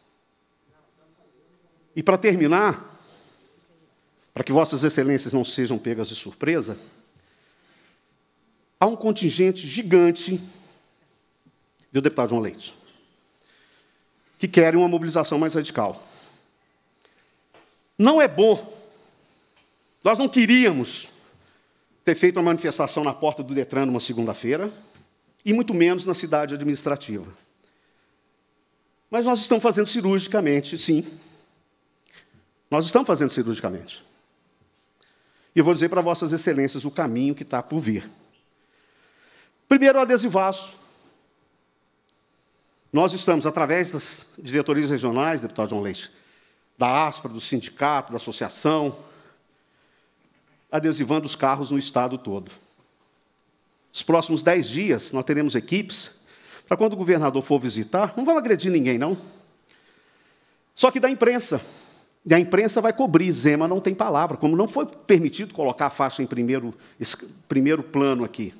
E para terminar, para que Vossas Excelências não sejam pegas de surpresa, há um contingente gigante, viu, deputado João Leite, que querem uma mobilização mais radical. Não é bom, nós não queríamos ter feito uma manifestação na porta do Detran numa segunda-feira, e muito menos na cidade administrativa. Mas nós estamos fazendo cirurgicamente, sim. Nós estamos fazendo cirurgicamente. E eu vou dizer para vossas excelências o caminho que está por vir. Primeiro, o adesivaço. Nós estamos, através das diretorias regionais, deputado João Leite, da ASPRA, do sindicato, da associação, adesivando os carros no estado todo. Nos próximos dez dias, nós teremos equipes para quando o governador for visitar, não vão agredir ninguém, não. Só que da imprensa. E a imprensa vai cobrir. Zema não tem palavra. Como não foi permitido colocar a faixa em primeiro, primeiro plano aqui.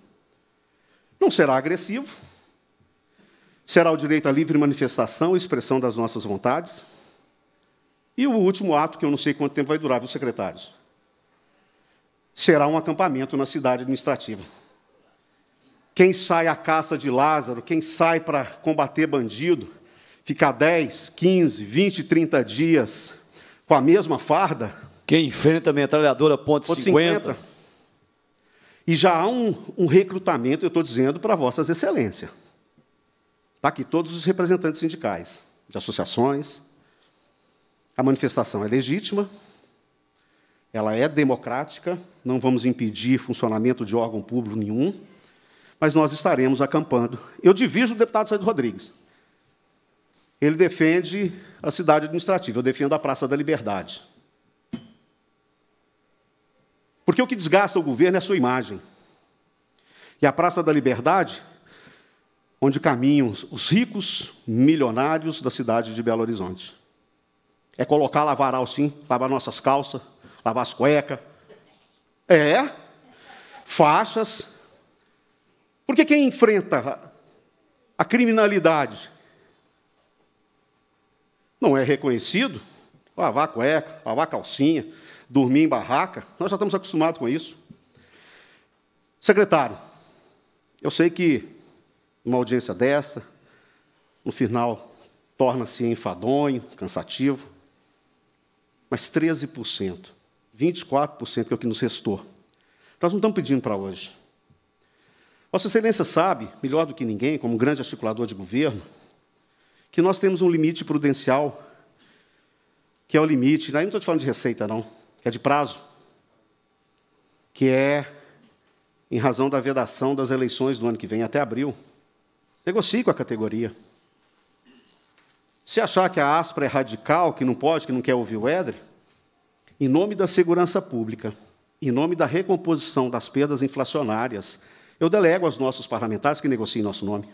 Não será agressivo. Será o direito à livre manifestação e expressão das nossas vontades. E o último ato, que eu não sei quanto tempo vai durar, viu, secretários? será um acampamento na cidade administrativa. Quem sai à caça de Lázaro, quem sai para combater bandido, fica 10, 15, 20, 30 dias com a mesma farda. Quem enfrenta a metralhadora ponto, ponto 50. 50. E já há um, um recrutamento, eu estou dizendo, para vossas excelências. Está aqui todos os representantes sindicais, de associações. A manifestação é legítima, ela é democrática, não vamos impedir funcionamento de órgão público nenhum, mas nós estaremos acampando. Eu diviso o deputado Sérgio Rodrigues. Ele defende a cidade administrativa, eu defendo a Praça da Liberdade. Porque o que desgasta o governo é a sua imagem. E a Praça da Liberdade, onde caminham os ricos milionários da cidade de Belo Horizonte. É colocar lavaral, sim, lavar nossas calças, lavar as cuecas. É, faixas. Porque quem enfrenta a criminalidade não é reconhecido. Lavar cueca, lavar calcinha, dormir em barraca, nós já estamos acostumados com isso. Secretário, eu sei que uma audiência dessa, no final, torna-se enfadonho, cansativo, mas 13% 24%, que é o que nos restou. Nós não estamos pedindo para hoje. Vossa Excelência sabe, melhor do que ninguém, como grande articulador de governo, que nós temos um limite prudencial, que é o limite, não estou te falando de receita, não, que é de prazo, que é em razão da vedação das eleições do ano que vem, até abril. Negocie com a categoria. Se achar que a aspra é radical, que não pode, que não quer ouvir o Edre em nome da segurança pública, em nome da recomposição das perdas inflacionárias, eu delego aos nossos parlamentares que negociem nosso nome.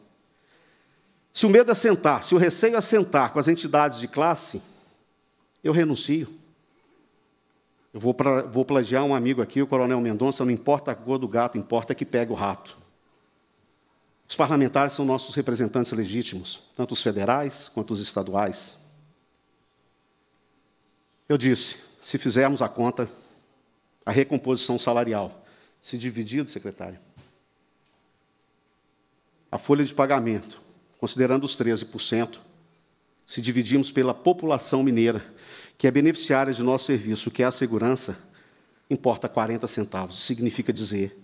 Se o medo assentar, é se o receio assentar é com as entidades de classe, eu renuncio. Eu vou, pra, vou plagiar um amigo aqui, o Coronel Mendonça, não importa a cor do gato, importa que pegue o rato. Os parlamentares são nossos representantes legítimos, tanto os federais quanto os estaduais. Eu disse, se fizermos a conta, a recomposição salarial, se dividido, secretário, a folha de pagamento, considerando os 13%, se dividirmos pela população mineira, que é beneficiária de nosso serviço, que é a segurança, importa 40 centavos. Significa dizer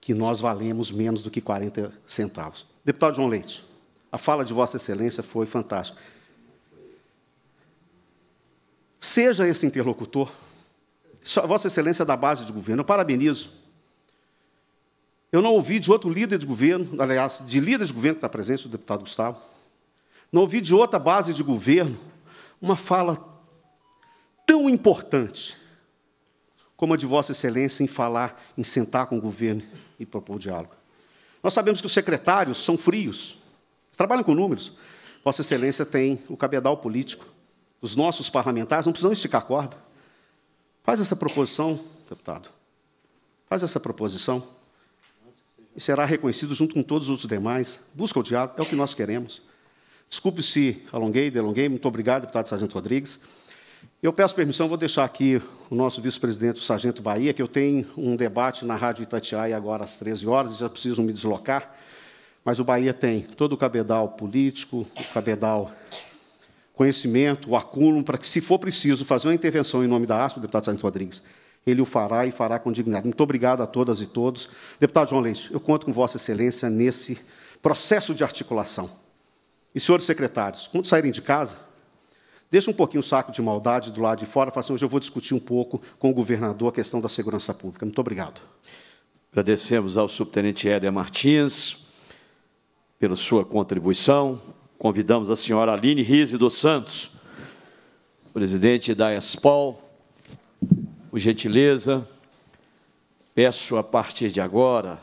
que nós valemos menos do que 40 centavos. Deputado João Leite, a fala de Vossa Excelência foi fantástica. Seja esse interlocutor. Vossa Excelência é da base de governo, eu parabenizo. Eu não ouvi de outro líder de governo, aliás, de líder de governo que está presente, o deputado Gustavo, não ouvi de outra base de governo uma fala tão importante como a de Vossa Excelência em falar, em sentar com o governo e propor diálogo. Nós sabemos que os secretários são frios, trabalham com números. Vossa Excelência tem o cabedal político os nossos parlamentares, não precisam esticar a corda. Faz essa proposição, deputado. Faz essa proposição. E será reconhecido junto com todos os demais. Busca o diálogo, é o que nós queremos. Desculpe se alonguei, delonguei. Muito obrigado, deputado Sargento Rodrigues. Eu peço permissão, vou deixar aqui o nosso vice-presidente, o Sargento Bahia, que eu tenho um debate na Rádio Itatiaia agora às 13 horas, já preciso me deslocar, mas o Bahia tem todo o cabedal político, o cabedal conhecimento, o acúmulo, para que, se for preciso, fazer uma intervenção em nome da ASP, deputado Sargento Rodrigues, ele o fará e fará com dignidade. Muito obrigado a todas e todos. Deputado João Leite, eu conto com Vossa Excelência nesse processo de articulação. E, senhores secretários, quando saírem de casa, deixe um pouquinho o saco de maldade do lado de fora, Façam assim, hoje eu vou discutir um pouco com o governador a questão da segurança pública. Muito obrigado. Agradecemos ao subtenente Éder Martins pela sua contribuição. Convidamos a senhora Aline Rize dos Santos, presidente da ESPOL, por gentileza, peço a partir de agora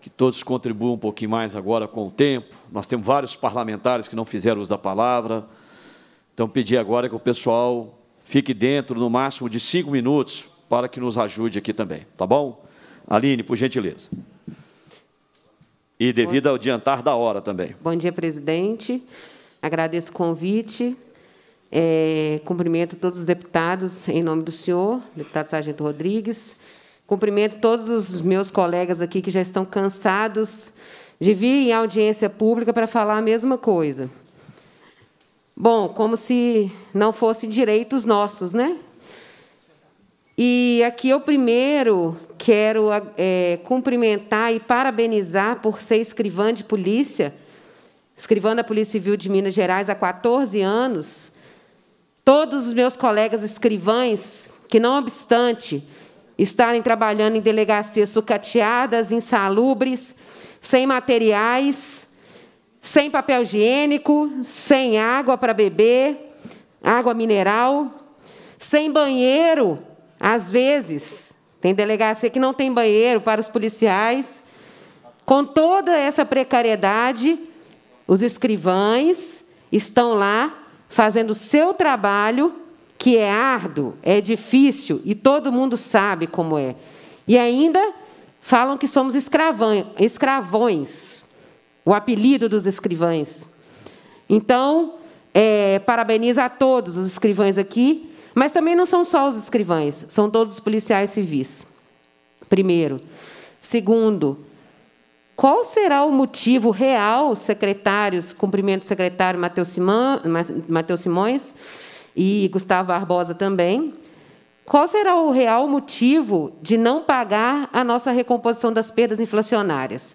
que todos contribuam um pouquinho mais agora com o tempo. Nós temos vários parlamentares que não fizeram uso da palavra, então pedi agora que o pessoal fique dentro no máximo de cinco minutos para que nos ajude aqui também, tá bom? Aline, por gentileza. E devido ao adiantar da hora também. Bom dia, presidente. Agradeço o convite. É, cumprimento todos os deputados em nome do senhor, deputado Sargento Rodrigues. Cumprimento todos os meus colegas aqui que já estão cansados de vir em audiência pública para falar a mesma coisa. Bom, como se não fossem direitos nossos, né? E aqui eu é primeiro quero ah, é, cumprimentar e parabenizar por ser escrivã de polícia, escrivã da Polícia Civil de Minas Gerais há 14 anos. Todos os meus colegas escrivães, que não obstante estarem trabalhando em delegacias sucateadas, insalubres, sem materiais, sem papel higiênico, sem água para beber, água mineral, sem banheiro, às vezes, tem delegacia que não tem banheiro para os policiais. Com toda essa precariedade, os escrivães estão lá fazendo o seu trabalho, que é árduo, é difícil e todo mundo sabe como é. E ainda falam que somos escravões o apelido dos escrivães. Então, é, a todos os escrivães aqui mas também não são só os escrivães, são todos os policiais civis. Primeiro. Segundo, qual será o motivo real, secretários, cumprimento do secretário Matheus, Simões e Gustavo Barbosa também, qual será o real motivo de não pagar a nossa recomposição das perdas inflacionárias?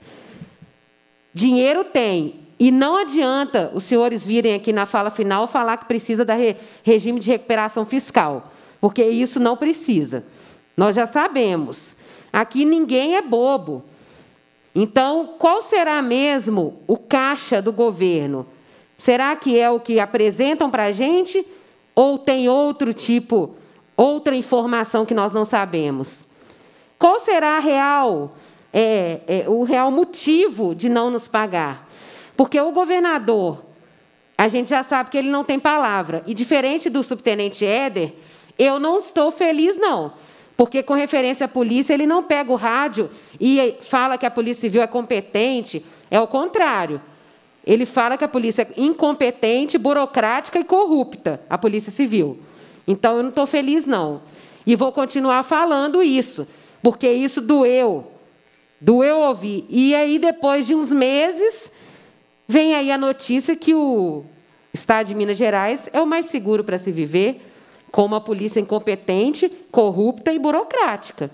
Dinheiro tem, e não adianta os senhores virem aqui na fala final falar que precisa da re regime de recuperação fiscal, porque isso não precisa. Nós já sabemos. Aqui ninguém é bobo. Então, qual será mesmo o caixa do governo? Será que é o que apresentam para a gente ou tem outro tipo, outra informação que nós não sabemos? Qual será a real, é, é, o real motivo de não nos pagar? Porque o governador, a gente já sabe que ele não tem palavra. E diferente do subtenente Éder, eu não estou feliz, não. Porque, com referência à polícia, ele não pega o rádio e fala que a Polícia Civil é competente. É o contrário. Ele fala que a polícia é incompetente, burocrática e corrupta, a Polícia Civil. Então, eu não estou feliz, não. E vou continuar falando isso, porque isso doeu. Doeu ouvir. E aí, depois de uns meses, Vem aí a notícia que o Estado de Minas Gerais é o mais seguro para se viver, com uma polícia incompetente, corrupta e burocrática.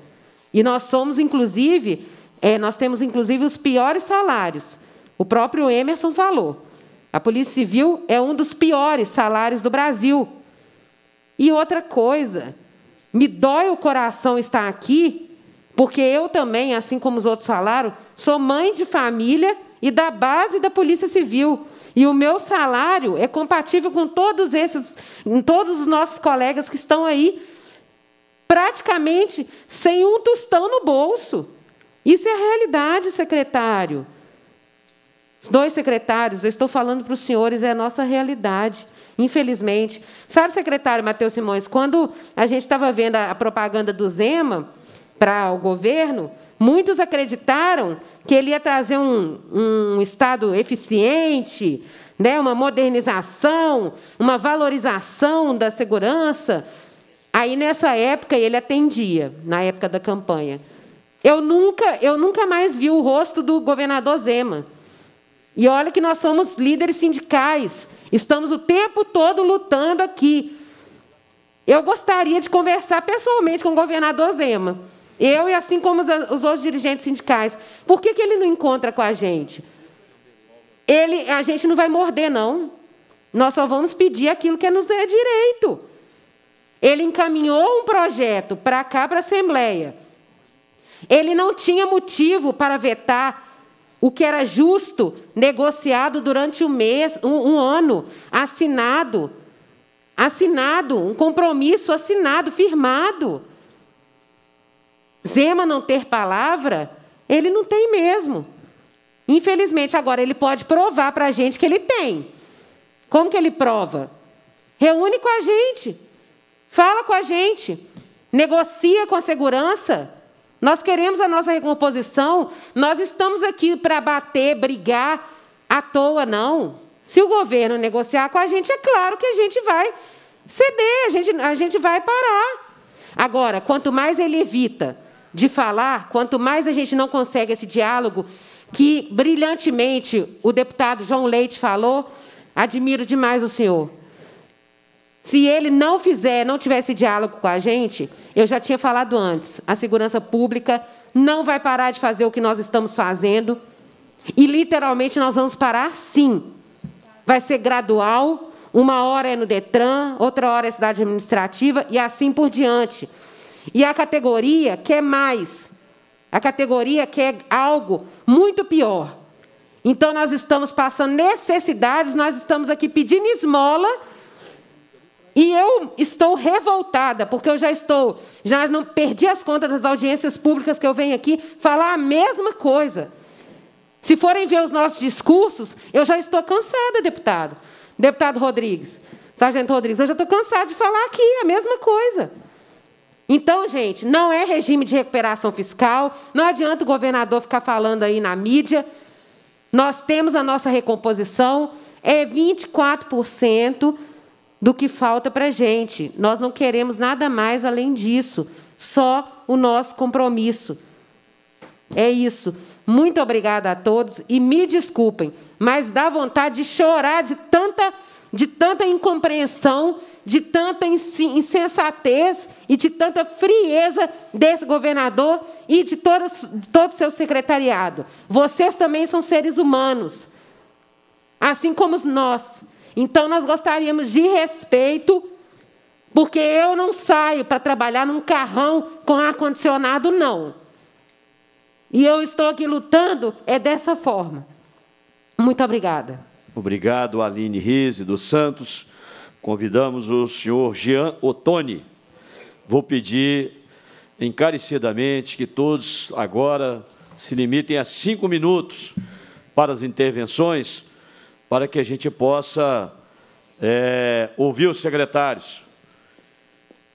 E nós somos, inclusive, é, nós temos, inclusive, os piores salários. O próprio Emerson falou. A Polícia Civil é um dos piores salários do Brasil. E outra coisa, me dói o coração estar aqui, porque eu também, assim como os outros falaram, sou mãe de família e da base da Polícia Civil. E o meu salário é compatível com todos esses, com todos os nossos colegas que estão aí, praticamente sem um tostão no bolso. Isso é a realidade, secretário. Os dois secretários, eu estou falando para os senhores, é a nossa realidade, infelizmente. Sabe, secretário Matheus Simões, quando a gente estava vendo a propaganda do Zema para o governo, Muitos acreditaram que ele ia trazer um, um Estado eficiente, né, uma modernização, uma valorização da segurança. Aí, nessa época, ele atendia, na época da campanha. Eu nunca, eu nunca mais vi o rosto do governador Zema. E olha que nós somos líderes sindicais, estamos o tempo todo lutando aqui. Eu gostaria de conversar pessoalmente com o governador Zema. Eu e assim como os, os outros dirigentes sindicais. Por que, que ele não encontra com a gente? Ele, a gente não vai morder, não. Nós só vamos pedir aquilo que nos é direito. Ele encaminhou um projeto para cá, para a Assembleia. Ele não tinha motivo para vetar o que era justo, negociado durante um mês, um, um ano, assinado, assinado, um compromisso assinado, firmado. Zema não ter palavra, ele não tem mesmo. Infelizmente, agora ele pode provar para a gente que ele tem. Como que ele prova? Reúne com a gente, fala com a gente, negocia com a segurança. Nós queremos a nossa recomposição, nós estamos aqui para bater, brigar à toa, não. Se o governo negociar com a gente, é claro que a gente vai ceder, a gente, a gente vai parar. Agora, quanto mais ele evita de falar, quanto mais a gente não consegue esse diálogo, que brilhantemente o deputado João Leite falou, admiro demais o senhor. Se ele não fizer, não tiver esse diálogo com a gente, eu já tinha falado antes, a segurança pública não vai parar de fazer o que nós estamos fazendo. E literalmente nós vamos parar sim. Vai ser gradual, uma hora é no Detran, outra hora é cidade administrativa e assim por diante. E a categoria quer mais. A categoria quer algo muito pior. Então nós estamos passando necessidades, nós estamos aqui pedindo esmola. E eu estou revoltada, porque eu já estou, já não perdi as contas das audiências públicas que eu venho aqui falar a mesma coisa. Se forem ver os nossos discursos, eu já estou cansada, deputado. Deputado Rodrigues, Sargento Rodrigues, eu já estou cansada de falar aqui a mesma coisa. Então, gente, não é regime de recuperação fiscal, não adianta o governador ficar falando aí na mídia. Nós temos a nossa recomposição, é 24% do que falta para a gente. Nós não queremos nada mais além disso, só o nosso compromisso. É isso. Muito obrigada a todos e me desculpem, mas dá vontade de chorar de tanta, de tanta incompreensão de tanta insensatez e de tanta frieza desse governador e de todos, todo o seu secretariado. Vocês também são seres humanos, assim como nós. Então, nós gostaríamos de respeito, porque eu não saio para trabalhar num carrão com ar-condicionado, não. E eu estou aqui lutando, é dessa forma. Muito obrigada. Obrigado, Aline Rize dos Santos. Convidamos o senhor Jean Ottoni. Vou pedir encarecidamente que todos agora se limitem a cinco minutos para as intervenções, para que a gente possa é, ouvir os secretários.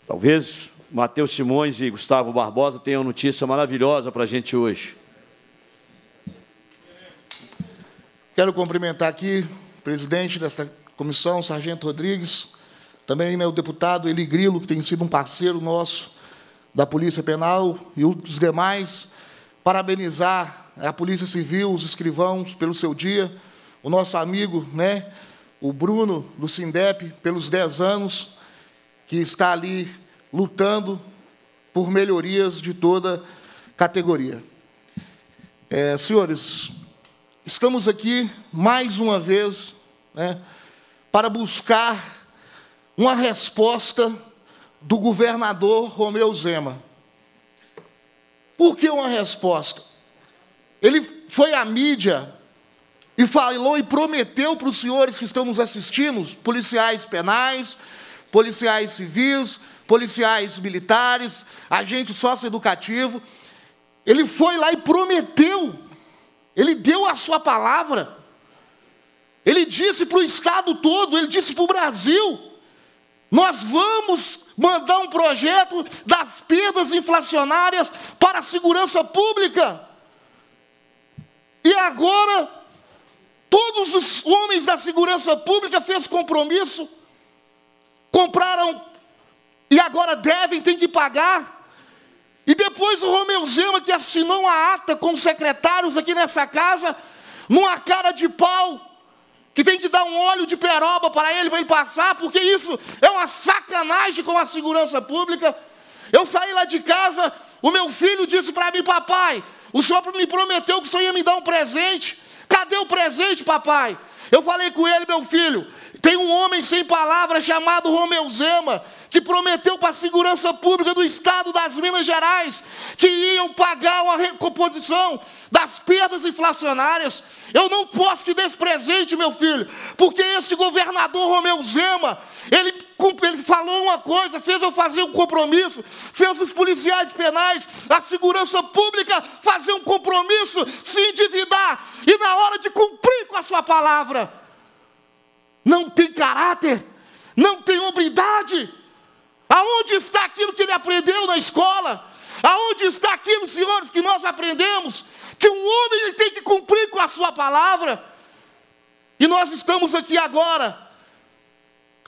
Talvez Matheus Simões e Gustavo Barbosa tenham notícia maravilhosa para a gente hoje. Quero cumprimentar aqui o presidente desta comissão, Sargento Rodrigues, também meu o deputado Eli Grilo, que tem sido um parceiro nosso da Polícia Penal, e os demais, parabenizar né, a Polícia Civil, os escrivãos, pelo seu dia, o nosso amigo, né, o Bruno, do Sindep, pelos 10 anos, que está ali lutando por melhorias de toda categoria. É, senhores, estamos aqui mais uma vez, né, para buscar uma resposta do governador Romeu Zema. Por que uma resposta? Ele foi à mídia e falou e prometeu para os senhores que estão nos assistindo, policiais penais, policiais civis, policiais militares, agente socioeducativo, ele foi lá e prometeu, ele deu a sua palavra ele disse para o Estado todo, ele disse para o Brasil: nós vamos mandar um projeto das perdas inflacionárias para a segurança pública. E agora, todos os homens da segurança pública fez compromisso, compraram e agora devem, têm que pagar. E depois o Romeu Zema, que assinou a ata com secretários aqui nessa casa, numa cara de pau, que tem que dar um óleo de peroba para ele, para ele passar, porque isso é uma sacanagem com a segurança pública. Eu saí lá de casa, o meu filho disse para mim, papai, o senhor me prometeu que o senhor ia me dar um presente. Cadê o presente, papai? Eu falei com ele, meu filho, tem um homem sem palavras chamado Romeu Zema, que prometeu para a segurança pública do Estado das Minas Gerais que iam pagar uma recomposição das perdas inflacionárias. Eu não posso te desprezente, meu filho, porque este governador Romeu Zema, ele, ele falou uma coisa, fez eu fazer um compromisso, fez os policiais penais, a segurança pública fazer um compromisso, se endividar e na hora de cumprir com a sua palavra não tem caráter, não tem hombridade. Aonde está aquilo que ele aprendeu na escola? Aonde está aquilo, senhores, que nós aprendemos? Que um homem tem que cumprir com a sua palavra. E nós estamos aqui agora,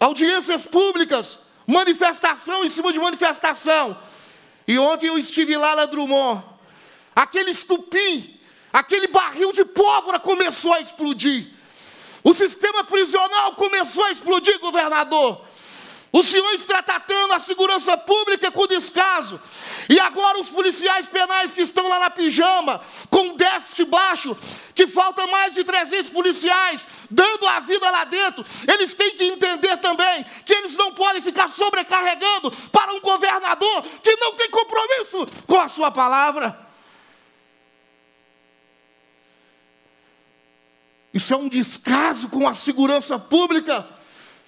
audiências públicas, manifestação em cima de manifestação. E ontem eu estive lá na Drummond, aquele estupim, aquele barril de pólvora começou a explodir. O sistema prisional começou a explodir, governador. O senhor está tratando a segurança pública com descaso. E agora os policiais penais que estão lá na pijama, com déficit baixo, que falta mais de 300 policiais dando a vida lá dentro, eles têm que entender também que eles não podem ficar sobrecarregando para um governador que não tem compromisso com a sua palavra. Isso é um descaso com a segurança pública,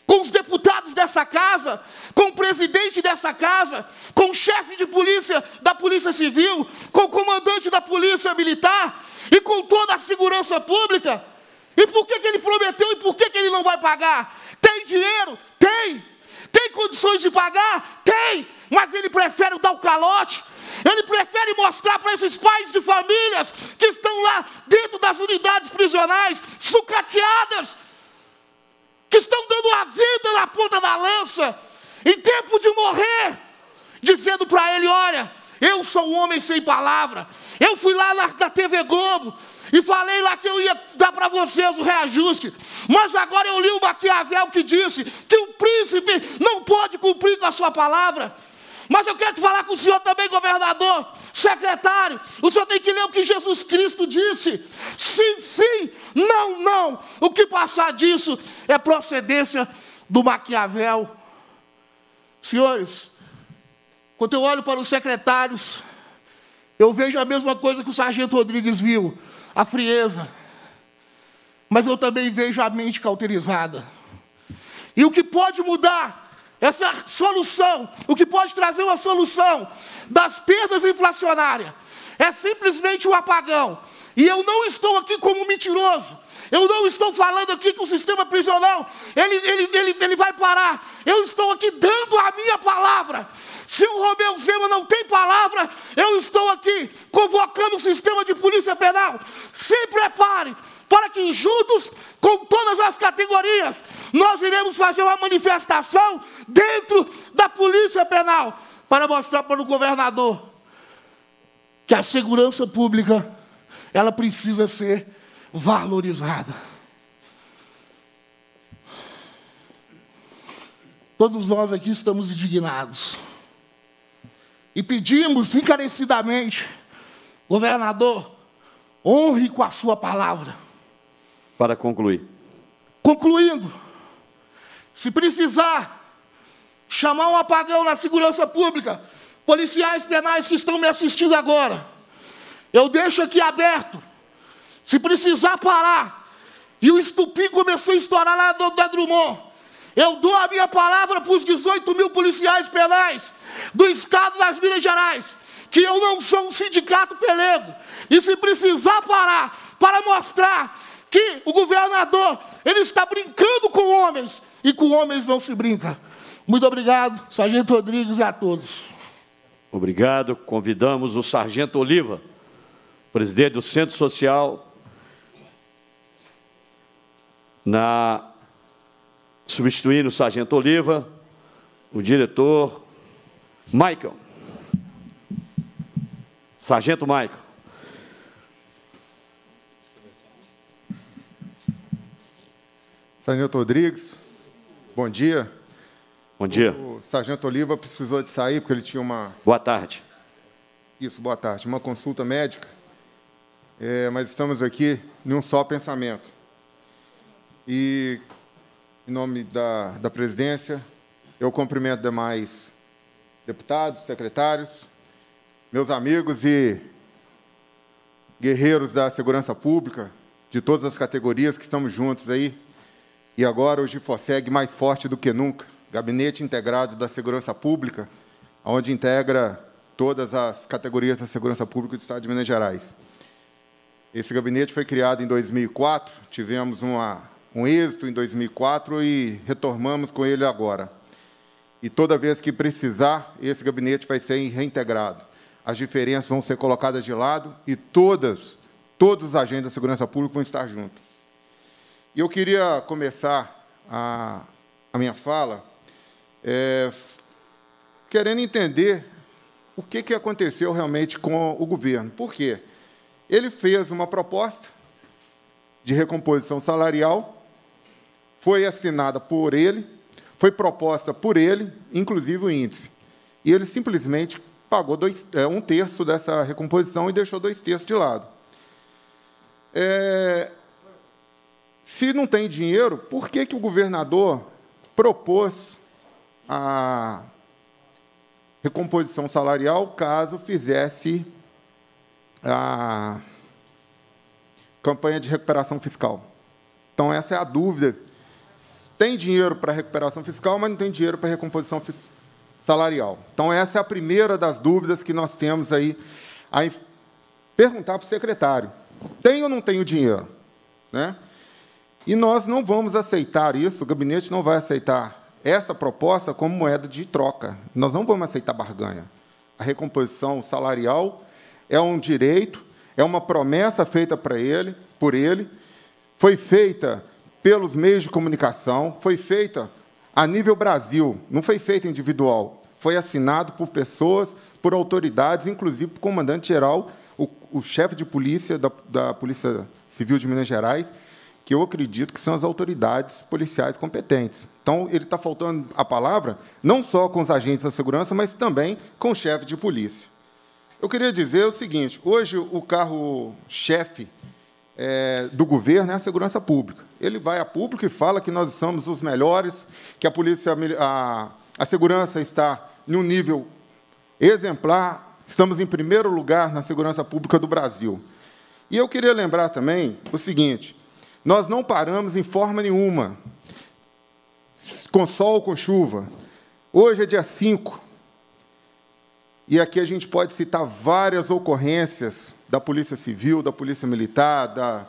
com os deputados dessa casa, com o presidente dessa casa, com o chefe de polícia da Polícia Civil, com o comandante da Polícia Militar e com toda a segurança pública. E por que, que ele prometeu e por que, que ele não vai pagar? Tem dinheiro? Tem. Tem condições de pagar? Tem. Mas ele prefere dar o calote ele prefere mostrar para esses pais de famílias que estão lá dentro das unidades prisionais, sucateadas, que estão dando a vida na ponta da lança, em tempo de morrer, dizendo para ele: Olha, eu sou um homem sem palavra, eu fui lá na, na TV Globo. E falei lá que eu ia dar para vocês o reajuste. Mas agora eu li o Maquiavel que disse que o príncipe não pode cumprir com a sua palavra. Mas eu quero te falar com o senhor também, é governador, secretário. O senhor tem que ler o que Jesus Cristo disse. Sim, sim, não, não. O que passar disso é procedência do Maquiavel. Senhores, quando eu olho para os secretários, eu vejo a mesma coisa que o sargento Rodrigues viu, a frieza. Mas eu também vejo a mente cauterizada. E o que pode mudar essa solução, o que pode trazer uma solução das perdas inflacionárias, é simplesmente um apagão. E eu não estou aqui como mentiroso. Eu não estou falando aqui que o sistema prisional ele, ele, ele, ele vai parar. Eu estou aqui dando a minha palavra. Se o Romeu Zema não tem palavra, eu estou aqui convocando o sistema de polícia penal. Se prepare, para que juntos, com todas as categorias, nós iremos fazer uma manifestação dentro da Polícia Penal para mostrar para o governador que a segurança pública ela precisa ser valorizada. Todos nós aqui estamos indignados. E pedimos encarecidamente, governador, honre com a sua palavra para concluir. Concluindo, se precisar chamar um apagão na segurança pública, policiais penais que estão me assistindo agora, eu deixo aqui aberto. Se precisar parar, e o estupim começou a estourar lá do, da Drummond, eu dou a minha palavra para os 18 mil policiais penais do Estado das Minas Gerais, que eu não sou um sindicato pelego. E se precisar parar para mostrar que o governador ele está brincando com homens e com homens não se brinca. Muito obrigado, Sargento Rodrigues, e a todos. Obrigado. Convidamos o Sargento Oliva, presidente do Centro Social, na substituindo o Sargento Oliva, o diretor Michael. Sargento Michael. Sargento Rodrigues, bom dia. Bom dia. O Sargento Oliva precisou de sair porque ele tinha uma. Boa tarde. Isso, boa tarde. Uma consulta médica. É, mas estamos aqui em um só pensamento. E, em nome da, da presidência, eu cumprimento demais deputados, secretários, meus amigos e guerreiros da segurança pública, de todas as categorias que estamos juntos aí e agora o GIFOSEG mais forte do que nunca, Gabinete Integrado da Segurança Pública, onde integra todas as categorias da segurança pública do Estado de Minas Gerais. Esse gabinete foi criado em 2004, tivemos uma, um êxito em 2004 e retomamos com ele agora. E toda vez que precisar, esse gabinete vai ser reintegrado. As diferenças vão ser colocadas de lado e todas, todos os agentes da segurança pública vão estar juntos. E eu queria começar a, a minha fala é, querendo entender o que, que aconteceu realmente com o governo. Por quê? Ele fez uma proposta de recomposição salarial, foi assinada por ele, foi proposta por ele, inclusive o índice. E ele simplesmente pagou dois, é, um terço dessa recomposição e deixou dois terços de lado. É, se não tem dinheiro, por que, que o governador propôs a recomposição salarial caso fizesse a campanha de recuperação fiscal? Então, essa é a dúvida. Tem dinheiro para recuperação fiscal, mas não tem dinheiro para recomposição salarial. Então, essa é a primeira das dúvidas que nós temos aí. a perguntar para o secretário: tem ou não tem o dinheiro? Né? E nós não vamos aceitar isso, o gabinete não vai aceitar essa proposta como moeda de troca. Nós não vamos aceitar barganha. A recomposição salarial é um direito, é uma promessa feita para ele, por ele, foi feita pelos meios de comunicação, foi feita a nível Brasil, não foi feita individual, foi assinado por pessoas, por autoridades, inclusive por comandante-geral, o, o, chefe de polícia da, da Polícia Civil de Minas Gerais, que eu acredito que são as autoridades policiais competentes. Então, ele está faltando a palavra, não só com os agentes da segurança, mas também com o chefe de polícia. Eu queria dizer o seguinte: hoje o carro-chefe é, do governo é a segurança pública. Ele vai a público e fala que nós somos os melhores, que a polícia, a, a segurança está num nível exemplar, estamos em primeiro lugar na segurança pública do Brasil. E eu queria lembrar também o seguinte: nós não paramos em forma nenhuma, com sol, ou com chuva. Hoje é dia 5, e aqui a gente pode citar várias ocorrências da Polícia Civil, da Polícia Militar, da,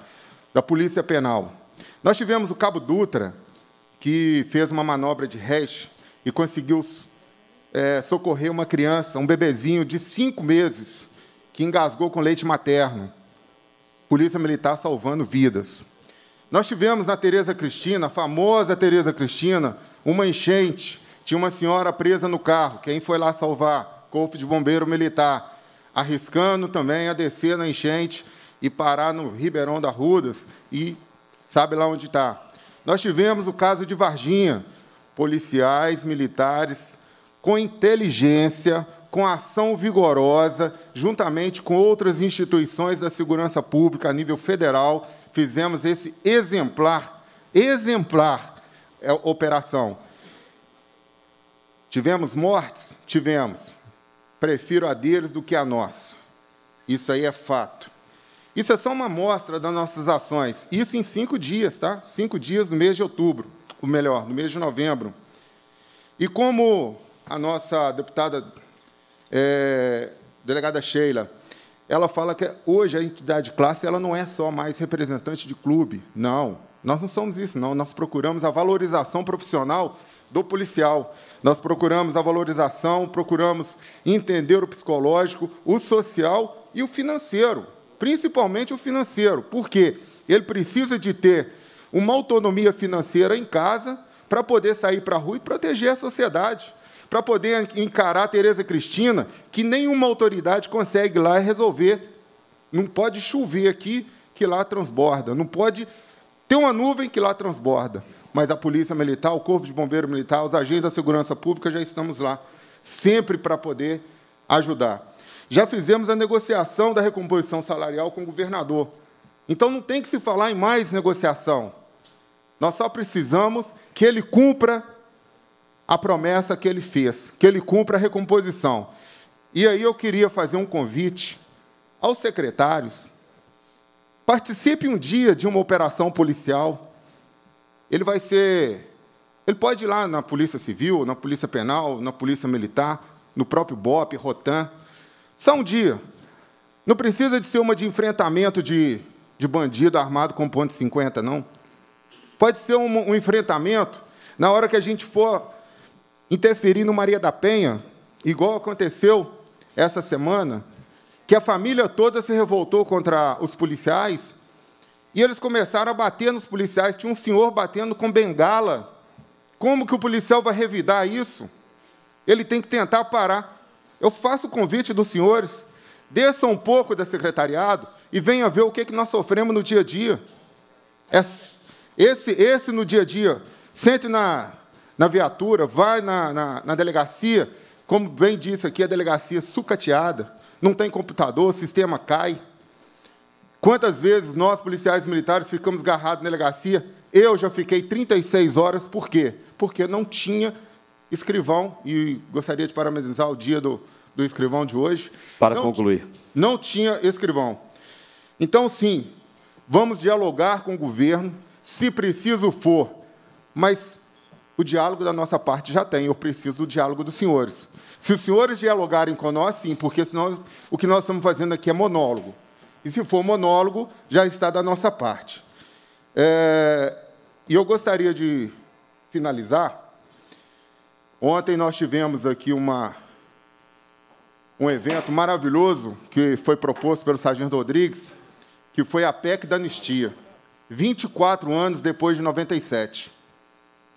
da Polícia Penal. Nós tivemos o Cabo Dutra, que fez uma manobra de hash e conseguiu é, socorrer uma criança, um bebezinho de cinco meses, que engasgou com leite materno. Polícia Militar salvando vidas. Nós tivemos na Tereza Cristina, a famosa Tereza Cristina, uma enchente. Tinha uma senhora presa no carro. Quem foi lá salvar? Corpo de Bombeiro Militar. Arriscando também a descer na enchente e parar no Ribeirão da Rudas e sabe lá onde está. Nós tivemos o caso de Varginha. Policiais, militares, com inteligência, com ação vigorosa, juntamente com outras instituições da segurança pública a nível federal, fizemos esse exemplar, exemplar é, operação. Tivemos mortes? Tivemos. Prefiro a deles do que a nossa. Isso aí é fato. Isso é só uma amostra das nossas ações. Isso em cinco dias, tá? Cinco dias no mês de outubro, ou melhor, no mês de novembro. E como a nossa deputada é, delegada Sheila ela fala que hoje a entidade classe ela não é só mais representante de clube. Não, nós não somos isso, não. Nós procuramos a valorização profissional do policial. Nós procuramos a valorização, procuramos entender o psicológico, o social e o financeiro, principalmente o financeiro. Por quê? Ele precisa de ter uma autonomia financeira em casa para poder sair para a rua e proteger a sociedade para poder encarar a Tereza Cristina, que nenhuma autoridade consegue lá resolver. Não pode chover aqui, que lá transborda. Não pode ter uma nuvem que lá transborda. Mas a Polícia Militar, o Corpo de Bombeiro Militar, os agentes da Segurança Pública já estamos lá, sempre para poder ajudar. Já fizemos a negociação da recomposição salarial com o governador. Então não tem que se falar em mais negociação. Nós só precisamos que ele cumpra a promessa que ele fez, que ele cumpra a recomposição. E aí eu queria fazer um convite aos secretários. Participe um dia de uma operação policial. Ele vai ser. Ele pode ir lá na Polícia Civil, na Polícia Penal, na Polícia Militar, no próprio BOP, Rotan. Só um dia. Não precisa de ser uma de enfrentamento de, de bandido armado com ponto .50, não. Pode ser um, um enfrentamento na hora que a gente for interferir no Maria da Penha, igual aconteceu essa semana, que a família toda se revoltou contra os policiais e eles começaram a bater nos policiais. Tinha um senhor batendo com bengala. Como que o policial vai revidar isso? Ele tem que tentar parar. Eu faço o convite dos senhores, desça um pouco da secretariado e venha ver o que, é que nós sofremos no dia a dia. É esse, esse no dia a dia, sente na, na viatura, vai na, na, na delegacia, como bem disse aqui, a delegacia sucateada, não tem computador, o sistema cai. Quantas vezes nós, policiais militares, ficamos agarrados na delegacia? Eu já fiquei 36 horas, por quê? Porque não tinha escrivão, e gostaria de parabenizar o dia do, do escrivão de hoje. Para não concluir. Não tinha escrivão. Então, sim, vamos dialogar com o governo, se preciso for, mas o diálogo da nossa parte já tem, eu preciso do diálogo dos senhores. Se os senhores dialogarem com nós, sim, porque senão o que nós estamos fazendo aqui é monólogo. E se for monólogo, já está da nossa parte. É, e eu gostaria de finalizar. Ontem nós tivemos aqui uma, um evento maravilhoso que foi proposto pelo Sargento Rodrigues, que foi a PEC da Anistia, 24 anos depois de 97.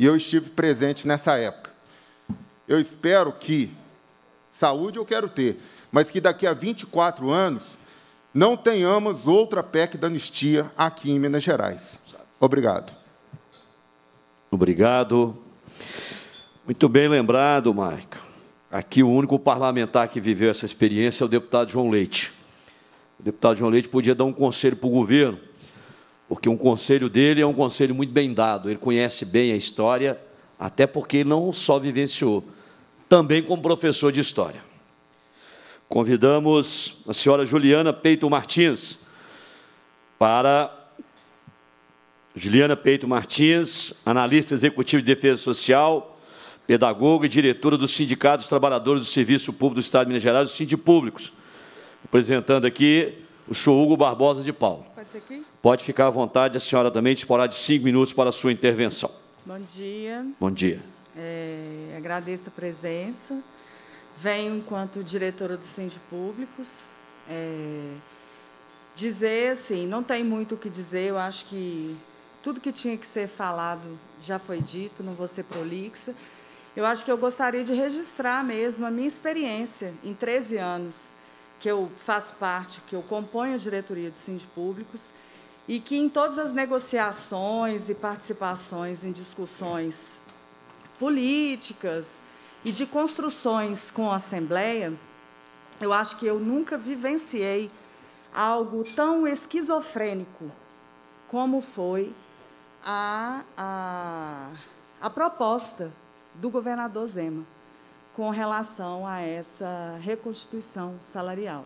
E eu estive presente nessa época. Eu espero que, saúde eu quero ter, mas que daqui a 24 anos não tenhamos outra PEC da anistia aqui em Minas Gerais. Obrigado. Obrigado. Muito bem lembrado, Marco. Aqui o único parlamentar que viveu essa experiência é o deputado João Leite. O deputado João Leite podia dar um conselho para o governo porque um conselho dele é um conselho muito bem dado, ele conhece bem a história, até porque ele não só vivenciou, também como professor de história. Convidamos a senhora Juliana Peito Martins para Juliana Peito Martins, analista executiva de defesa social, pedagoga e diretora do Sindicato dos Trabalhadores do Serviço Público do Estado de Minas Gerais, os Sindipúblicos, apresentando aqui o senhor Hugo Barbosa de Paulo. Pode ser aqui? Pode ficar à vontade, a senhora também disporá de cinco minutos para a sua intervenção. Bom dia. Bom dia. É, agradeço a presença. Venho, enquanto diretora do Centro Públicos, é, dizer assim, não tem muito o que dizer, eu acho que tudo que tinha que ser falado já foi dito, não vou ser prolixa. Eu acho que eu gostaria de registrar mesmo a minha experiência em 13 anos que eu faço parte, que eu componho a diretoria do Sindicato Públicos, e que em todas as negociações e participações em discussões políticas e de construções com a Assembleia, eu acho que eu nunca vivenciei algo tão esquizofrênico como foi a, a, a proposta do governador Zema com relação a essa reconstituição salarial,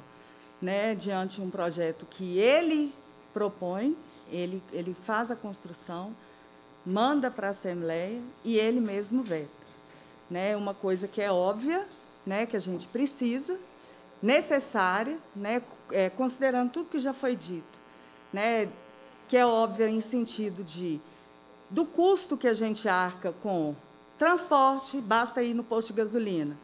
né, diante de um projeto que ele propõe, ele, ele faz a construção, manda para a Assembleia e ele mesmo veta. Né? Uma coisa que é óbvia, né? que a gente precisa, necessária, né? É, considerando tudo que já foi dito, né? que é óbvia em sentido de do custo que a gente arca com transporte, basta ir no posto de gasolina.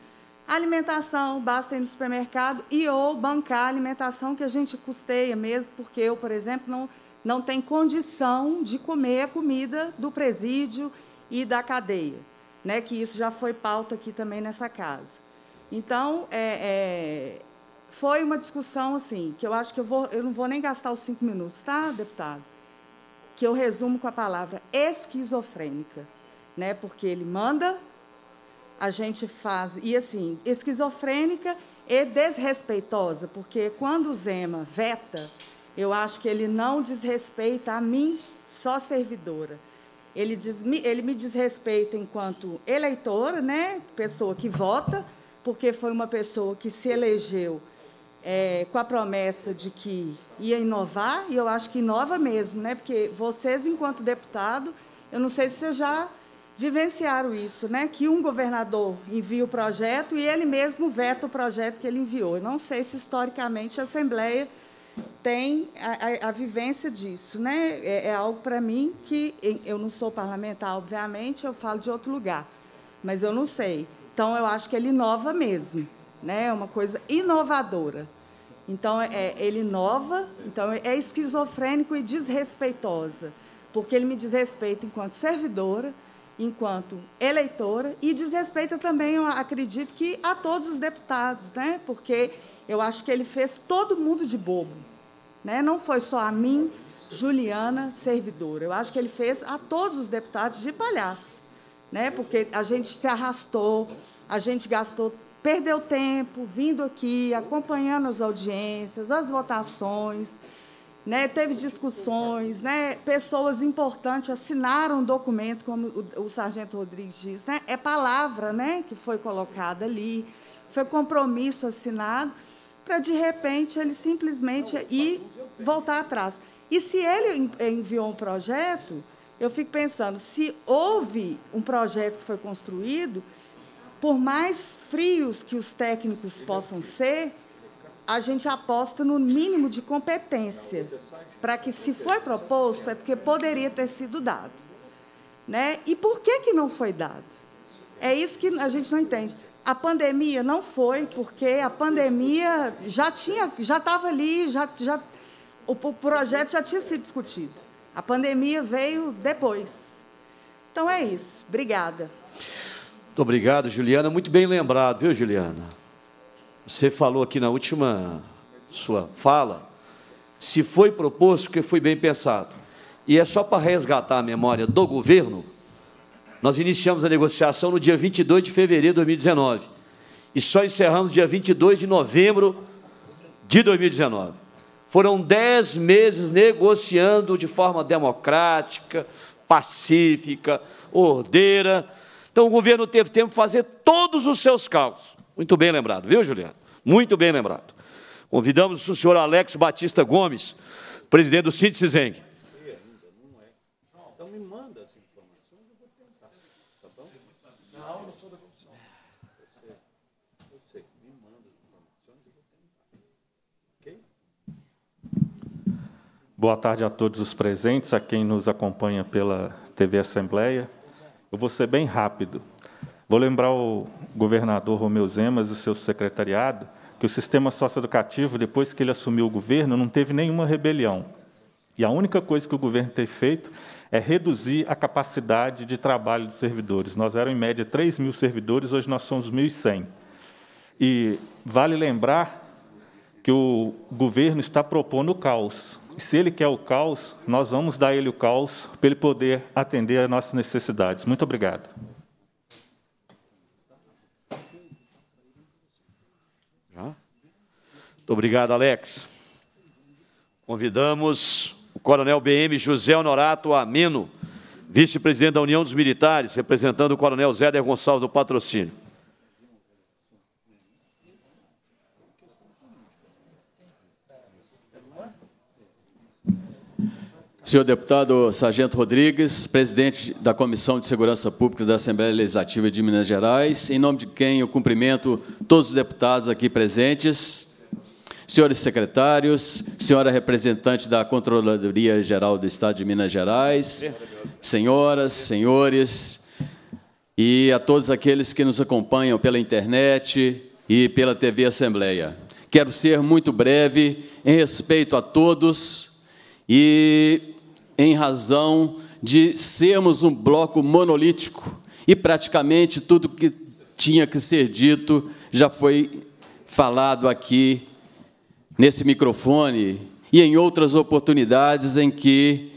Alimentação, basta ir no supermercado e ou bancar a alimentação que a gente custeia mesmo, porque eu, por exemplo, não, não tenho condição de comer a comida do presídio e da cadeia, né? que isso já foi pauta aqui também nessa casa. Então, é, é, foi uma discussão assim, que eu acho que eu, vou, eu não vou nem gastar os cinco minutos, tá, deputado? Que eu resumo com a palavra esquizofrênica, né? porque ele manda, a gente faz. E assim, esquizofrênica e desrespeitosa, porque quando o Zema veta, eu acho que ele não desrespeita a mim, só servidora. Ele, diz, ele me desrespeita enquanto eleitora, né? pessoa que vota, porque foi uma pessoa que se elegeu é, com a promessa de que ia inovar, e eu acho que inova mesmo, né? porque vocês, enquanto deputado, eu não sei se vocês já vivenciaram isso, né? Que um governador envia o projeto e ele mesmo veta o projeto que ele enviou. Eu não sei se historicamente a Assembleia tem a, a, a vivência disso, né? É, é algo para mim que eu não sou parlamentar, obviamente, eu falo de outro lugar, mas eu não sei. Então eu acho que ele inova mesmo, né? É uma coisa inovadora. Então é, é ele inova, então é, é esquizofrênico e desrespeitosa, porque ele me desrespeita enquanto servidora enquanto eleitora e desrespeita também, eu acredito que a todos os deputados, né? Porque eu acho que ele fez todo mundo de bobo, né? Não foi só a mim, Juliana, servidora. Eu acho que ele fez a todos os deputados de palhaço, né? Porque a gente se arrastou, a gente gastou, perdeu tempo vindo aqui, acompanhando as audiências, as votações. Né, teve discussões, né, pessoas importantes assinaram um documento, como o, o sargento Rodrigues diz, né, é palavra né, que foi colocada ali, foi compromisso assinado, para de repente ele simplesmente ir voltar atrás. E se ele enviou um projeto, eu fico pensando, se houve um projeto que foi construído, por mais frios que os técnicos possam ser, a gente aposta no mínimo de competência, para que se foi proposto é porque poderia ter sido dado. Né? E por que, que não foi dado? É isso que a gente não entende. A pandemia não foi, porque a pandemia já tinha, já estava ali, já, já, o projeto já tinha sido discutido. A pandemia veio depois. Então é isso. Obrigada. Muito obrigado, Juliana. Muito bem lembrado, viu, Juliana? Você falou aqui na última sua fala, se foi proposto, porque foi bem pensado. E é só para resgatar a memória do governo, nós iniciamos a negociação no dia 22 de fevereiro de 2019 e só encerramos dia 22 de novembro de 2019. Foram dez meses negociando de forma democrática, pacífica, ordeira. Então, o governo teve tempo de fazer todos os seus cálculos. Muito bem lembrado, viu, Juliano? Muito bem lembrado. Convidamos o senhor Alex Batista Gomes, presidente do Síntese Zeng. Então tá Boa tarde a todos os presentes, a quem nos acompanha pela TV Assembleia. Eu vou ser bem rápido. Vou lembrar o governador Romeu Zemas e o seu secretariado que o sistema socioeducativo, depois que ele assumiu o governo, não teve nenhuma rebelião. E a única coisa que o governo tem feito é reduzir a capacidade de trabalho dos servidores. Nós eram, em média, 3 mil servidores, hoje nós somos 1.100. E vale lembrar que o governo está propondo o caos. E se ele quer o caos, nós vamos dar ele o caos para ele poder atender às nossas necessidades. Muito obrigado. Muito obrigado, Alex. Convidamos o Coronel BM José Honorato Ameno, vice-presidente da União dos Militares, representando o Coronel Zéder Gonçalves do Patrocínio. Senhor deputado Sargento Rodrigues, presidente da Comissão de Segurança Pública da Assembleia Legislativa de Minas Gerais, em nome de quem eu cumprimento todos os deputados aqui presentes, senhores secretários, senhora representante da Controladoria Geral do Estado de Minas Gerais, senhoras, senhores, e a todos aqueles que nos acompanham pela internet e pela TV Assembleia. Quero ser muito breve em respeito a todos e em razão de sermos um bloco monolítico e praticamente tudo que tinha que ser dito já foi falado aqui nesse microfone e em outras oportunidades em que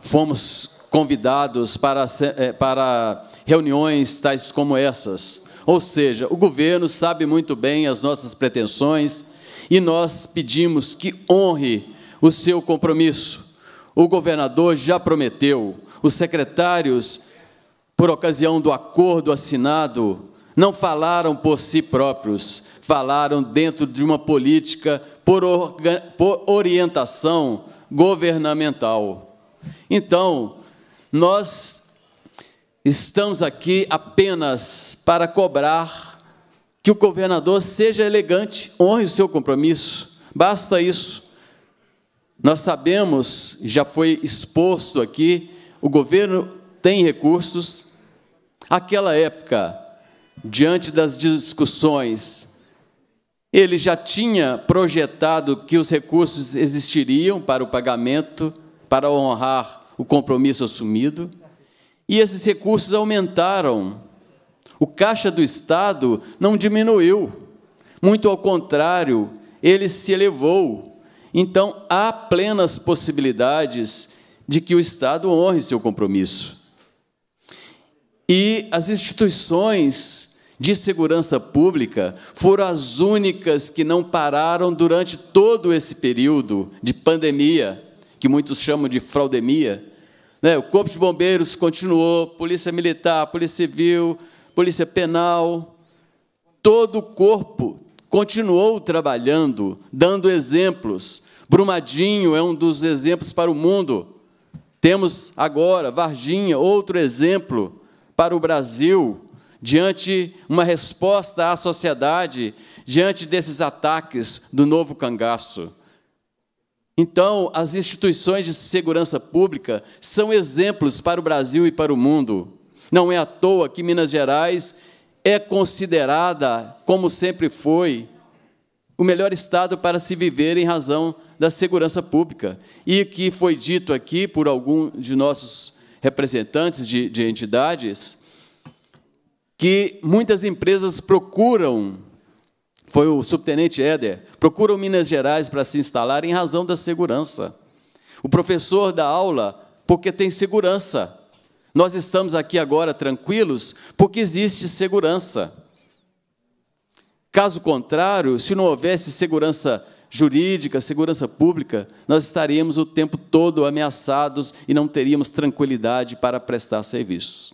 fomos convidados para, eh, para reuniões tais como essas. Ou seja, o governo sabe muito bem as nossas pretensões e nós pedimos que honre o seu compromisso. O governador já prometeu, os secretários, por ocasião do acordo assinado não falaram por si próprios, falaram dentro de uma política por, por orientação governamental. Então, nós estamos aqui apenas para cobrar que o governador seja elegante, honre o seu compromisso. Basta isso. Nós sabemos, já foi exposto aqui, o governo tem recursos. Aquela época, diante das discussões, ele já tinha projetado que os recursos existiriam para o pagamento, para honrar o compromisso assumido, e esses recursos aumentaram. O caixa do Estado não diminuiu, muito ao contrário, ele se elevou. Então, há plenas possibilidades de que o Estado honre seu compromisso. E as instituições de segurança pública foram as únicas que não pararam durante todo esse período de pandemia, que muitos chamam de fraudemia. Né? O Corpo de Bombeiros continuou, Polícia Militar, Polícia Civil, Polícia Penal, todo o corpo continuou trabalhando, dando exemplos. Brumadinho é um dos exemplos para o mundo. Temos agora Varginha, outro exemplo para o Brasil diante uma resposta à sociedade diante desses ataques do novo cangaço. Então, as instituições de segurança pública são exemplos para o Brasil e para o mundo. Não é à toa que Minas Gerais é considerada, como sempre foi, o melhor estado para se viver em razão da segurança pública. E que foi dito aqui por algum de nossos representantes de, de entidades, que muitas empresas procuram, foi o subtenente Éder, procuram Minas Gerais para se instalar em razão da segurança. O professor dá aula porque tem segurança. Nós estamos aqui agora tranquilos porque existe segurança. Caso contrário, se não houvesse segurança jurídica, segurança pública, nós estaríamos o tempo todo ameaçados e não teríamos tranquilidade para prestar serviços.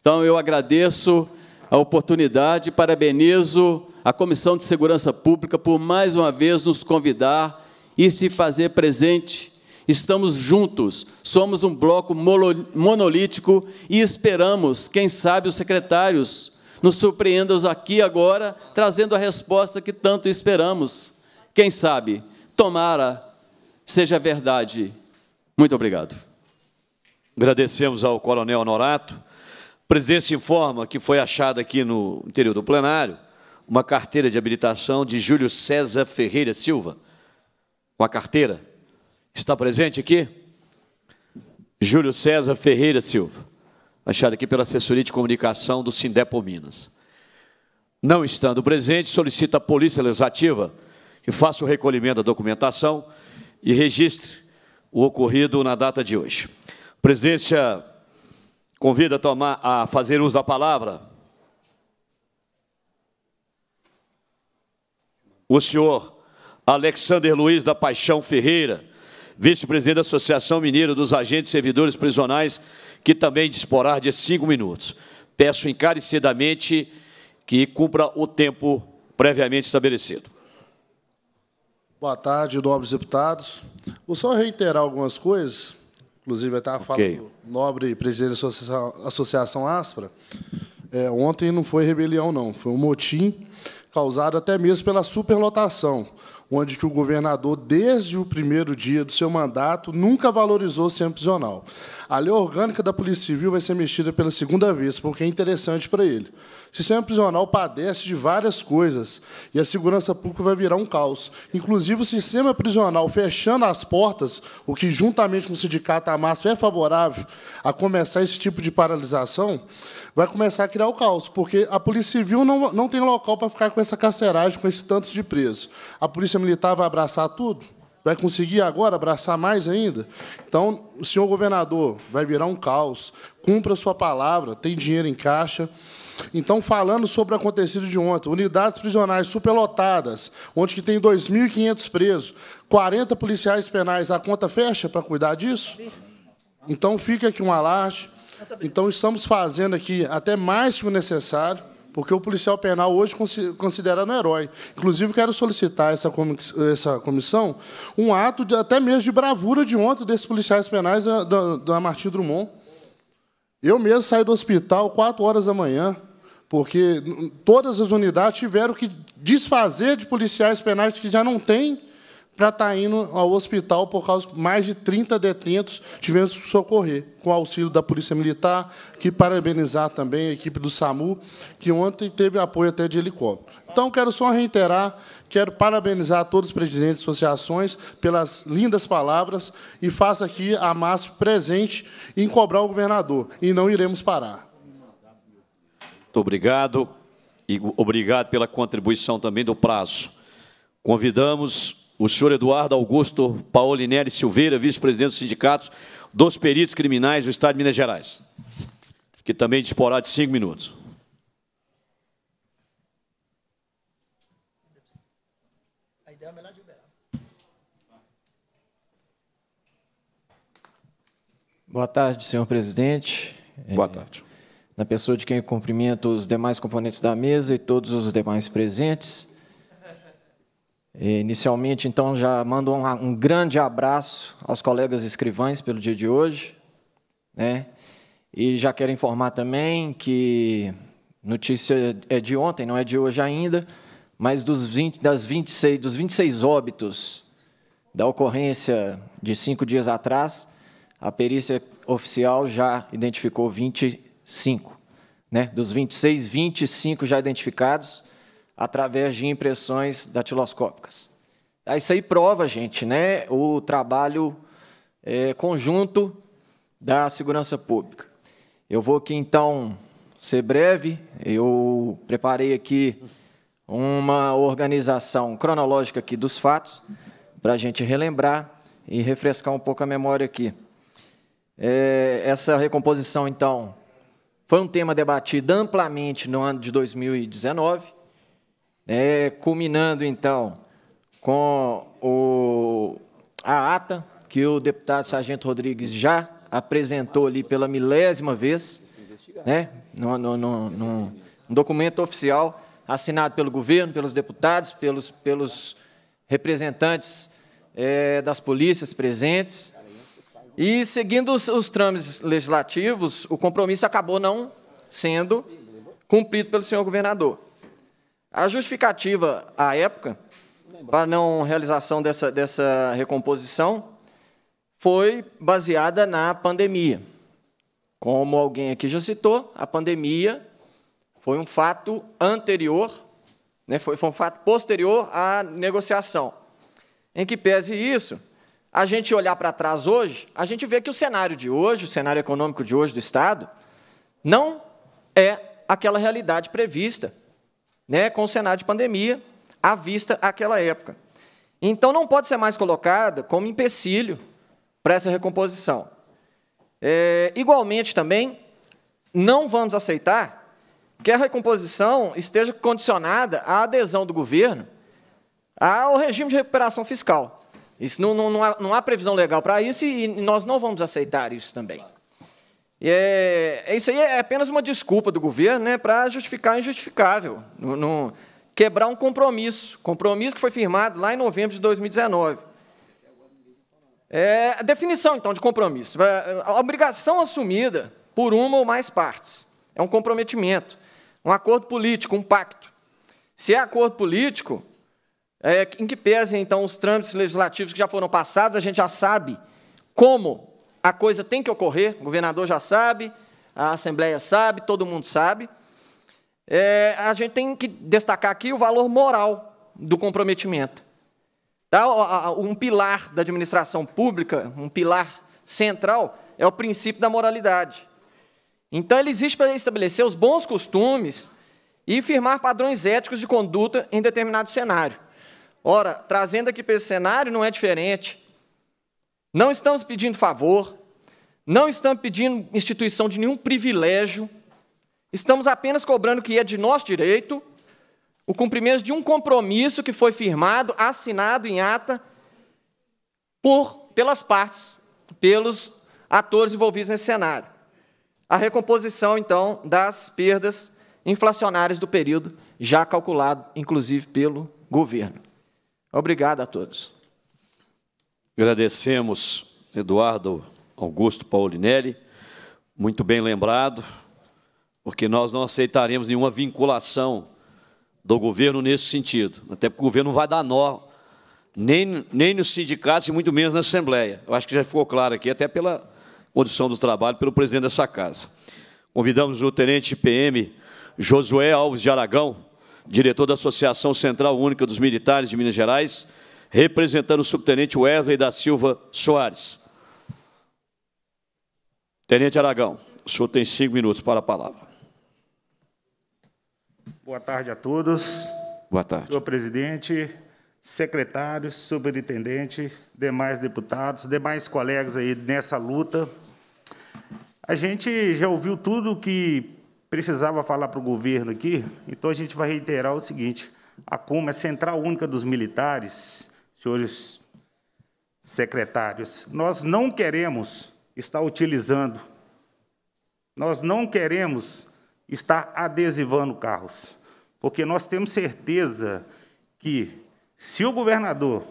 Então eu agradeço a oportunidade, parabenizo a Comissão de Segurança Pública por mais uma vez nos convidar e se fazer presente. Estamos juntos, somos um bloco monolítico e esperamos, quem sabe, os secretários nos surpreendam aqui agora, trazendo a resposta que tanto esperamos. Quem sabe, tomara, seja verdade. Muito obrigado. Agradecemos ao Coronel Norato presidência informa que foi achada aqui no interior do plenário uma carteira de habilitação de Júlio César Ferreira Silva. Uma carteira. Está presente aqui? Júlio César Ferreira Silva. Achado aqui pela assessoria de comunicação do Sindepo Minas. Não estando presente, solicita a Polícia Legislativa que faça o recolhimento da documentação e registre o ocorrido na data de hoje. presidência Convido a, tomar, a fazer uso da palavra. O senhor Alexander Luiz da Paixão Ferreira, vice-presidente da Associação Mineira dos Agentes Servidores Prisionais, que também disporá de cinco minutos. Peço encarecidamente que cumpra o tempo previamente estabelecido. Boa tarde, nobres deputados. Vou só reiterar algumas coisas Inclusive, eu estava okay. falando do nobre presidente da Associação, Associação Aspra. É, ontem não foi rebelião, não. Foi um motim causado até mesmo pela superlotação, onde que o governador, desde o primeiro dia do seu mandato, nunca valorizou o centro prisional. A lei orgânica da Polícia Civil vai ser mexida pela segunda vez, porque é interessante para ele. O sistema é prisional padece de várias coisas e a segurança pública vai virar um caos. Inclusive, o sistema prisional fechando as portas, o que, juntamente com o sindicato, a massa é favorável a começar esse tipo de paralisação, vai começar a criar o caos, porque a Polícia Civil não, não tem local para ficar com essa carceragem, com esse tanto de presos. A Polícia Militar vai abraçar tudo? Vai conseguir agora abraçar mais ainda? Então, o senhor governador vai virar um caos. Cumpra a sua palavra, tem dinheiro em caixa. Então, falando sobre o acontecido de ontem, unidades prisionais superlotadas, onde que tem 2.500 presos, 40 policiais penais, a conta fecha para cuidar disso? Então, fica aqui um alarde. Então, estamos fazendo aqui até mais que o necessário, porque o policial penal hoje considerado um herói. Inclusive, quero solicitar essa, essa comissão um ato de, até mesmo de bravura de ontem desses policiais penais da, eh, da, da Martim Drummond. Eu mesmo saí do hospital 4 horas da manhã, porque todas as unidades tiveram que desfazer de policiais penais que já não têm para estar tá indo ao hospital por causa de mais de 30 detentos tivemos que socorrer, com auxílio da Polícia Militar, que parabenizar também a equipe do SAMU, que ontem teve apoio até de helicóptero. Então, quero só reiterar, quero parabenizar todos os presidentes de associações pelas lindas palavras e faço aqui a MASP presente em cobrar o governador, e não iremos parar. Muito obrigado e obrigado pela contribuição também do prazo. Convidamos o senhor Eduardo Augusto Paolinelli Silveira, vice-presidente dos sindicatos dos peritos criminais do Estado de Minas Gerais, que também disporá de cinco minutos. É Boa tarde, senhor presidente. Boa tarde na pessoa de quem eu cumprimento os demais componentes da mesa e todos os demais presentes. É, inicialmente, então, já mando um, um, grande abraço aos colegas escrivães pelo dia de hoje, né? E já quero informar também que notícia é de ontem, não é de hoje ainda, mas dos 20, das 26, dos 26 óbitos da ocorrência de cinco dias atrás, a perícia oficial já identificou 20 cinco, Né? Dos 26, 25 já identificados através de impressões datiloscópicas. Ah, isso aí prova, gente, né, o trabalho é, conjunto da segurança pública. Eu vou aqui, então, ser breve. Eu preparei aqui uma organização cronológica aqui dos fatos, para a gente relembrar e refrescar um pouco a memória aqui. É, essa recomposição, então, foi um tema debatido amplamente no ano de 2019, é, né, culminando então com o, a ata que o deputado Sargento Rodrigues já apresentou ali pela milésima vez, né, no, no, no, no documento oficial assinado pelo governo, pelos deputados, pelos, pelos representantes é, das polícias presentes, e seguindo os, os trâmites legislativos, o compromisso acabou não sendo cumprido pelo senhor governador. A justificativa à época para não realização dessa, dessa recomposição foi baseada na pandemia. Como alguém aqui já citou, a pandemia foi um fato anterior, né, foi, foi um fato posterior à negociação. Em que pese isso, a gente olhar para trás hoje, a gente vê que o cenário de hoje, o cenário econômico de hoje do Estado, não é aquela realidade prevista, né, com o cenário de pandemia à vista àquela época. Então, não pode ser mais colocada como empecilho para essa recomposição. É, igualmente, também, não vamos aceitar que a recomposição esteja condicionada à adesão do governo ao regime de recuperação fiscal. Isso não, não, não, há, não há previsão legal para isso e, nós não vamos aceitar isso também. É, é, isso aí é apenas uma desculpa do governo né, para justificar o injustificável, no, no, quebrar um compromisso, compromisso que foi firmado lá em novembro de 2019. É, a definição, então, de compromisso. A obrigação assumida por uma ou mais partes. É um comprometimento, um acordo político, um pacto. Se é acordo político, é, em que pesem, então, os trâmites legislativos que já foram passados, a gente já sabe como a coisa tem que ocorrer, o governador já sabe, a Assembleia sabe, todo mundo sabe. É, a gente tem que destacar aqui o valor moral do comprometimento. Tá? Um pilar da administração pública, um pilar central, é o princípio da moralidade. Então, ele existe para estabelecer os bons costumes e firmar padrões éticos de conduta em determinado cenário. Ora, trazendo aqui para esse cenário, não é diferente. Não estamos pedindo favor, não estamos pedindo instituição de nenhum privilégio, estamos apenas cobrando o que é de nosso direito, o cumprimento de um compromisso que foi firmado, assinado em ata por pelas partes, pelos atores envolvidos nesse cenário. A recomposição, então, das perdas inflacionárias do período, já calculado, inclusive, pelo governo. Obrigado a todos. Agradecemos, Eduardo Augusto Paulinelli, muito bem lembrado, porque nós não aceitaremos nenhuma vinculação do governo nesse sentido, até porque o governo não vai dar nó, nem, nem nos sindicatos e muito menos na Assembleia. Eu acho que já ficou claro aqui, até pela condição do trabalho, pelo presidente dessa casa. Convidamos o tenente PM Josué Alves de Aragão, diretor da Associação Central Única dos Militares de Minas Gerais, representando o subtenente Wesley da Silva Soares. Tenente Aragão, o senhor tem cinco minutos para a palavra. Boa tarde a todos. Boa tarde. Senhor presidente, secretários, superintendente, demais deputados, demais colegas aí nessa luta. A gente já ouviu tudo que precisava falar para o governo aqui, então a gente vai reiterar o seguinte: a Cuma é Central Única dos Militares, senhores secretários. Nós não queremos estar utilizando, nós não queremos estar adesivando carros, porque nós temos certeza que se o governador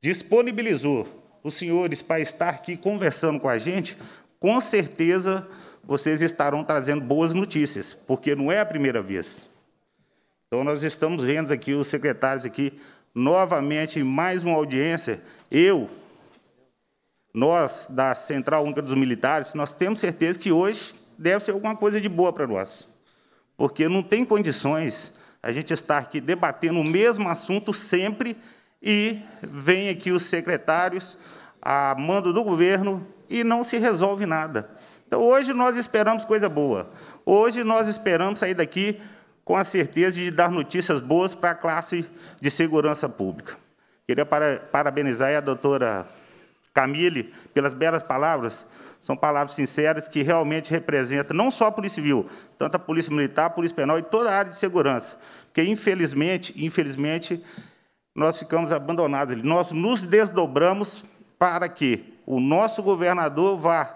disponibilizou os senhores para estar aqui conversando com a gente, com certeza vocês estarão trazendo boas notícias, porque não é a primeira vez. Então nós estamos vendo aqui os secretários aqui novamente mais uma audiência. Eu, nós da Central Única dos Militares, nós temos certeza que hoje deve ser alguma coisa de boa para nós, porque não tem condições a gente estar aqui debatendo o mesmo assunto sempre e vem aqui os secretários a mando do governo e não se resolve nada. Então, hoje nós esperamos coisa boa. Hoje nós esperamos sair daqui com a certeza de dar notícias boas para a classe de segurança pública. Queria parabenizar a doutora Camille pelas belas palavras. São palavras sinceras que realmente representam não só a Polícia Civil, tanto a Polícia Militar, a Polícia Penal e toda a área de segurança. Porque, infelizmente, infelizmente, nós ficamos abandonados Nós nos desdobramos para que o nosso governador vá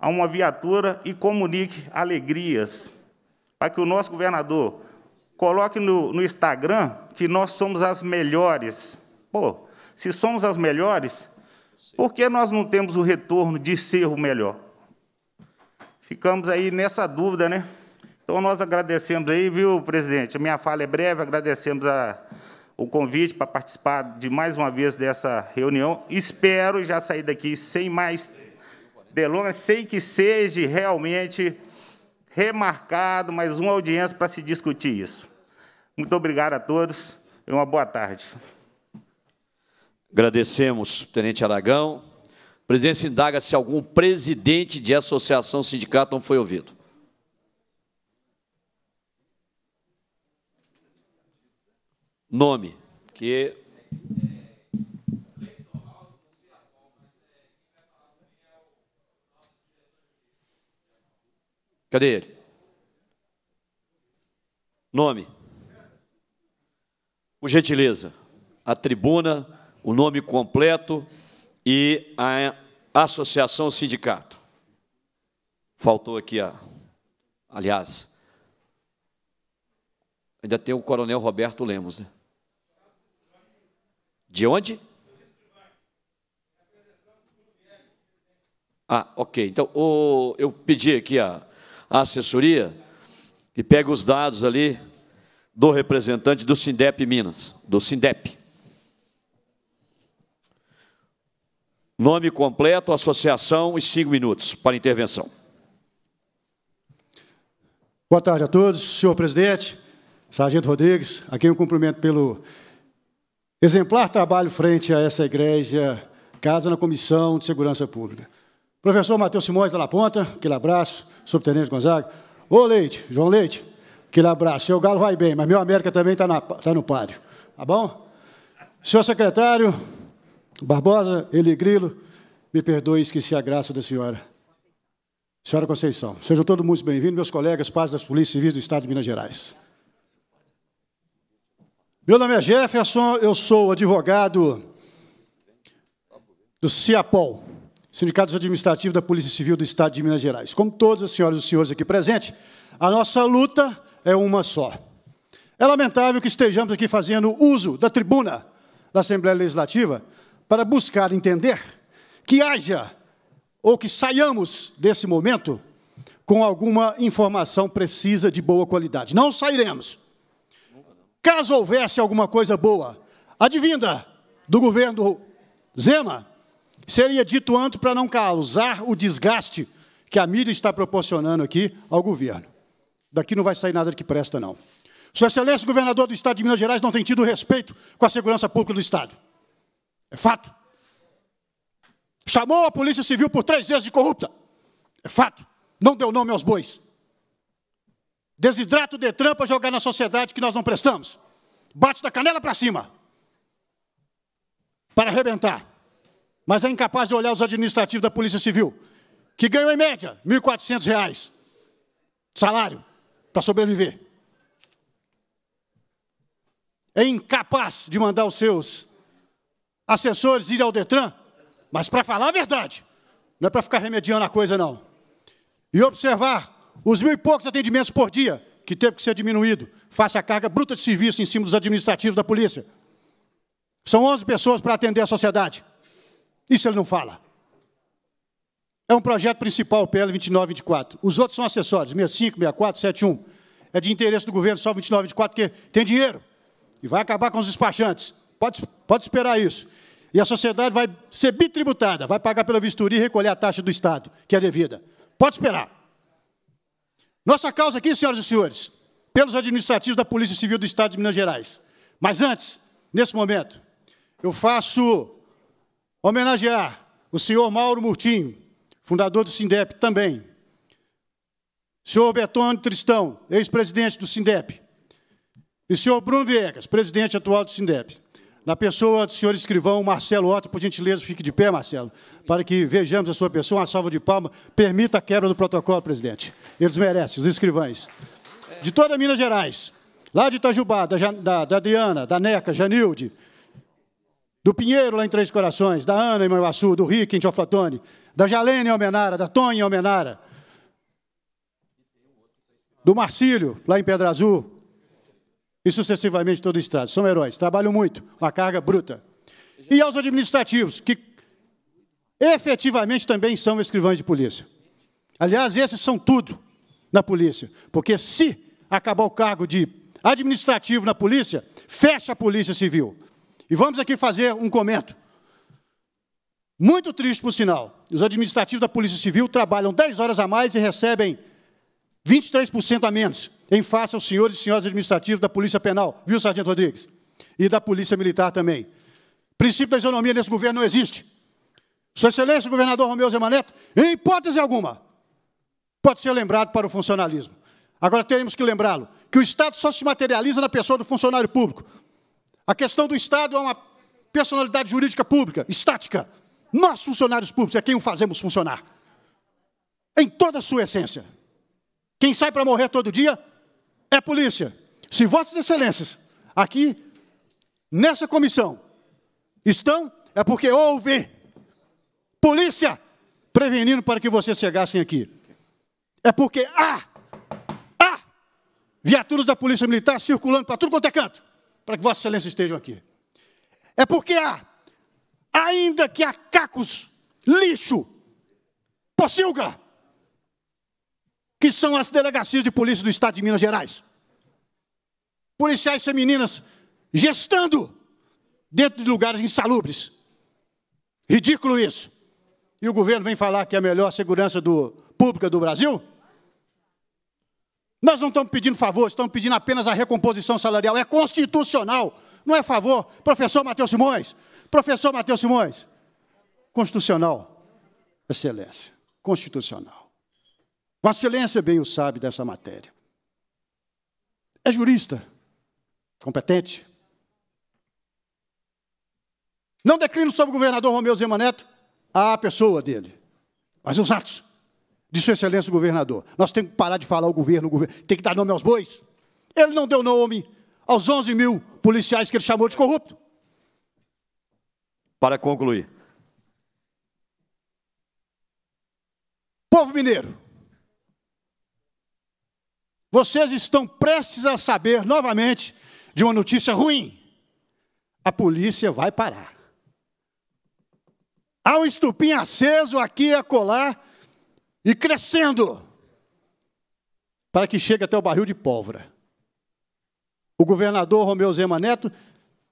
a uma viatura e comunique alegrias. Para que o nosso governador coloque no, no Instagram que nós somos as melhores. Pô, se somos as melhores, por que nós não temos o retorno de ser o melhor? Ficamos aí nessa dúvida, né? Então, nós agradecemos aí, viu, presidente? A minha fala é breve, agradecemos a, o convite para participar de mais uma vez dessa reunião. Espero já sair daqui sem mais delongas, sem que seja realmente remarcado mais uma audiência para se discutir isso. Muito obrigado a todos e uma boa tarde. Agradecemos, Tenente Aragão. A presidência indaga se algum presidente de associação sindicato não foi ouvido. Nome, que Cadê ele? Nome. Por gentileza, a tribuna, o nome completo e a associação sindicato. Faltou aqui a. Aliás, ainda tem o coronel Roberto Lemos, né? De onde? Ah, ok. Então, o, eu pedi aqui a, assessoria e pega os dados ali do representante do Sindep Minas, do Sindep. Nome completo, associação e cinco minutos para intervenção. Boa tarde a todos. Senhor presidente, Sargento Rodrigues, aqui um cumprimento pelo exemplar trabalho frente a essa igreja, casa na Comissão de Segurança Pública. Professor Matheus Simões da La Ponta, aquele abraço. Subtenente Gonzaga. Ô, Leite, João Leite, aquele abraço. Seu galo vai bem, mas meu América também está tá no páreo. Tá bom? Senhor secretário Barbosa, Eli Grilo, me perdoe, esqueci a graça da senhora. Senhora Conceição, sejam todos muito bem-vindos, meus colegas, paz das Polícias Civis do Estado de Minas Gerais. Meu nome é Jefferson, eu sou advogado do CIAPOL, Sindicatos Administrativos da Polícia Civil do Estado de Minas Gerais. Como todas as senhoras e os senhores aqui presentes, a nossa luta é uma só. É lamentável que estejamos aqui fazendo uso da tribuna da Assembleia Legislativa para buscar entender que haja ou que saiamos desse momento com alguma informação precisa de boa qualidade. Não sairemos. Caso houvesse alguma coisa boa, advinda do governo Zema, Seria dito antes para não causar o desgaste que a mídia está proporcionando aqui ao governo. Daqui não vai sair nada que presta, não. Sua Excelência, governador do Estado de Minas Gerais, não tem tido respeito com a segurança pública do Estado. É fato. Chamou a Polícia Civil por três vezes de corrupta. É fato. Não deu nome aos bois. Desidrata o Detran para jogar na sociedade que nós não prestamos. Bate da canela para cima. Para arrebentar mas é incapaz de olhar os administrativos da Polícia Civil, que ganham, em média, R$ 1.400 de salário para sobreviver. É incapaz de mandar os seus assessores ir ao Detran, mas para falar a verdade, não é para ficar remediando a coisa, não. E observar os mil e poucos atendimentos por dia, que teve que ser diminuído, face à carga bruta de serviço em cima dos administrativos da polícia. São 11 pessoas para atender a sociedade. Isso ele não fala. É um projeto principal, o PL 2924. Os outros são acessórios, 65, 64, 71. É de interesse do governo só 2924, porque tem dinheiro e vai acabar com os despachantes. Pode, pode esperar isso. E a sociedade vai ser bitributada, vai pagar pela vistoria e recolher a taxa do Estado, que é devida. Pode esperar. Nossa causa aqui, senhoras e senhores, pelos administrativos da Polícia Civil do Estado de Minas Gerais. Mas antes, nesse momento, eu faço Homenagear o senhor Mauro Murtinho, fundador do Sindep também. Senhor Bertone Tristão, ex-presidente do Sindep. E senhor Bruno Viegas, presidente atual do Sindep. Na pessoa do senhor escrivão Marcelo Otto, por gentileza, fique de pé, Marcelo, para que vejamos a sua pessoa. Uma salva de palmas. Permita a quebra do protocolo, presidente. Eles merecem, os escrivães. De toda Minas Gerais, lá de Itajubá, da, da, da Adriana, da Neca, Janilde, do Pinheiro, lá em Três Corações, da Ana em Manhuaçu, do Rick em Tiofotone, da Jalene em Almenara, da Tonha em Almenara, do Marcílio, lá em Pedra Azul, e sucessivamente todo o Estado. São heróis, trabalham muito, uma carga bruta. E aos administrativos, que efetivamente também são escrivães de polícia. Aliás, esses são tudo na polícia, porque se acabar o cargo de administrativo na polícia, fecha a polícia civil. E vamos aqui fazer um comento. Muito triste, por sinal. Os administrativos da Polícia Civil trabalham 10 horas a mais e recebem 23% a menos, em face aos senhores e senhoras administrativos da Polícia Penal, viu, Sargento Rodrigues? E da Polícia Militar também. O princípio da isonomia nesse governo não existe. Sua Excelência, governador Romeu Zemaneto, em hipótese alguma, pode ser lembrado para o funcionalismo. Agora teremos que lembrá-lo que o Estado só se materializa na pessoa do funcionário público. A questão do Estado é uma personalidade jurídica pública, estática. Nós, funcionários públicos, é quem o fazemos funcionar. Em toda a sua essência. Quem sai para morrer todo dia é a polícia. Se Vossas Excelências, aqui, nessa comissão, estão, é porque houve polícia prevenindo para que vocês chegassem aqui. É porque há, há viaturas da Polícia Militar circulando para tudo quanto é canto para que Vossa Excelência estejam aqui. É porque há, ainda que há cacos, lixo, pocilga, que são as delegacias de polícia do Estado de Minas Gerais. Policiais femininas gestando dentro de lugares insalubres. Ridículo isso. E o governo vem falar que é a melhor segurança do, pública do Brasil? Nós não estamos pedindo favor, estamos pedindo apenas a recomposição salarial. É constitucional, não é favor. Professor Matheus Simões, professor Matheus Simões. Constitucional, excelência, constitucional. Vossa Excelência bem o sabe dessa matéria. É jurista, competente. Não declino sobre o governador Romeu Zema Neto, a pessoa dele, mas os atos Disse excelência o governador. Nós temos que parar de falar o governo, o governo. Tem que dar nome aos bois. Ele não deu nome aos 11 mil policiais que ele chamou de corrupto. Para concluir. Povo mineiro, vocês estão prestes a saber novamente de uma notícia ruim. A polícia vai parar. Há um estupim aceso aqui e acolá e crescendo, para que chegue até o barril de pólvora. O governador Romeu Zema Neto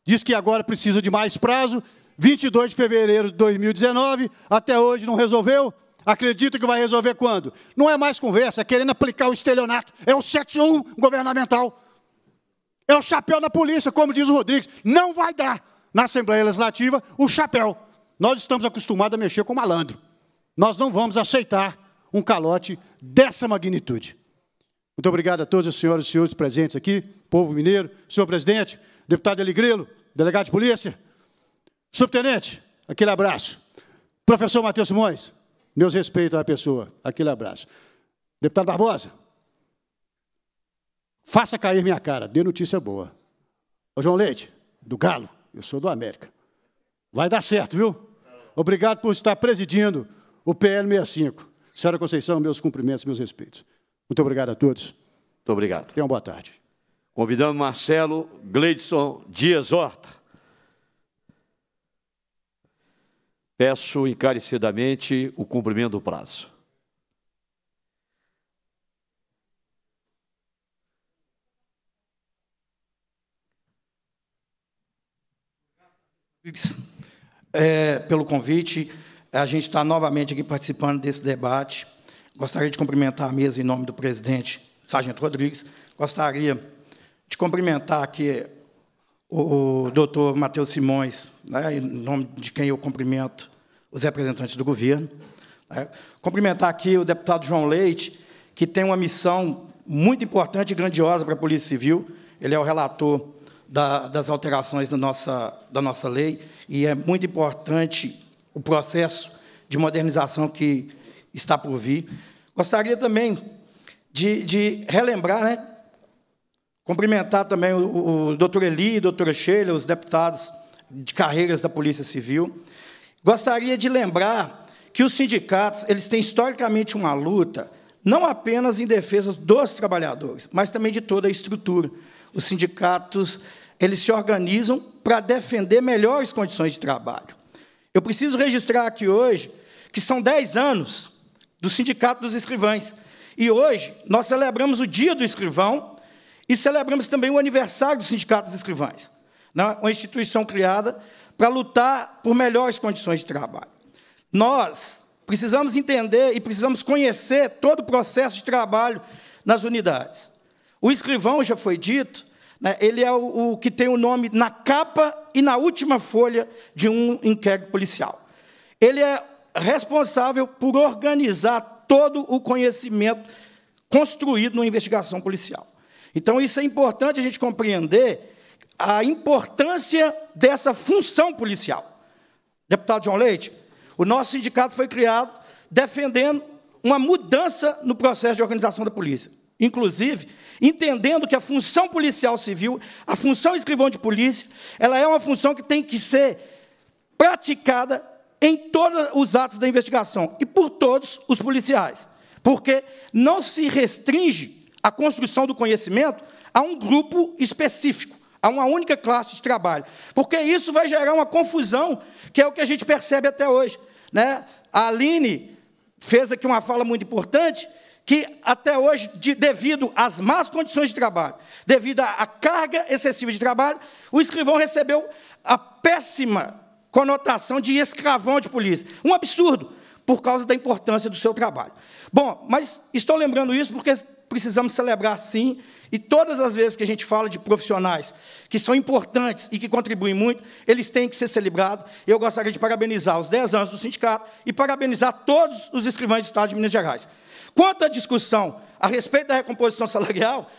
diz que agora precisa de mais prazo, 22 de fevereiro de 2019, até hoje não resolveu. Acredito que vai resolver quando? Não é mais conversa, é querendo aplicar o estelionato. É o 71 governamental. É o chapéu na polícia, como diz o Rodrigues. Não vai dar na Assembleia Legislativa o chapéu. Nós estamos acostumados a mexer com malandro. Nós não vamos aceitar um calote dessa magnitude. Muito obrigado a todos os senhoras e senhores presentes aqui, povo mineiro, senhor presidente, deputado Aligrelo, delegado de polícia, subtenente, aquele abraço. Professor Matheus Simões, meus respeitos à pessoa, aquele abraço. Deputado Barbosa, faça cair minha cara, dê notícia boa. Ô João Leite, do Galo, eu sou do América. Vai dar certo, viu? Obrigado por estar presidindo o PL 65. Senhora Conceição, meus cumprimentos, meus respeitos. Muito obrigado a todos. Muito obrigado. Tenham boa tarde. Convidamos Marcelo Gleidson Dias Horta. Peço encarecidamente o cumprimento do prazo. É, pelo convite a gente está novamente aqui participando desse debate. Gostaria de cumprimentar a mesa em nome do presidente Sargento Rodrigues. Gostaria de cumprimentar aqui o, doutor Matheus Simões, né, em nome de quem eu cumprimento os representantes do governo. Né. Cumprimentar aqui o deputado João Leite, que tem uma missão muito importante e grandiosa para a Polícia Civil. Ele é o relator da, das alterações da nossa, da nossa lei e é muito importante o processo de modernização que está por vir. Gostaria também de, de relembrar, né, cumprimentar também o, o doutor Eli e a doutora Sheila, os deputados de carreiras da Polícia Civil. Gostaria de lembrar que os sindicatos eles têm historicamente uma luta não apenas em defesa dos trabalhadores, mas também de toda a estrutura. Os sindicatos eles se organizam para defender melhores condições de trabalho. Eu preciso registrar aqui hoje que são 10 anos do Sindicato dos Escrivães. E hoje nós celebramos o Dia do Escrivão e celebramos também o aniversário do Sindicato dos Escrivães, né? uma instituição criada para lutar por melhores condições de trabalho. Nós precisamos entender e precisamos conhecer todo o processo de trabalho nas unidades. O escrivão, já foi dito, né? Ele é o, o que tem o nome na capa e na última folha de um inquérito policial. Ele é responsável por organizar todo o conhecimento construído numa investigação policial. Então, isso é importante a gente compreender a importância dessa função policial. Deputado João Leite, o nosso sindicato foi criado defendendo uma mudança no processo de organização da polícia inclusive, entendendo que a função policial civil, a função escrivão de polícia, ela é uma função que tem que ser praticada em todos os atos da investigação e por todos os policiais, porque não se restringe a construção do conhecimento a um grupo específico, a uma única classe de trabalho, porque isso vai gerar uma confusão, que é o que a gente percebe até hoje, né? A Aline fez aqui uma fala muito importante, que até hoje, de, devido às más condições de trabalho, devido à, carga excessiva de trabalho, o escrivão recebeu a péssima conotação de escravão de polícia. Um absurdo, por causa da importância do seu trabalho. Bom, mas estou lembrando isso porque precisamos celebrar sim, e todas as vezes que a gente fala de profissionais que são importantes e que contribuem muito, eles têm que ser celebrados. Eu gostaria de parabenizar os 10 anos do sindicato e parabenizar todos os escrivães do Estado de Minas Gerais. Quanto à discussão a respeito da recomposição salarial,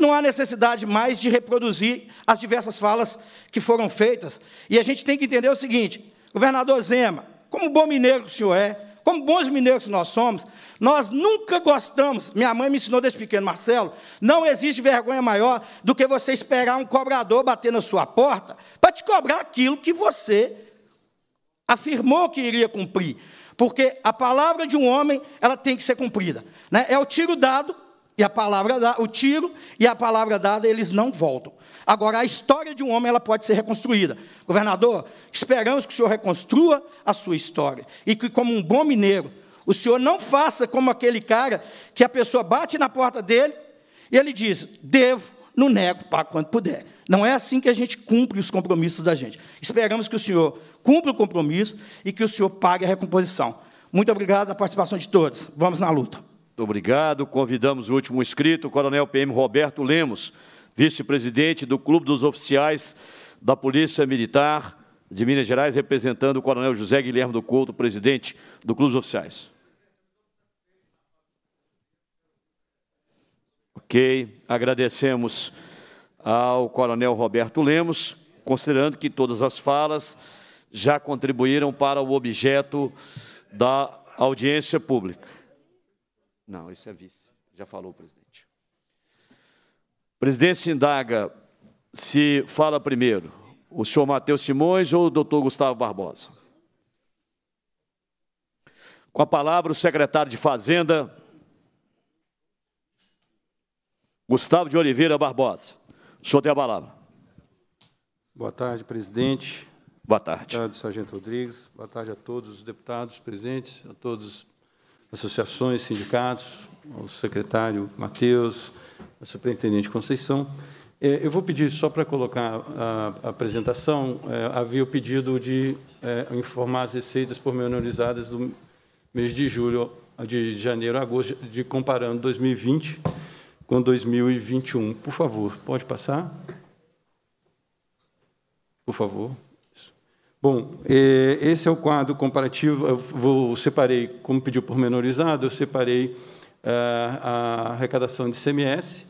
não há necessidade mais de reproduzir as diversas falas que foram feitas. E a gente tem que entender o seguinte: governador Zema, como bom mineiro que o senhor é, como bons mineiros que nós somos, nós nunca gostamos. Minha mãe me ensinou desde pequeno, Marcelo. Não existe vergonha maior do que você esperar um cobrador bater na sua porta para te cobrar aquilo que você afirmou que iria cumprir. Porque a palavra de um homem, ela tem que ser cumprida. Né? É o tiro dado e a palavra o tiro e a palavra dada, eles não voltam. Agora, a história de um homem ela pode ser reconstruída. Governador, esperamos que o senhor reconstrua a sua história e que, como um bom mineiro, o senhor não faça como aquele cara que a pessoa bate na porta dele e ele diz: devo, não nego, pago quanto puder. Não é assim que a gente cumpre os compromissos da gente. Esperamos que o senhor cumpra o compromisso e que o senhor pague a recomposição. Muito obrigado pela participação de todos. Vamos na luta. Muito obrigado. Convidamos o último inscrito, o Coronel PM Roberto Lemos, vice-presidente do Clube dos Oficiais da Polícia Militar de Minas Gerais, representando o Coronel José Guilherme do Couto, presidente do Clube dos Oficiais. Ok. Agradecemos ao Coronel Roberto Lemos, considerando que todas as falas já contribuíram para o objeto da audiência pública. Não, isso é vice. Já falou, presidente. O presidente se indaga se fala primeiro o senhor Matheus Simões ou o doutor Gustavo Barbosa. Com a palavra, o secretário de Fazenda, Gustavo de Oliveira Barbosa. O senhor tem a palavra. Boa tarde, presidente. Boa tarde. Boa tarde, Sargento Rodrigues. Boa tarde a todos os deputados presentes, a todas as associações, sindicatos, ao secretário Matheus, ao superintendente Conceição. É, eu vou pedir, só para colocar a apresentação, é, havia o pedido de é, informar as receitas pormenorizadas do mês de julho, de janeiro a agosto, de comparando 2020 com 2021. Por favor, pode passar? Por favor. Bom, é, esse é o quadro comparativo. Eu vou, separei, como pediu pormenorizado, eu separei é, a arrecadação de CMS,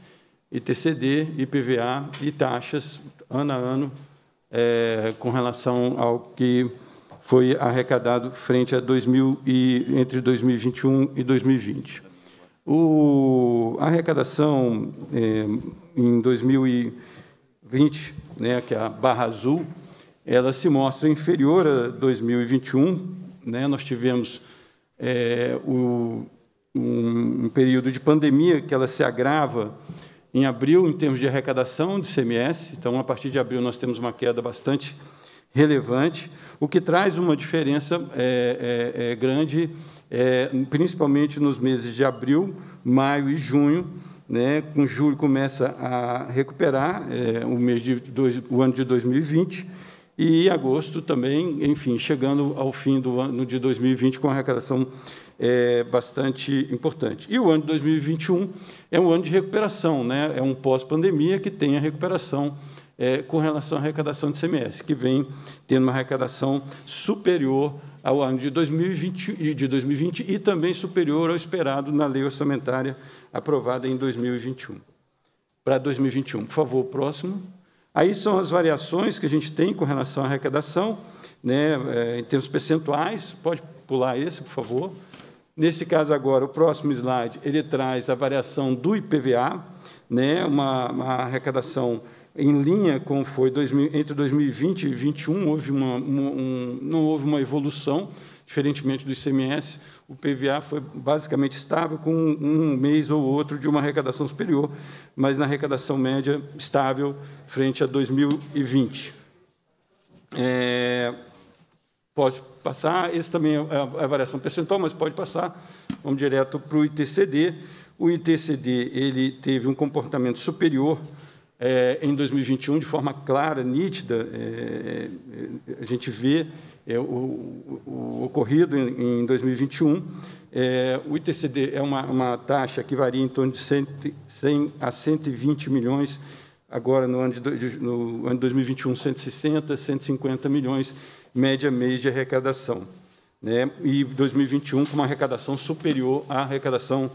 ITCD, IPVA e taxas, ano a ano, é, com relação ao que foi arrecadado frente a 2000 e, entre 2021 e 2020. O, a arrecadação em 2020, né, que é a barra azul, ela se mostra inferior a 2021. Né? Nós tivemos é, o, um, um, período de pandemia que ela se agrava em abril em termos de arrecadação de CMS. Então, a partir de abril, nós temos uma queda bastante relevante, o que traz uma diferença é, é, é grande, é, principalmente nos meses de abril, maio e junho, né, com julho começa a recuperar é, o mês de dois, o ano de 2020 e agosto também, enfim, chegando ao fim do ano de 2020 com a arrecadação é, bastante importante. E o ano de 2021 é um ano de recuperação, né? é um pós-pandemia que tem a recuperação é, com relação à arrecadação de CMS, que vem tendo uma arrecadação superior ao ano de 2020, e de 2020 e também superior ao esperado na lei orçamentária aprovada em 2021. Para 2021. Por favor, próximo. Aí são as variações que a gente tem com relação à arrecadação, né, é, em termos percentuais. Pode pular esse, por favor. Nesse caso agora, o próximo slide, ele traz a variação do IPVA, né, uma, uma arrecadação em linha com foi 2000, entre 2020 e 2021, houve uma, um, não houve uma evolução, diferentemente do ICMS, o PVA foi basicamente estável, com um mês ou outro de uma arrecadação superior, mas na arrecadação média estável frente a 2020. É, pode passar, esse também é a variação percentual, mas pode passar. Vamos direto para o ITCD. O ITCD ele teve um comportamento superior é, em 2021, de forma clara, nítida. É, é a gente vê é, o, o, ocorrido em, em 2021. É, o ITCD é uma, uma, taxa que varia em torno de 100, a 120 milhões, agora no ano de, de no ano 2021, 160, 150 milhões, média mês de arrecadação. Né? E 2021 com uma arrecadação superior à arrecadação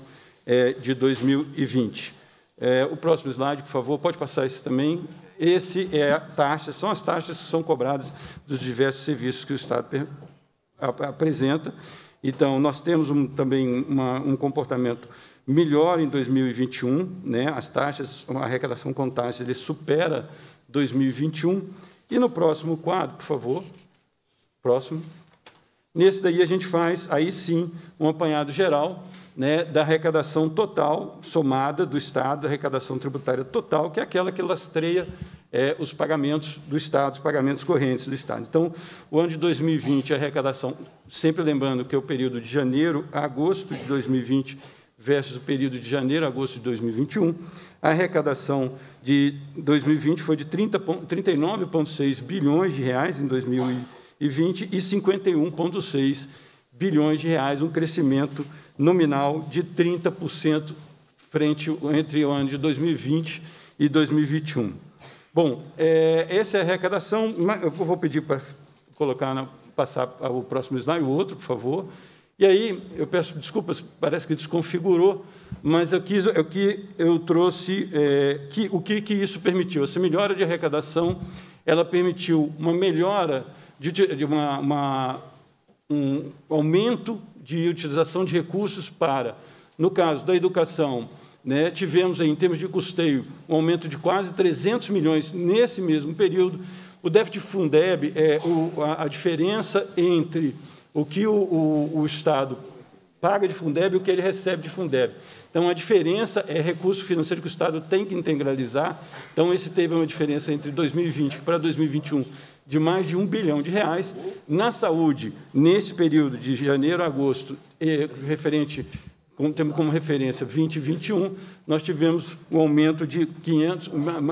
é, de 2020. É, o próximo slide, por favor, pode passar esse também. Esse é taxa, são as taxas que são cobradas dos diversos serviços que o Estado apresenta. Então, nós temos um, também uma, um comportamento melhor em 2021, né? As taxas, a arrecadação com taxas, ele supera 2021. E no próximo quadro, por favor. Próximo. Nesse daí a gente faz, aí sim, um apanhado geral né, da arrecadação total, somada do Estado, da arrecadação tributária total, que é aquela que lastreia é, os pagamentos do Estado, os pagamentos correntes do Estado. Então, o ano de 2020, a arrecadação, sempre lembrando que é o período de janeiro a agosto de 2020 versus o período de janeiro a agosto de 2021, a arrecadação de 2020 foi de 30, 39,6 bilhões de reais em 2020, e 51,6 bilhões de reais, um crescimento nominal de 30% frente entre o ano de 2020 e 2021. Bom, é, essa é a arrecadação. Eu vou pedir para colocar na, passar o próximo slide, o outro, por favor. E aí, eu peço desculpas, parece que desconfigurou, mas eu quis, eu, que, eu trouxe é, que, o que, que isso permitiu. Essa melhora de arrecadação, ela permitiu uma melhora de, de uma, uma, um aumento de utilização de recursos para, no caso da educação, né, tivemos, aí, em termos de custeio, um aumento de quase 300 milhões nesse mesmo período. O déficit Fundeb, é o, a, a, diferença entre o que o, o, o Estado paga de Fundeb e o que ele recebe de Fundeb. Então, a diferença é recurso financeiro que o Estado tem que integralizar. Então, esse teve uma diferença entre 2020 para 2021 de mais de um bilhão de reais. Na saúde, nesse período de janeiro a agosto, referente temos como referência 2021, nós tivemos um aumento de 500,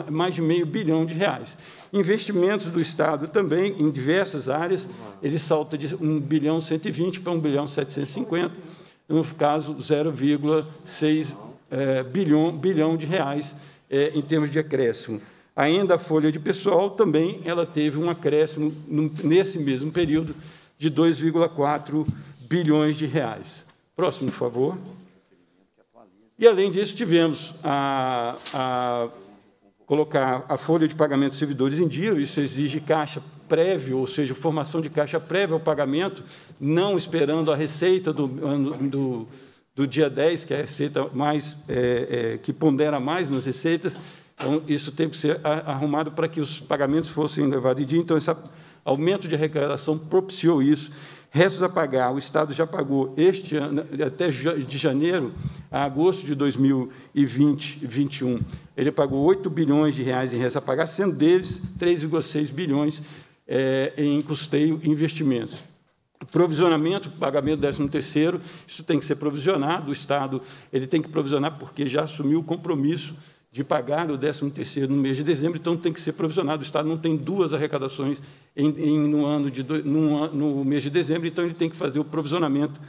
mais de meio bilhão de reais. Investimentos do Estado também, em diversas áreas, ele salta de 1 bilhão 120 para 1 bilhão 750, no caso 0,6 é, eh, bilhão, bilhão de reais é, em termos de acréscimo. Ainda a folha de pessoal também ela teve um acréscimo nesse mesmo período de 2,4 bilhões de reais. Próximo, por favor. E, além disso, tivemos a, a colocar a folha de pagamento de servidores em dia, isso exige caixa prévio, ou seja, formação de caixa prévia ao pagamento, não esperando a receita do, do, do dia 10, que é a receita mais, é, é, que pondera mais nas receitas, então, isso teve que ser arrumado para que os pagamentos fossem levados em dia. Então, esse aumento de arrecadação propiciou isso. Restos a pagar, o Estado já pagou este ano, até de janeiro a agosto de 2020, 2021. Ele pagou 8 bilhões de reais em restos a pagar, sendo deles 3,6 bilhões é, em custeio e investimentos. Provisionamento, pagamento do 13º, isso tem que ser provisionado, o Estado ele tem que provisionar porque já assumiu o compromisso de pagar o 13 terceiro no mês de dezembro, então tem que ser provisionado. O Estado não tem duas arrecadações em, em no, ano de do, no, no, mês de dezembro, então ele tem que fazer o provisionamento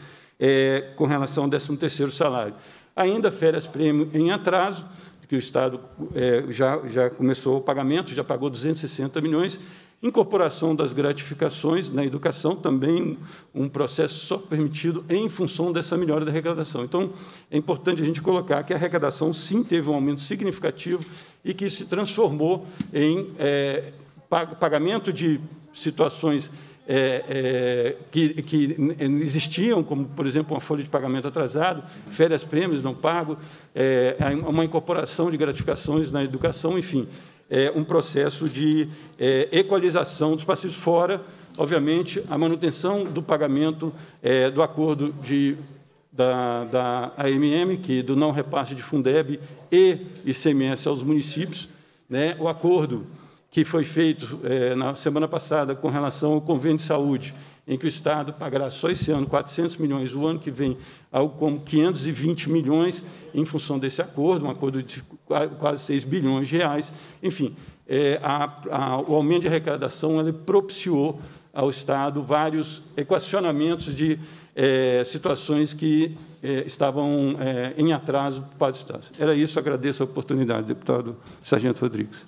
é, com relação ao 13 terceiro salário. Ainda férias-prêmio em atraso, que o Estado é, já, já começou o pagamento, já pagou 260 milhões, Incorporação das gratificações na educação, também um processo só permitido em função dessa melhora da arrecadação. Então, é importante a gente colocar que a arrecadação, sim, teve um aumento significativo e que se transformou em é, pagamento de situações é, é, que, que, existiam, como, por exemplo, uma folha de pagamento atrasado, férias-prêmios não pago, é, uma incorporação de gratificações na educação, enfim é, um processo de é, equalização dos passivos, fora, obviamente, a manutenção do pagamento é, do acordo de, da, da AMM, que do não repasse de Fundeb e ICMS aos municípios, né, o acordo que foi feito é, na semana passada com relação ao convênio de saúde em que o Estado pagará só esse ano 400 milhões, o ano que vem algo como 520 milhões em função desse acordo, um acordo de quase 6 bilhões de reais. Enfim, é, a, a, o aumento de arrecadação ele propiciou ao Estado vários equacionamentos de é, situações que é, estavam é, em atraso para o Estado. Era isso, agradeço a oportunidade, deputado Sargento Rodrigues.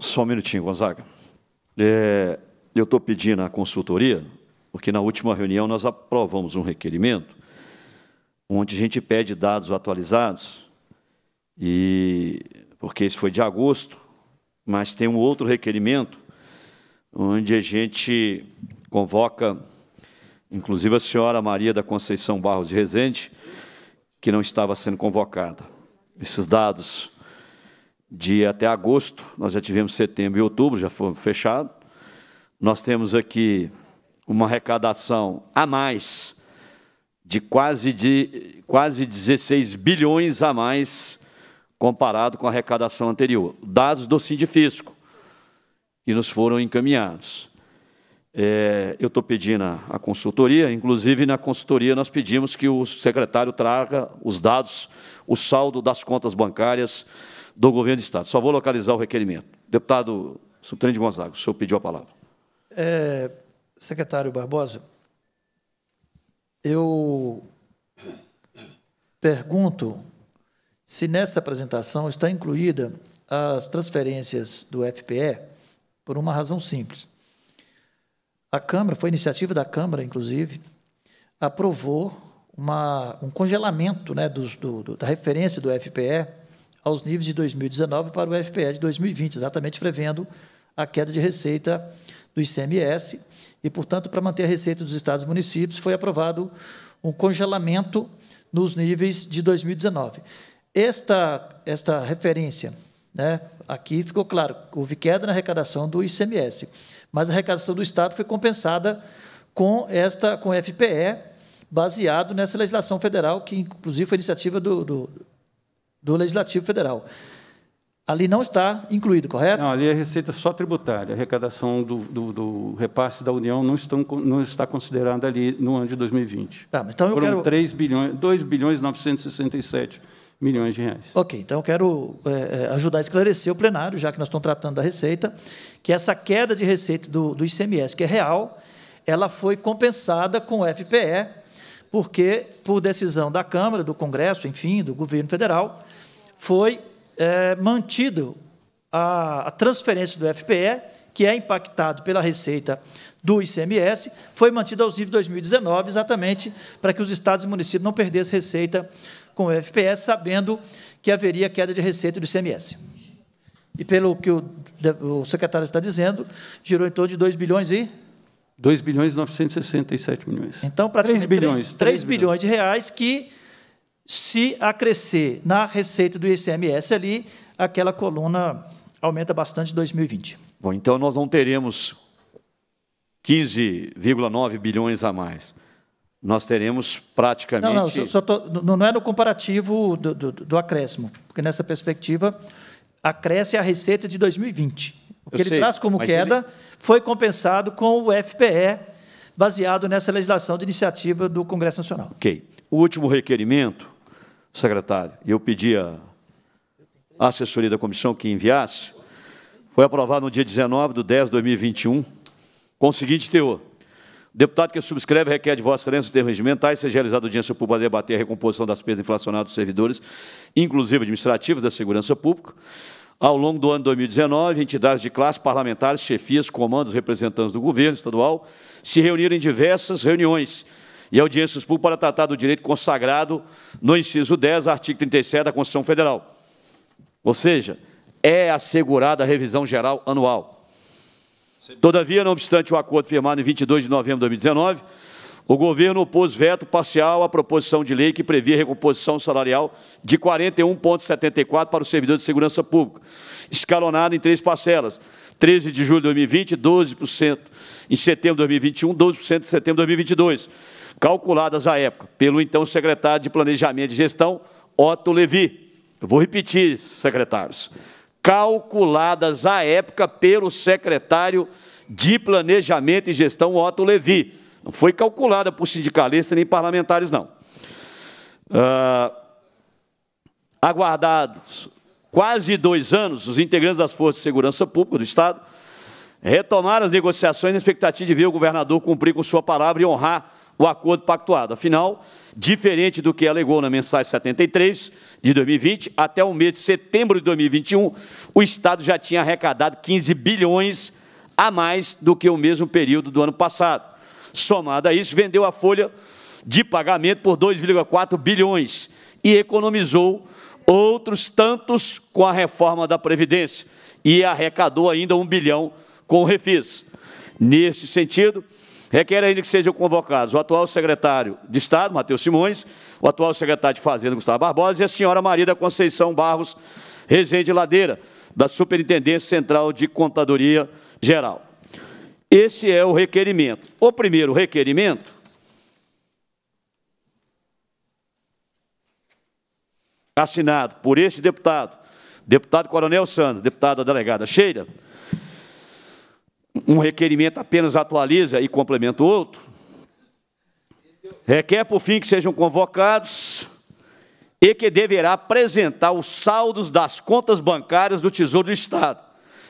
Só um minutinho, Gonzaga. É, eu estou pedindo à consultoria, porque na última reunião nós aprovamos um requerimento onde a gente pede dados atualizados, e porque esse foi de agosto, mas tem um outro requerimento onde a gente convoca, inclusive a senhora Maria da Conceição Barros de Rezende, que não estava sendo convocada. Esses dados de até agosto, nós já tivemos setembro e outubro, já foram fechados, nós temos aqui uma arrecadação a mais de quase, de quase 16 bilhões a mais comparado com a arrecadação anterior. Dados do Sindifisco, que nos foram encaminhados. É, eu estou pedindo a, a, consultoria, inclusive na consultoria nós pedimos que o secretário traga os dados, o saldo das contas bancárias do governo do Estado. Só vou localizar o requerimento. Deputado Subtenente Gonzaga, o senhor pediu a palavra. É, secretário Barbosa, eu pergunto se nessa apresentação está incluída as transferências do FPE por uma razão simples. A Câmara, foi iniciativa da Câmara, inclusive, aprovou uma, um congelamento né, do, do, da referência do FPE aos níveis de 2019 para o FPE de 2020, exatamente prevendo a queda de receita do ICMS e, portanto, para manter a receita dos estados e municípios, foi aprovado um congelamento nos níveis de 2019. Esta, esta referência, né, aqui ficou claro, houve queda na arrecadação do ICMS, mas a arrecadação do Estado foi compensada com esta com FPE, baseado nessa legislação federal, que inclusive foi iniciativa do, do, do Legislativo Federal. Ali não está incluído, correto? Não, ali é receita só tributária. A arrecadação do, do, do repasse da União não, estão, não, está considerada ali no ano de 2020. Tá, então eu Foram quero... 3 bilhões, 2 bilhões 967 milhões de reais. Ok, então eu quero é, é, ajudar a esclarecer o plenário, já que nós estamos tratando da receita, que essa queda de receita do, do ICMS, que é real, ela foi compensada com o FPE, porque, por decisão da Câmara, do Congresso, enfim, do governo federal, foi é, mantido a, a transferência do FPE, que é impactado pela receita do ICMS, foi mantida aos níveis de 2019, exatamente para que os estados e municípios não perdessem receita com o FPS, sabendo que haveria queda de receita do ICMS. E pelo que o, o secretário está dizendo, girou em torno de 2 bilhões e... 2 bilhões e 967 milhões. Então, praticamente 3 bilhões, 3, 3 bilhões de reais que se acrescer na receita do ICMS ali, aquela coluna aumenta bastante em 2020. Bom, então nós não teremos 15,9 bilhões a mais. Nós teremos praticamente. Não, não, só, só tô, não, é no comparativo do, do, do, acréscimo, porque nessa perspectiva acresce a receita de 2020. O que Eu ele sei, traz como queda ele... foi compensado com o FPE, baseado nessa legislação de iniciativa do Congresso Nacional. Ok. O último requerimento secretário, e eu pedi a assessoria da comissão que enviasse, foi aprovado no dia 19 de 10 de 2021, com o seguinte teor. O deputado que subscreve requer de Vossa Excelência os termos regimentais, seja realizada audiência pública para debater a recomposição das perdas inflacionadas dos servidores, inclusive administrativos da segurança pública. Ao longo do ano de 2019, entidades de classe, parlamentares, chefias, comandos, representantes do governo estadual se reuniram em diversas reuniões e audiências públicas para tratar do direito consagrado no inciso 10, artigo 37 da Constituição Federal. Ou seja, é assegurada a revisão geral anual. Todavia, não obstante o acordo firmado em 22 de novembro de 2019, o governo opôs veto parcial à proposição de lei que previa recomposição salarial de 41,74 para o servidor de segurança pública, escalonada em três parcelas, 13 de julho de 2020, 12% em setembro de 2021, 12% em setembro de 2022 calculadas à época pelo então secretário de Planejamento e Gestão, Otto Levi. Eu vou repetir, secretários. Calculadas à época pelo secretário de Planejamento e Gestão, Otto Levi. Não foi calculada por sindicalistas nem parlamentares, não. Ah, aguardados quase dois anos, os integrantes das Forças de Segurança Pública do Estado retomaram as negociações na expectativa de ver o governador cumprir com sua palavra e honrar o acordo pactuado. Afinal, diferente do que alegou na mensagem 73 de 2020, até o mês de setembro de 2021, o Estado já tinha arrecadado 15 bilhões a mais do que o mesmo período do ano passado. Somado a isso, vendeu a folha de pagamento por 2,4 bilhões e economizou outros tantos com a reforma da Previdência e arrecadou ainda um bilhão com o refis. Neste sentido, Requer ainda que sejam convocados o atual secretário de Estado, Matheus Simões, o atual secretário de Fazenda, Gustavo Barbosa, e a senhora Maria da Conceição Barros Rezende Ladeira, da Superintendência Central de Contadoria Geral. Esse é o requerimento. O primeiro requerimento assinado por esse deputado, deputado Coronel Sandro, deputada delegada Sheila, um requerimento apenas atualiza e complementa o outro. Requer, por fim, que sejam convocados e que deverá apresentar os saldos das contas bancárias do Tesouro do Estado.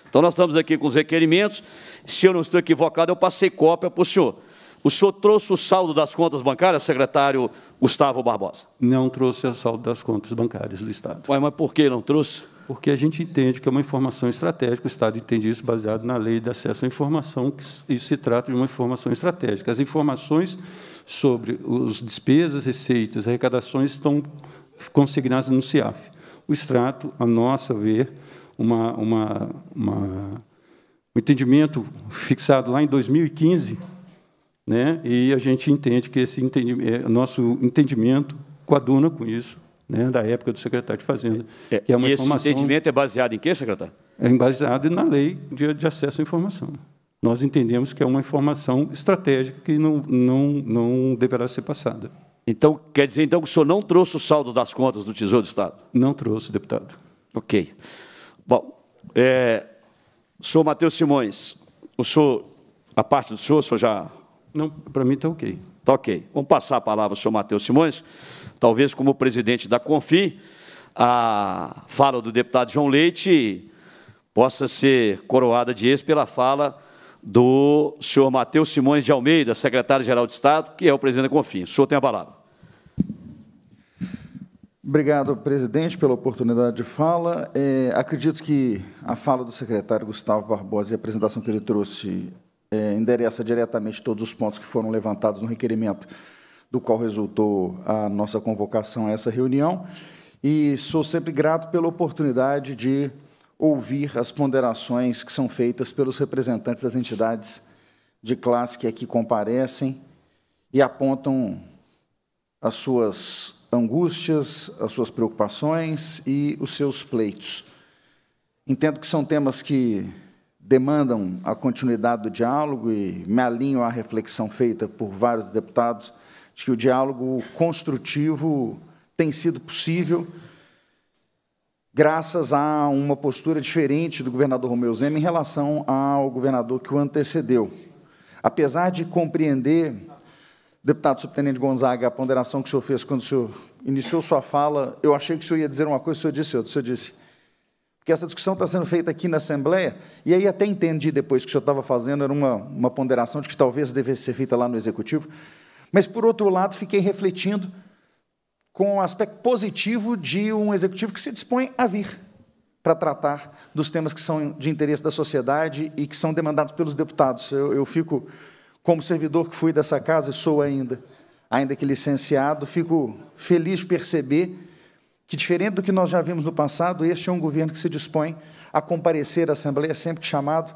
Então, nós estamos aqui com os requerimentos. Se eu não estou equivocado, eu passei cópia para o senhor. O senhor trouxe o saldo das contas bancárias, secretário Gustavo Barbosa? Não trouxe o saldo das contas bancárias do Estado. Ué, mas por que não trouxe? porque a gente entende que é uma informação estratégica, o Estado entende isso baseado na lei de acesso à informação, que isso se trata de uma informação estratégica. As informações sobre as despesas, receitas, arrecadações estão consignadas no CIAF. O extrato, a nossa ver, uma, uma, uma, um entendimento fixado lá em 2015, né? e a gente entende que esse é, nosso entendimento coaduna com isso, né, da época do secretário de Fazenda. É, que é uma e esse entendimento é baseado em quê, secretário? É baseado na lei de, de acesso à informação. Nós entendemos que é uma informação estratégica que não, não, não deverá ser passada. Então, quer dizer então que o senhor não trouxe o saldo das contas do Tesouro do Estado? Não trouxe, deputado. Ok. Bom, é, senhor Matheus Simões, o senhor, a parte do senhor, o senhor já... Não, para mim está ok. Está ok. Vamos passar a palavra ao senhor Matheus Simões talvez como presidente da Confi, a fala do deputado João Leite possa ser coroada de ex pela fala do senhor Matheus Simões de Almeida, secretário-geral de Estado, que é o presidente da Confim. O senhor tem a palavra. Obrigado, presidente, pela oportunidade de fala. É, acredito que a fala do secretário Gustavo Barbosa e a apresentação que ele trouxe é, endereça diretamente todos os pontos que foram levantados no requerimento do qual resultou a nossa convocação a essa reunião. E sou sempre grato pela oportunidade de ouvir as ponderações que são feitas pelos representantes das entidades de classe que aqui comparecem e apontam as suas angústias, as suas preocupações e os seus pleitos. Entendo que são temas que demandam a continuidade do diálogo e me alinho à reflexão feita por vários deputados de que o diálogo construtivo tem sido possível graças a uma postura diferente do governador Romeu Zema em relação ao governador que o antecedeu. Apesar de compreender, deputado subtenente Gonzaga, a ponderação que o senhor fez quando o senhor iniciou sua fala, eu achei que o senhor ia dizer uma coisa, o senhor disse outra. O senhor disse, que essa discussão está sendo feita aqui na Assembleia, e aí até entendi depois que o senhor estava fazendo, era uma, uma ponderação de que talvez devesse ser feita lá no Executivo, mas, por outro lado, fiquei refletindo com o aspecto positivo de um executivo que se dispõe a vir para tratar dos temas que são de interesse da sociedade e que são demandados pelos deputados. Eu, eu fico, como servidor que fui dessa casa e sou ainda, ainda que licenciado, fico feliz de perceber que, diferente do que nós já vimos no passado, este é um governo que se dispõe a comparecer à Assembleia sempre chamado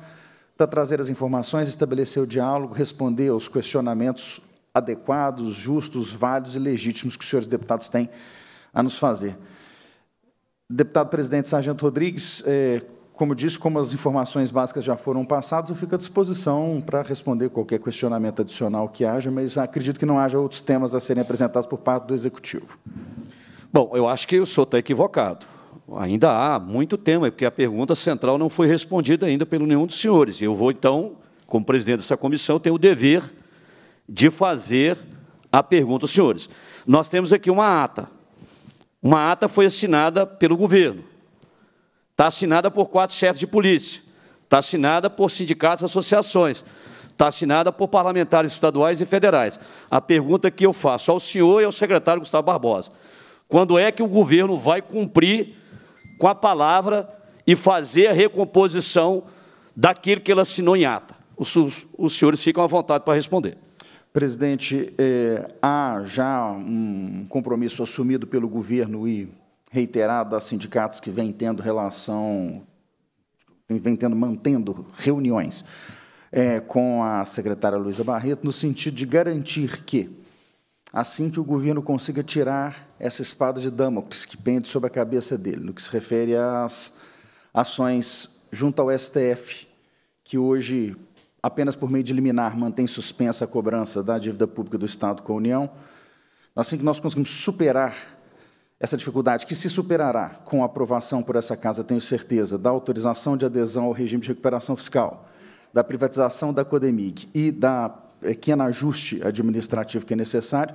para trazer as informações, estabelecer o diálogo, responder aos questionamentos adequados, justos, válidos e legítimos que os senhores deputados têm a nos fazer. Deputado presidente Sargento Rodrigues, é, como disse, como as informações básicas já foram passadas, eu fico à disposição para responder qualquer questionamento adicional que haja, mas acredito que não haja outros temas a serem apresentados por parte do Executivo. Bom, eu acho que o senhor está equivocado. Ainda há muito tema, porque a pergunta central não foi respondida ainda pelo nenhum dos senhores. Eu vou, então, como presidente dessa comissão, ter o dever de fazer a pergunta aos senhores. Nós temos aqui uma ata. Uma ata foi assinada pelo governo. Está assinada por quatro chefes de polícia. Está assinada por sindicatos e associações. Está assinada por parlamentares estaduais e federais. A pergunta que eu faço ao senhor e ao secretário Gustavo Barbosa: quando é que o governo vai cumprir com a palavra e fazer a recomposição daquilo que ele assinou em ata? Os, os senhores ficam à vontade para responder. Presidente, é, há já um compromisso assumido pelo governo e reiterado a sindicatos que vem tendo relação, vem tendo, mantendo reuniões é, com a secretária Luiza Barreto, no sentido de garantir que, assim que o governo consiga tirar essa espada de Damocles que pende sobre a cabeça dele, no que se refere às ações junto ao STF, que hoje apenas por meio de liminar, mantém suspensa a cobrança da dívida pública do Estado com a União. Assim que nós conseguimos superar essa dificuldade, que se superará com a aprovação por essa Casa, tenho certeza, da autorização de adesão ao regime de recuperação fiscal, da privatização da Codemig e da eh, pequeno ajuste administrativo que é necessário,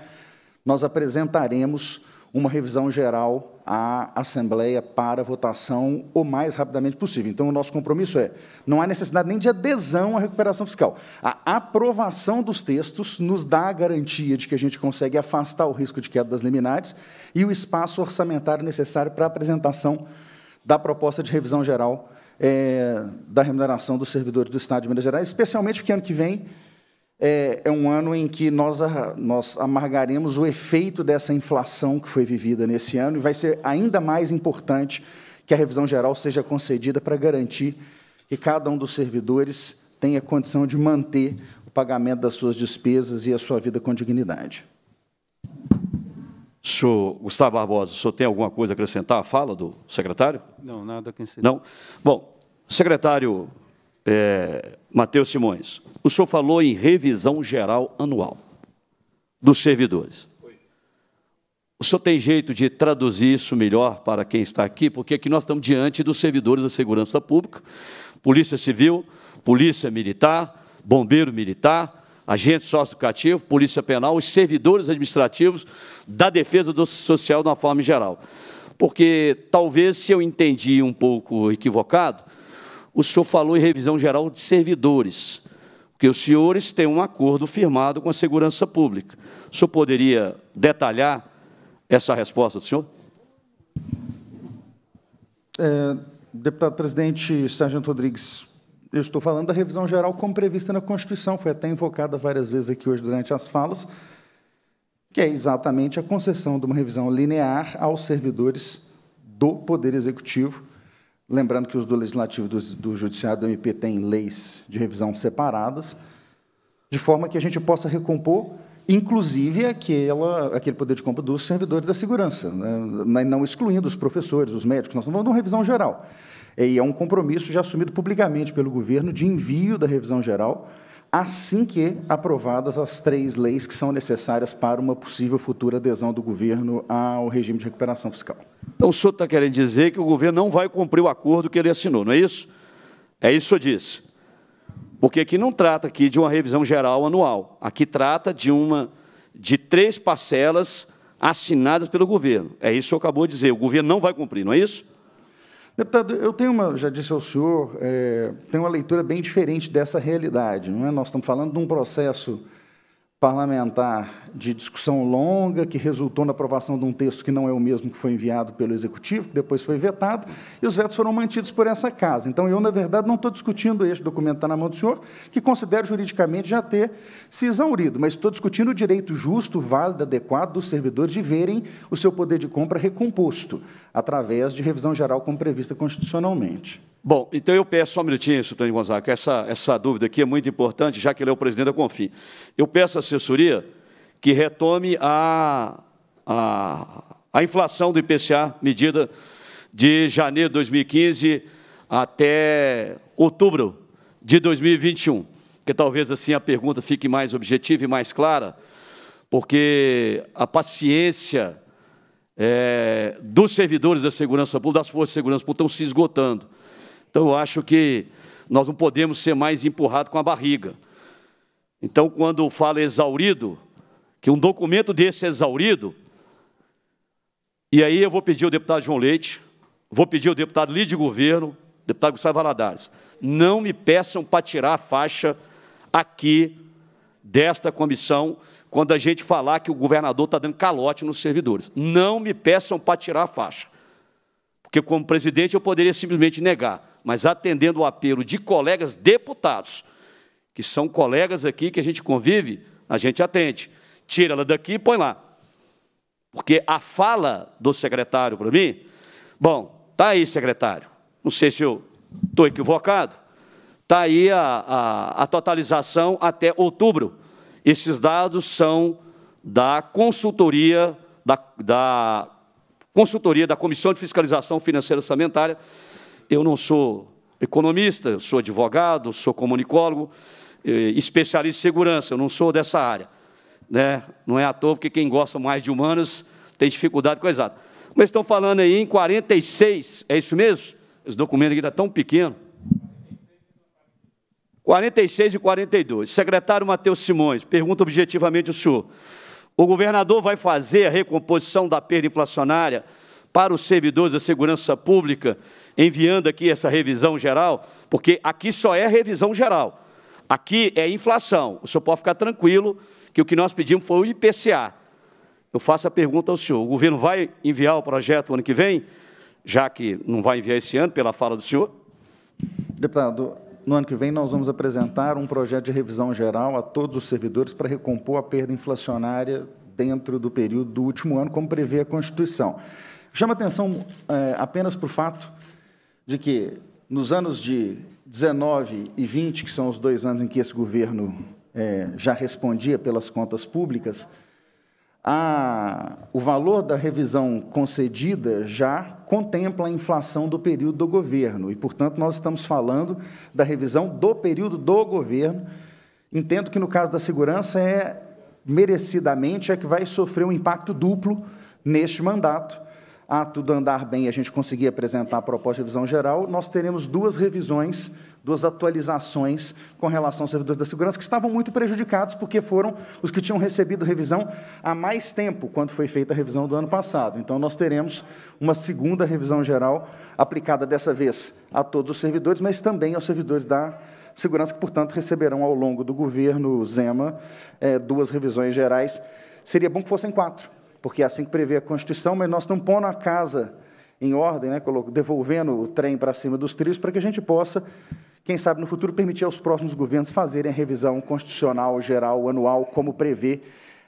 nós apresentaremos uma revisão geral à Assembleia para votação o mais rapidamente possível. Então, o nosso compromisso é: não há necessidade nem de adesão à recuperação fiscal. A aprovação dos textos nos dá a garantia de que a gente consegue afastar o risco de queda das liminares e o espaço orçamentário necessário para a apresentação da proposta de revisão geral é, da remuneração dos servidores do Estado de Minas Gerais, especialmente porque ano que vem é, é um ano em que nós, nós amargaremos o efeito dessa inflação que foi vivida nesse ano, e vai ser ainda mais importante que a revisão geral seja concedida para garantir que cada um dos servidores tenha condição de manter o pagamento das suas despesas e a sua vida com dignidade. Senhor Gustavo Barbosa, o senhor tem alguma coisa a acrescentar à fala do secretário? Não, nada a acrescentar. Não? Bom, secretário é, Matheus Simões, o senhor falou em revisão geral anual dos servidores. O senhor tem jeito de traduzir isso melhor para quem está aqui? Porque aqui nós estamos diante dos servidores da segurança pública, polícia civil, polícia militar, bombeiro militar, agente sócio-educativo, polícia penal, os servidores administrativos da defesa social de uma forma geral. Porque talvez, se eu entendi um pouco equivocado, o senhor falou em revisão geral de servidores. Porque os senhores têm um acordo firmado com a segurança pública. O senhor poderia detalhar essa resposta do senhor? É, deputado presidente Sargento Rodrigues, eu estou falando da revisão geral como prevista na Constituição, foi até invocada várias vezes aqui hoje durante as falas, que é exatamente a concessão de uma revisão linear aos servidores do Poder Executivo Lembrando que os do Legislativo do, do Judiciário do MP têm leis de revisão separadas, de forma que a gente possa recompor, inclusive, aquela, aquele poder de compra dos servidores da segurança, né? mas não excluindo os professores, os médicos. Nós vamos dar uma revisão geral. E é um compromisso já assumido publicamente pelo governo de envio da revisão geral assim que aprovadas as três leis que são necessárias para uma possível futura adesão do governo ao regime de recuperação fiscal. Então, o senhor está querendo dizer que o governo não vai cumprir o acordo que ele assinou, não é isso? É isso que o disse. Porque aqui não trata aqui de uma revisão geral anual. Aqui trata de uma de três parcelas assinadas pelo governo. É isso que o senhor acabou de dizer. O governo não vai cumprir, não é isso? Deputado, eu tenho uma, já disse ao senhor, é, tenho uma leitura bem diferente dessa realidade. Não é? Nós estamos falando de um processo parlamentar de discussão longa, que resultou na aprovação de um texto que não é o mesmo que foi enviado pelo Executivo, que depois foi vetado, e os vetos foram mantidos por essa casa. Então, eu, na verdade, não estou discutindo este documento que está na mão do senhor, que considero juridicamente já ter se exaurido, mas estou discutindo o direito justo, válido, adequado dos servidores de verem o seu poder de compra recomposto através de revisão geral como prevista constitucionalmente. Bom, então eu peço só um minutinho, Sutônio Gonzaga, essa, essa dúvida aqui é muito importante, já que ele é o presidente da Confim. Eu peço à assessoria que retome a, a, a inflação do IPCA, medida de janeiro de 2015 até outubro de 2021. Que talvez assim a pergunta fique mais objetiva e mais clara, porque a paciência é, dos servidores da segurança pública, das forças de segurança pública, estão se esgotando. Então, eu acho que nós não podemos ser mais empurrados com a barriga. Então, quando fala exaurido, que um documento desse é exaurido, e aí eu vou pedir ao deputado João Leite, vou pedir ao deputado de Governo, deputado Gustavo Valadares, não me peçam para tirar a faixa aqui desta comissão quando a gente falar que o governador está dando calote nos servidores. Não me peçam para tirar a faixa. Porque, como presidente, eu poderia simplesmente negar. Mas, atendendo o apelo de colegas deputados, que são colegas aqui que a gente convive, a gente atende. Tira ela daqui e põe lá. Porque a fala do secretário para mim, bom, está aí, secretário. Não sei se eu estou equivocado. Está aí a, a, a totalização até outubro esses dados são da consultoria da, da consultoria da Comissão de Fiscalização Financeira e Orçamentária. Eu não sou economista, sou advogado, sou comunicólogo, eh, especialista em segurança, eu não sou dessa área. Né? Não é à toa, porque quem gosta mais de humanas tem dificuldade com exato. Mas estão falando aí em 46, é isso mesmo? Esse documento aqui está tão pequeno. 46 e 42. Secretário Matheus Simões, pergunta objetivamente o senhor. O governador vai fazer a recomposição da perda inflacionária para os servidores da segurança pública, enviando aqui essa revisão geral, porque aqui só é revisão geral. Aqui é inflação. O senhor pode ficar tranquilo que o que nós pedimos foi o IPCA. Eu faço a pergunta ao senhor: o governo vai enviar o projeto ano que vem, já que não vai enviar esse ano, pela fala do senhor? Deputado, no ano que vem, nós vamos apresentar um projeto de revisão geral a todos os servidores para recompor a perda inflacionária dentro do período do último ano, como prevê a Constituição. Chama atenção é, apenas para o fato de que, nos anos de 19 e 20, que são os dois anos em que esse governo é, já respondia pelas contas públicas, a, o valor da revisão concedida já contempla a inflação do período do governo, e, portanto, nós estamos falando da revisão do período do governo. Entendo que, no caso da segurança, é merecidamente é que vai sofrer um impacto duplo neste mandato. A tudo andar bem e a gente conseguir apresentar a proposta de revisão geral, nós teremos duas revisões duas atualizações com relação aos servidores da segurança, que estavam muito prejudicados, porque foram os que tinham recebido revisão há mais tempo, quando foi feita a revisão do ano passado. Então, nós teremos uma segunda revisão geral, aplicada dessa vez a todos os servidores, mas também aos servidores da segurança, que, portanto, receberão ao longo do governo Zema é, duas revisões gerais. Seria bom que fossem quatro, porque é assim que prevê a Constituição, mas nós estamos pondo a casa em ordem, né, devolvendo o trem para cima dos trilhos, para que a gente possa quem sabe no futuro permitir aos próximos governos fazerem a revisão constitucional geral anual, como prevê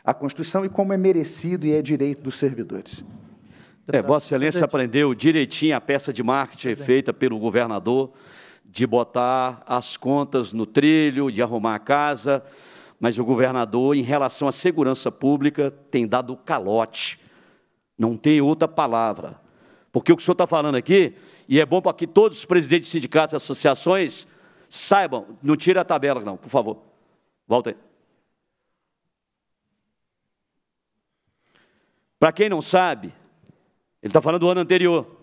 a Constituição e como é merecido e é direito dos servidores. É, Vossa Excelência aprendeu direitinho a peça de marketing Presidente. feita pelo governador de botar as contas no trilho, de arrumar a casa, mas o governador, em relação à segurança pública, tem dado calote. Não tem outra palavra. Porque o que o senhor está falando aqui, e é bom para que todos os presidentes de sindicatos e associações Saibam, não tira a tabela não, por favor. Volta aí. Para quem não sabe, ele está falando do ano anterior. Ele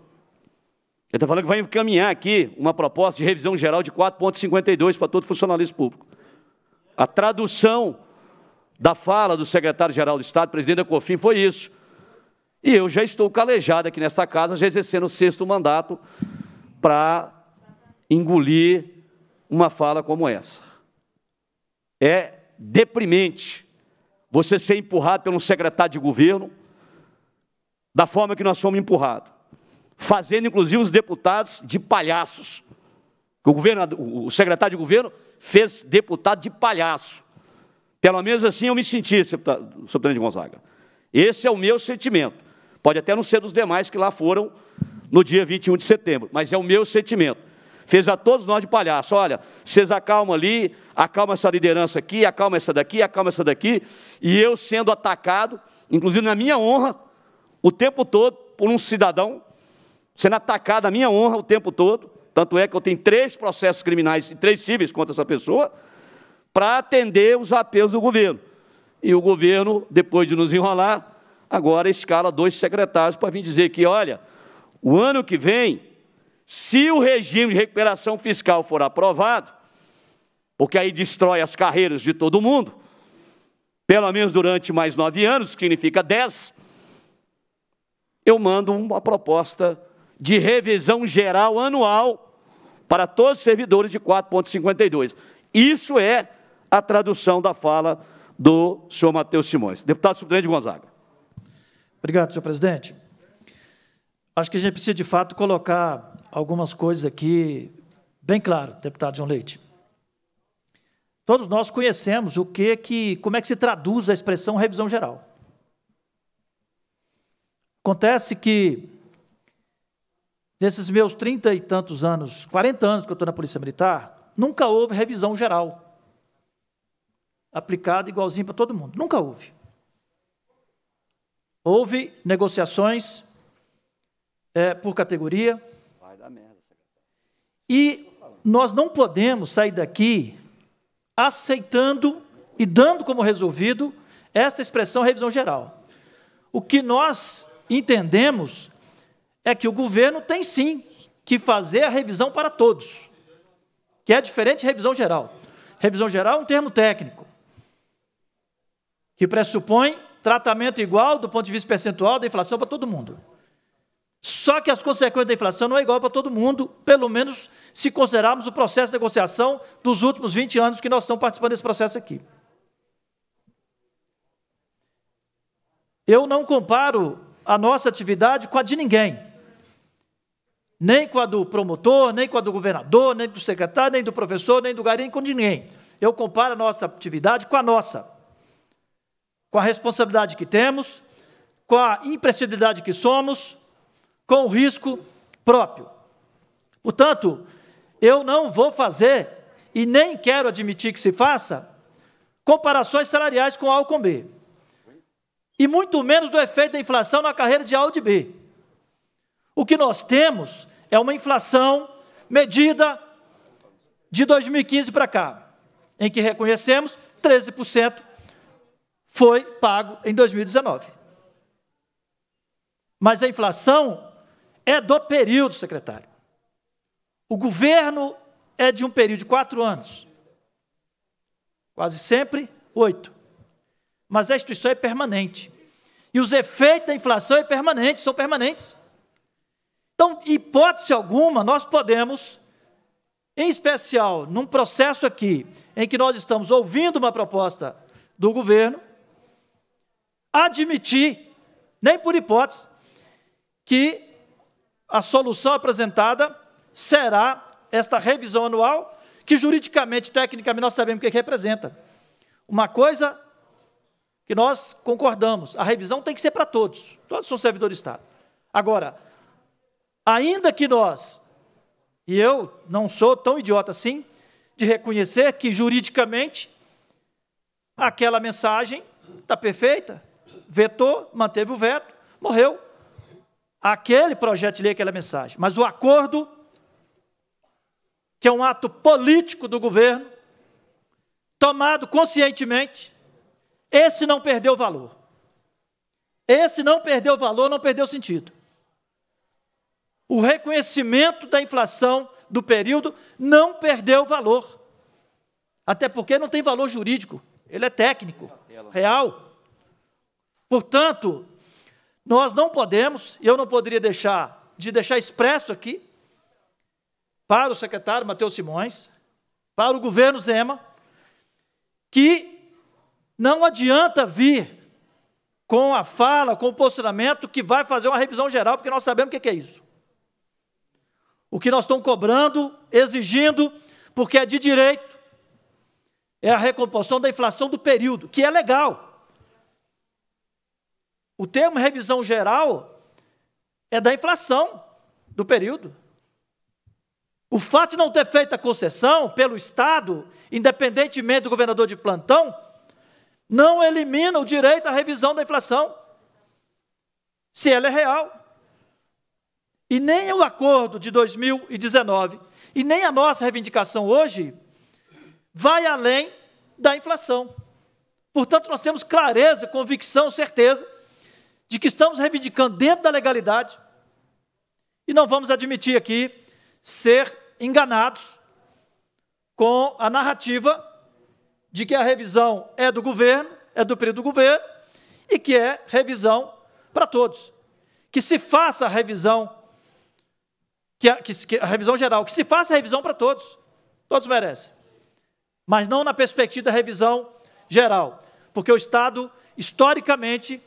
está falando que vai encaminhar aqui uma proposta de revisão geral de 4,52 para todo funcionalismo público. A tradução da fala do secretário-geral do Estado, presidente da COFIN, foi isso. E eu já estou calejado aqui nesta casa, já exercendo o sexto mandato para engolir uma fala como essa. É deprimente você ser empurrado pelo secretário de governo da forma que nós fomos empurrados, fazendo inclusive os deputados de palhaços. O, governo, o secretário de governo fez deputado de palhaço. Pelo menos assim eu me senti, presidente Gonzaga. Esse é o meu sentimento. Pode até não ser dos demais que lá foram no dia 21 de setembro, mas é o meu sentimento fez a todos nós de palhaço. Olha, vocês acalmam ali, acalma essa liderança aqui, acalma essa daqui, acalma essa daqui. E eu sendo atacado, inclusive na minha honra, o tempo todo, por um cidadão, sendo atacado na minha honra o tempo todo. Tanto é que eu tenho três processos criminais e três cíveis contra essa pessoa, para atender os apelos do governo. E o governo, depois de nos enrolar, agora escala dois secretários para vir dizer que, olha, o ano que vem se o regime de recuperação fiscal for aprovado, porque aí destrói as carreiras de todo mundo, pelo menos durante mais nove anos, significa dez, eu mando uma proposta de revisão geral anual para todos os servidores de 4,52. Isso é a tradução da fala do senhor Matheus Simões. Deputado Subtenente Gonzaga. Obrigado, senhor presidente. Acho que a gente precisa, de fato, colocar algumas coisas aqui bem claro, deputado João Leite. Todos nós conhecemos o que que como é que se traduz a expressão revisão geral. Acontece que nesses meus trinta e tantos anos, 40 anos que eu estou na Polícia Militar, nunca houve revisão geral aplicada igualzinho para todo mundo. Nunca houve. Houve negociações é, por categoria, e nós não podemos sair daqui aceitando e dando como resolvido esta expressão revisão geral. O que nós entendemos é que o governo tem sim que fazer a revisão para todos, que é diferente de revisão geral. Revisão geral é um termo técnico que pressupõe tratamento igual do ponto de vista percentual da inflação para todo mundo. Só que as consequências da inflação não é igual para todo mundo, pelo menos se considerarmos o processo de negociação dos últimos 20 anos que nós estamos participando desse processo aqui. Eu não comparo a nossa atividade com a de ninguém. Nem com a do promotor, nem com a do governador, nem do secretário, nem do professor, nem do garim, com ninguém. Eu comparo a nossa atividade com a nossa. Com a responsabilidade que temos, com a imprescindibilidade que somos, com o risco próprio. Portanto, eu não vou fazer, e nem quero admitir que se faça, comparações salariais com A ou com B. E muito menos do efeito da inflação na carreira de A ou de B. O que nós temos é uma inflação medida de 2015 para cá, em que reconhecemos 13% foi pago em 2019. Mas a inflação é do período, secretário. O governo é de um período de quatro anos. Quase sempre, oito. Mas a instituição é permanente. E os efeitos da inflação é permanente, são permanentes. Então, hipótese alguma, nós podemos, em especial num processo aqui, em que nós estamos ouvindo uma proposta do governo, admitir, nem por hipótese, que a solução apresentada será esta revisão anual, que juridicamente, tecnicamente, nós sabemos o é que representa. Uma coisa que nós concordamos, a revisão tem que ser para todos, todos são servidores do Estado. Agora, ainda que nós, e eu não sou tão idiota assim, de reconhecer que juridicamente aquela mensagem está perfeita, vetou, manteve o veto, morreu, aquele projeto de lei, aquela mensagem. Mas o acordo, que é um ato político do governo, tomado conscientemente, esse não perdeu valor. Esse não perdeu valor, não perdeu sentido. O reconhecimento da inflação do período não perdeu valor. Até porque não tem valor jurídico, ele é técnico, real. Portanto, nós não podemos, eu não poderia deixar de deixar expresso aqui para o secretário Matheus Simões, para o governo Zema, que não adianta vir com a fala, com o posicionamento que vai fazer uma revisão geral, porque nós sabemos o que é isso. O que nós estamos cobrando, exigindo, porque é de direito, é a recomposição da inflação do período, que é legal. O termo revisão geral é da inflação do período. O fato de não ter feito a concessão pelo Estado, independentemente do governador de plantão, não elimina o direito à revisão da inflação, se ela é real. E nem o acordo de 2019, e nem a nossa reivindicação hoje, vai além da inflação. Portanto, nós temos clareza, convicção, certeza de que estamos reivindicando dentro da legalidade e não vamos admitir aqui ser enganados com a narrativa de que a revisão é do governo, é do período do governo e que é revisão para todos. Que se faça a revisão, que a, que, que a revisão geral, que se faça a revisão para todos. Todos merecem. Mas não na perspectiva da revisão geral, porque o Estado, historicamente,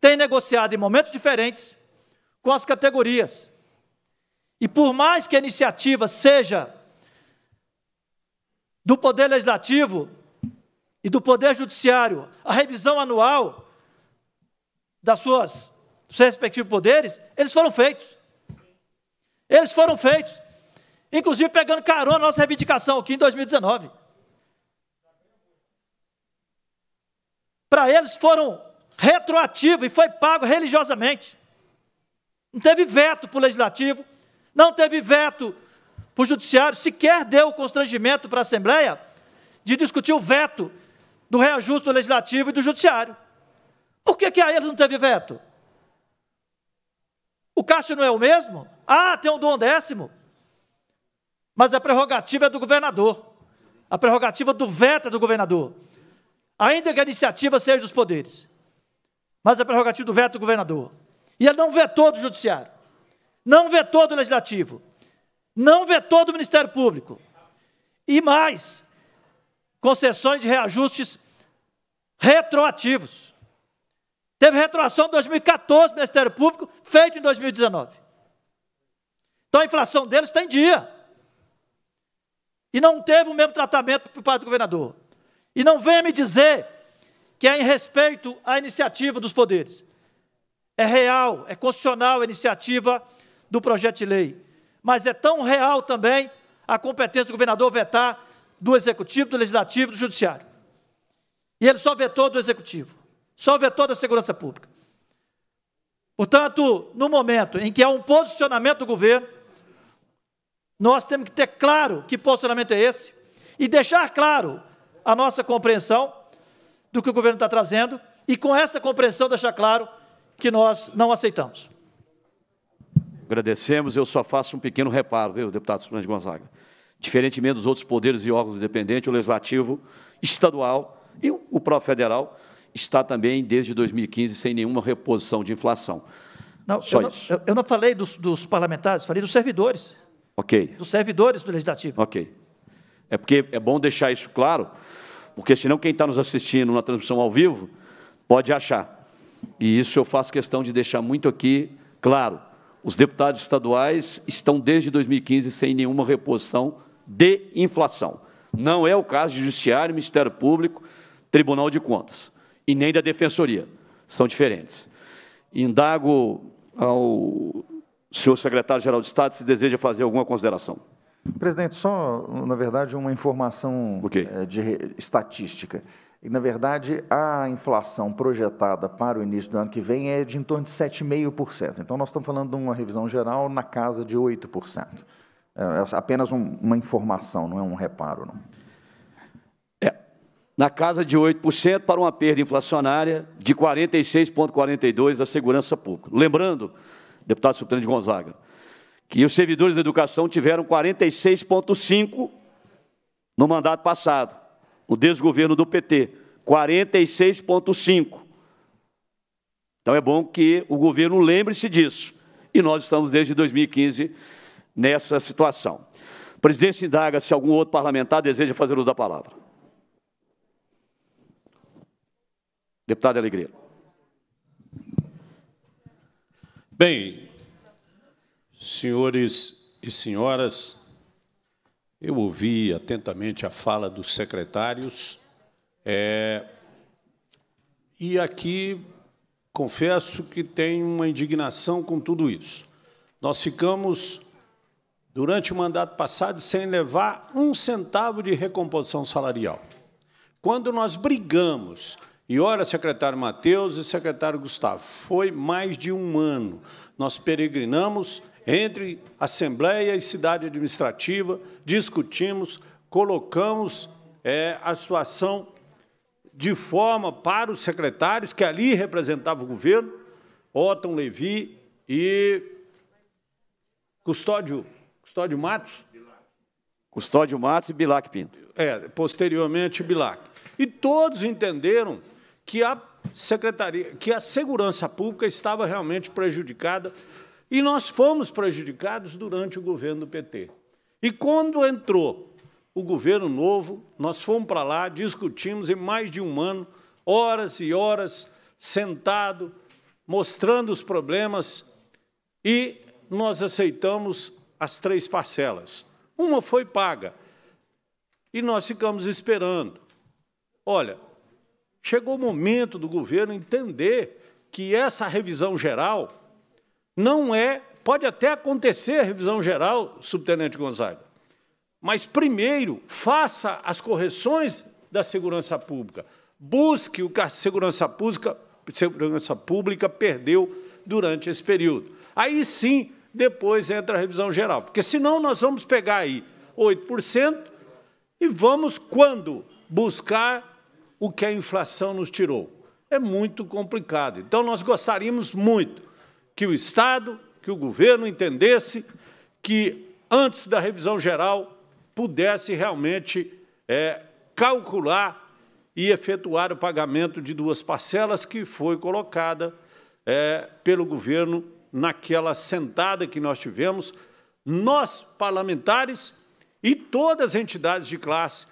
tem negociado em momentos diferentes com as categorias. E por mais que a iniciativa seja do Poder Legislativo e do Poder Judiciário, a revisão anual das suas, dos seus respectivos poderes, eles foram feitos. Eles foram feitos. Inclusive pegando carona nossa reivindicação aqui em 2019. Para eles foram retroativo e foi pago religiosamente. Não teve veto para o legislativo, não teve veto para o judiciário, sequer deu constrangimento para a Assembleia de discutir o veto do reajuste do legislativo e do judiciário. Por que, que a eles não teve veto? O caixa não é o mesmo? Ah, tem um dom décimo. Mas a prerrogativa é do governador. A prerrogativa do veto é do governador. Ainda que a iniciativa seja dos poderes mas é prerrogativa do veto do governador. E ele não vetou do judiciário, não vetou do legislativo, não vetou do Ministério Público. E mais, concessões de reajustes retroativos. Teve retroação em 2014 do Ministério Público, feito em 2019. Então a inflação deles está em dia. E não teve o mesmo tratamento por parte do governador. E não venha me dizer que é em respeito à iniciativa dos poderes. É real, é constitucional a iniciativa do projeto de lei, mas é tão real também a competência do governador vetar do executivo, do legislativo, do judiciário. E ele só vetou do executivo, só vetou da segurança pública. Portanto, no momento em que há um posicionamento do governo, nós temos que ter claro que posicionamento é esse e deixar claro a nossa compreensão do que o governo está trazendo e, com essa compreensão, deixar claro que nós não aceitamos. Agradecemos. Eu só faço um pequeno reparo, viu, deputado Fernando Gonzaga. Diferentemente dos outros poderes e órgãos independentes, o Legislativo estadual e o próprio federal está também, desde 2015, sem nenhuma reposição de inflação. Não, Só eu isso. Não, eu, eu não falei dos, dos, parlamentares, falei dos servidores. Ok. Dos servidores do Legislativo. Ok. É porque é bom deixar isso claro, porque senão quem está nos assistindo na transmissão ao vivo pode achar. E isso eu faço questão de deixar muito aqui claro. Os deputados estaduais estão desde 2015 sem nenhuma reposição de inflação. Não é o caso de Judiciário, Ministério Público, Tribunal de Contas e nem da Defensoria. São diferentes. Indago ao senhor secretário-geral de Estado se deseja fazer alguma consideração. Presidente, só, na verdade, uma informação okay. Eh, de estatística. Na verdade, a inflação projetada para o início do ano que vem é de em torno de 7,5%. Então, nós estamos falando de uma revisão geral na casa de 8%. É, é apenas um, uma informação, não é um reparo. Não. É, na casa de 8% para uma perda inflacionária de 46,42% da segurança pública. Lembrando, deputado Subtenente Gonzaga, que os servidores da educação tiveram 46,5% no mandato passado, o desgoverno do PT, 46,5%. Então é bom que o governo lembre-se disso. E nós estamos desde 2015 nessa situação. O presidente indaga se algum outro parlamentar deseja fazer uso da palavra. Deputado Alegria. Bem, Senhores e senhoras, eu ouvi atentamente a fala dos secretários é, e aqui confesso que tenho uma indignação com tudo isso. Nós ficamos, durante o mandato passado, sem levar um centavo de recomposição salarial. Quando nós brigamos, e ora, secretário Matheus e secretário Gustavo, foi mais de um ano, nós peregrinamos entre Assembleia e cidade administrativa, discutimos, colocamos é, a situação de forma para os secretários que ali representavam o governo, Otton Levi e Custódio, Custódio Matos? Custódio Matos e Bilac Pinto. É, posteriormente Bilac. E todos entenderam que a secretaria, que a segurança pública estava realmente prejudicada e nós fomos prejudicados durante o governo do PT. E quando entrou o governo novo, nós fomos para lá, discutimos em mais de um ano, horas e horas, sentado, mostrando os problemas, e nós aceitamos as três parcelas. Uma foi paga, e nós ficamos esperando. Olha, chegou o momento do governo entender que essa revisão geral não é. Pode até acontecer a revisão geral, subtenente Gonzaga, mas primeiro faça as correções da segurança pública. Busque o que a segurança pública, segurança pública perdeu durante esse período. Aí sim, depois entra a revisão geral, porque senão nós vamos pegar aí 8% e vamos, quando buscar o que a inflação nos tirou. É muito complicado. Então, nós gostaríamos muito que o Estado, que o governo entendesse que, antes da revisão geral, pudesse realmente é, calcular e efetuar o pagamento de duas parcelas que foi colocada é, pelo governo naquela sentada que nós tivemos, nós, parlamentares, e todas as entidades de classe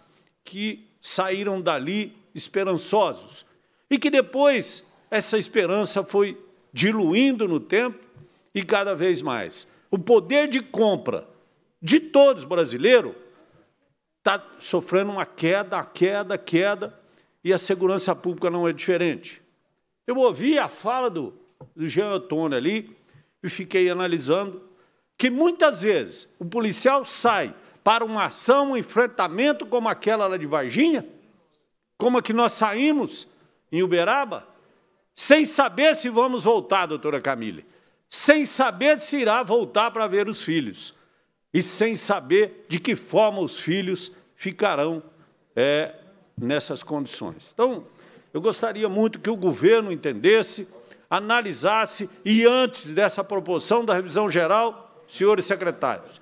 que saíram dali esperançosos e que depois essa esperança foi diluindo no tempo e cada vez mais. O poder de compra de todos brasileiros está sofrendo uma queda, queda, queda, e a segurança pública não é diferente. Eu ouvi a fala do, do Jean Antônio ali e fiquei analisando que muitas vezes o policial sai para uma ação, um enfrentamento como aquela lá de Varginha, como a que nós saímos em Uberaba, sem saber se vamos voltar, doutora Camille, sem saber se irá voltar para ver os filhos e sem saber de que forma os filhos ficarão é, nessas condições. Então, eu gostaria muito que o governo entendesse, analisasse e, antes dessa proporção da revisão geral, senhores secretários,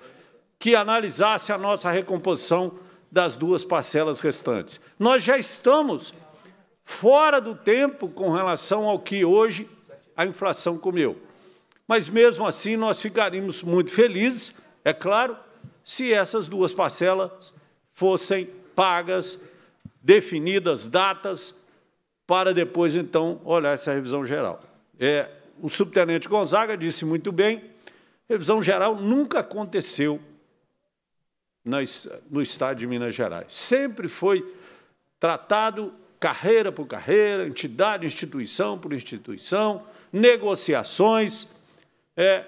que analisasse a nossa recomposição das duas parcelas restantes. Nós já estamos fora do tempo com relação ao que hoje a inflação comeu. Mas mesmo assim nós ficaríamos muito felizes, é claro, se essas duas parcelas fossem pagas, definidas datas, para depois então olhar essa revisão geral. É, o subtenente Gonzaga disse muito bem, revisão geral nunca aconteceu no estado de Minas Gerais. Sempre foi tratado carreira por carreira, entidade, instituição por instituição, negociações. É,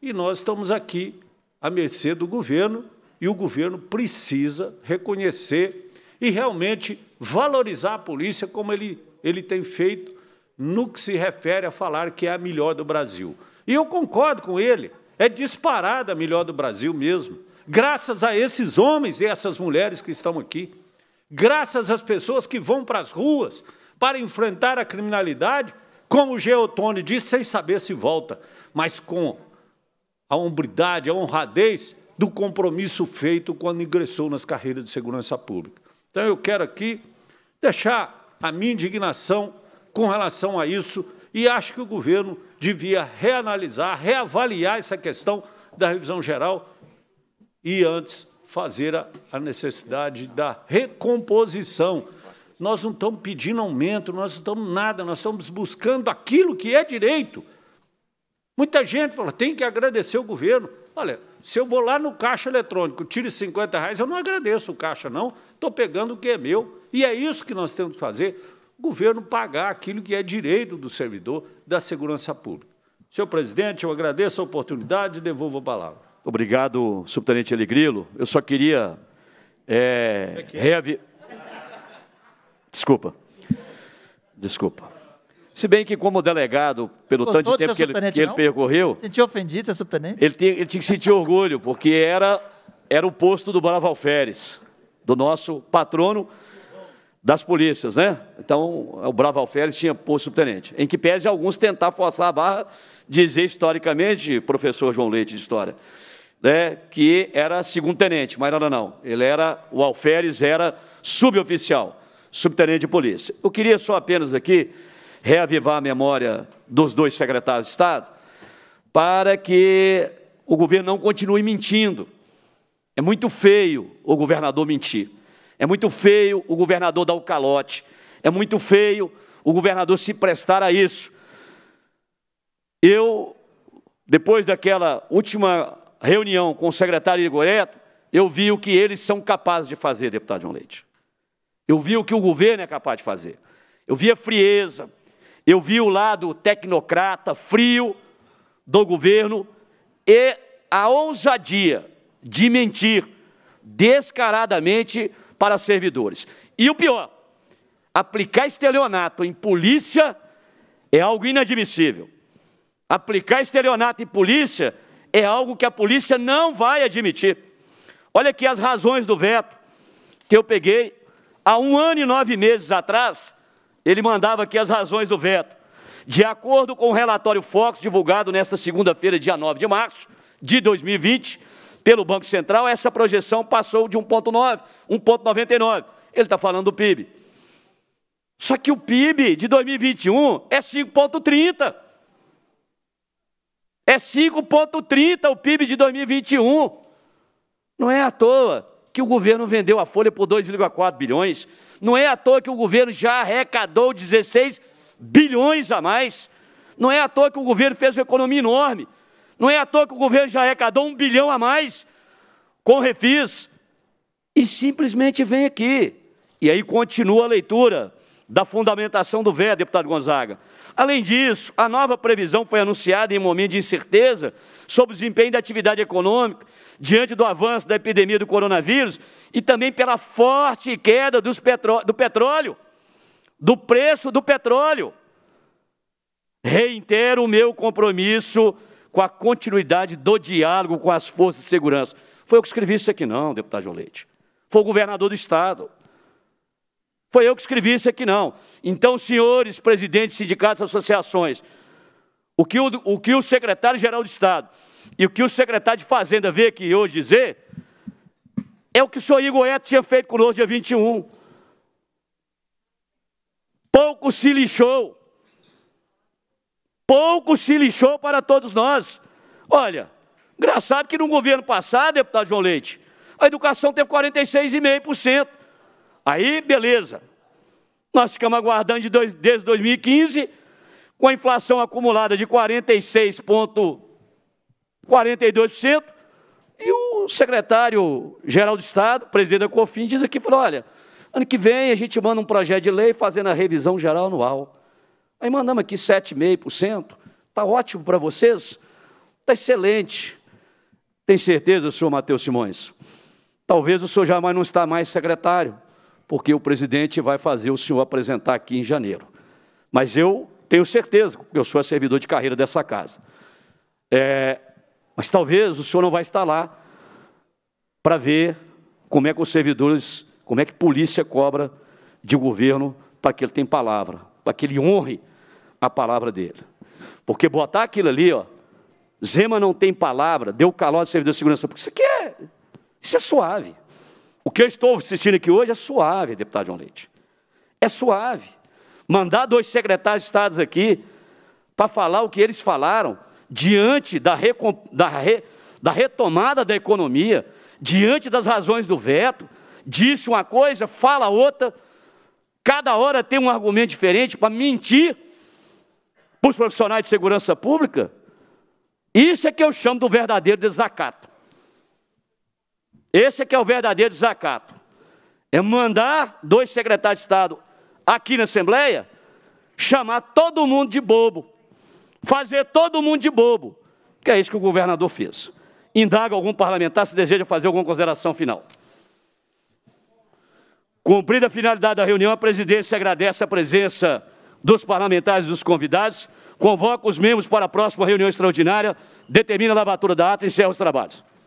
e nós estamos aqui à mercê do governo e o governo precisa reconhecer e realmente valorizar a polícia como ele, ele tem feito no que se refere a falar que é a melhor do Brasil. E eu concordo com ele, é disparada a melhor do Brasil mesmo, graças a esses homens e essas mulheres que estão aqui graças às pessoas que vão para as ruas para enfrentar a criminalidade, como o Geotone disse, sem saber se volta, mas com a hombridade, a honradez do compromisso feito quando ingressou nas carreiras de segurança pública. Então, eu quero aqui deixar a minha indignação com relação a isso e acho que o governo devia reanalisar, reavaliar essa questão da revisão geral e antes fazer a, a necessidade da recomposição. Nós não estamos pedindo aumento, nós não estamos nada, nós estamos buscando aquilo que é direito. Muita gente fala, tem que agradecer o governo. Olha, se eu vou lá no caixa eletrônico, tire 50 reais, eu não agradeço o caixa, não. Estou pegando o que é meu. E é isso que nós temos que fazer. O governo pagar aquilo que é direito do servidor da segurança pública. Senhor presidente, eu agradeço a oportunidade e devolvo a palavra. Obrigado, subtenente Elegrilo. Eu só queria é, é, é? Desculpa. Desculpa. Se bem que, como delegado, pelo Gostou tanto de tempo que ele, que ele percorreu. Sentiu ofendido, seu é subtenente? Ele tinha, ele tinha que sentir orgulho, porque era, era o posto do Bravo Alferes, do nosso patrono das polícias, né? Então, o Bravo Alferes tinha posto subtenente. Em que pese alguns tentar forçar a barra dizer historicamente, professor João Leite de História, né, que era segundo-tenente, mas era não. Ele era, o Alferes era suboficial, subtenente de polícia. Eu queria só apenas aqui reavivar a memória dos dois secretários de Estado para que o governo não continue mentindo. É muito feio o governador mentir. É muito feio o governador dar o calote. É muito feio o governador se prestar a isso. Eu, depois daquela última reunião com o secretário Igoreto, eu vi o que eles são capazes de fazer, deputado João Leite. Eu vi o que o governo é capaz de fazer. Eu vi a frieza, eu vi o lado tecnocrata, frio do governo e a ousadia de mentir descaradamente para servidores. E o pior, aplicar estelionato em polícia é algo inadmissível. Aplicar estelionato em polícia é algo que a polícia não vai admitir. Olha aqui as razões do veto que eu peguei há um ano e nove meses atrás. Ele mandava aqui as razões do veto. De acordo com o relatório Fox divulgado nesta segunda-feira, dia 9 de março de 2020, pelo Banco Central, essa projeção passou de 1,9, 1,99. Ele está falando do PIB. Só que o PIB de 2021 é 5,30. É 5,30 o PIB de 2021. Não é à toa que o governo vendeu a folha por 2,4 bilhões. Não é à toa que o governo já arrecadou 16 bilhões a mais. Não é à toa que o governo fez uma economia enorme. Não é à toa que o governo já arrecadou um bilhão a mais com refis. E simplesmente vem aqui. E aí continua a leitura da fundamentação do VER, deputado Gonzaga. Além disso, a nova previsão foi anunciada em um momento de incerteza sobre o desempenho da atividade econômica, diante do avanço da epidemia do coronavírus e também pela forte queda petró do petróleo, do preço do petróleo. Reitero o meu compromisso com a continuidade do diálogo com as forças de segurança. Foi eu que escrevi isso aqui, não, deputado Jolete. Foi o governador do Estado. Foi eu que escrevi isso aqui, não. Então, senhores presidentes de sindicatos e associações, o que o, o que o secretário-geral de Estado e o que o secretário de Fazenda veio aqui hoje dizer é o que o senhor Igor Eto tinha feito conosco dia 21. Pouco se lixou. Pouco se lixou para todos nós. Olha, engraçado que no governo passado, deputado João Leite, a educação teve 46,5%. Aí, beleza. Nós ficamos aguardando de dois, desde 2015, com a inflação acumulada de 46,42%, e o secretário-geral do Estado, presidente da COFIN, diz aqui, falou, olha, ano que vem a gente manda um projeto de lei fazendo a revisão geral anual. Aí mandamos aqui 7,5%, está ótimo para vocês? Está excelente. Tem certeza, senhor Matheus Simões? Talvez o senhor jamais não está mais secretário porque o presidente vai fazer o senhor apresentar aqui em janeiro. Mas eu tenho certeza, porque eu sou servidor de carreira dessa casa. É, mas talvez o senhor não vai estar lá para ver como é que os servidores, como é que polícia cobra de governo para que ele tenha palavra, para que ele honre a palavra dele. Porque botar aquilo ali, ó, Zema não tem palavra, deu calor ao servidor de segurança, porque isso aqui é, isso é suave. O que eu estou assistindo aqui hoje é suave, deputado João Leite. É suave. Mandar dois secretários de Estado aqui para falar o que eles falaram diante da, da, re da retomada da economia, diante das razões do veto, disse uma coisa, fala outra, cada hora tem um argumento diferente para mentir para os profissionais de segurança pública. Isso é que eu chamo do verdadeiro desacato. Esse é que é o verdadeiro desacato. É mandar dois secretários de Estado aqui na Assembleia chamar todo mundo de bobo, fazer todo mundo de bobo, que é isso que o governador fez. Indaga algum parlamentar se deseja fazer alguma consideração final. Cumprida a finalidade da reunião, a presidência agradece a presença dos parlamentares e dos convidados, convoca os membros para a próxima reunião extraordinária, determina a lavatura da ata e encerra os trabalhos.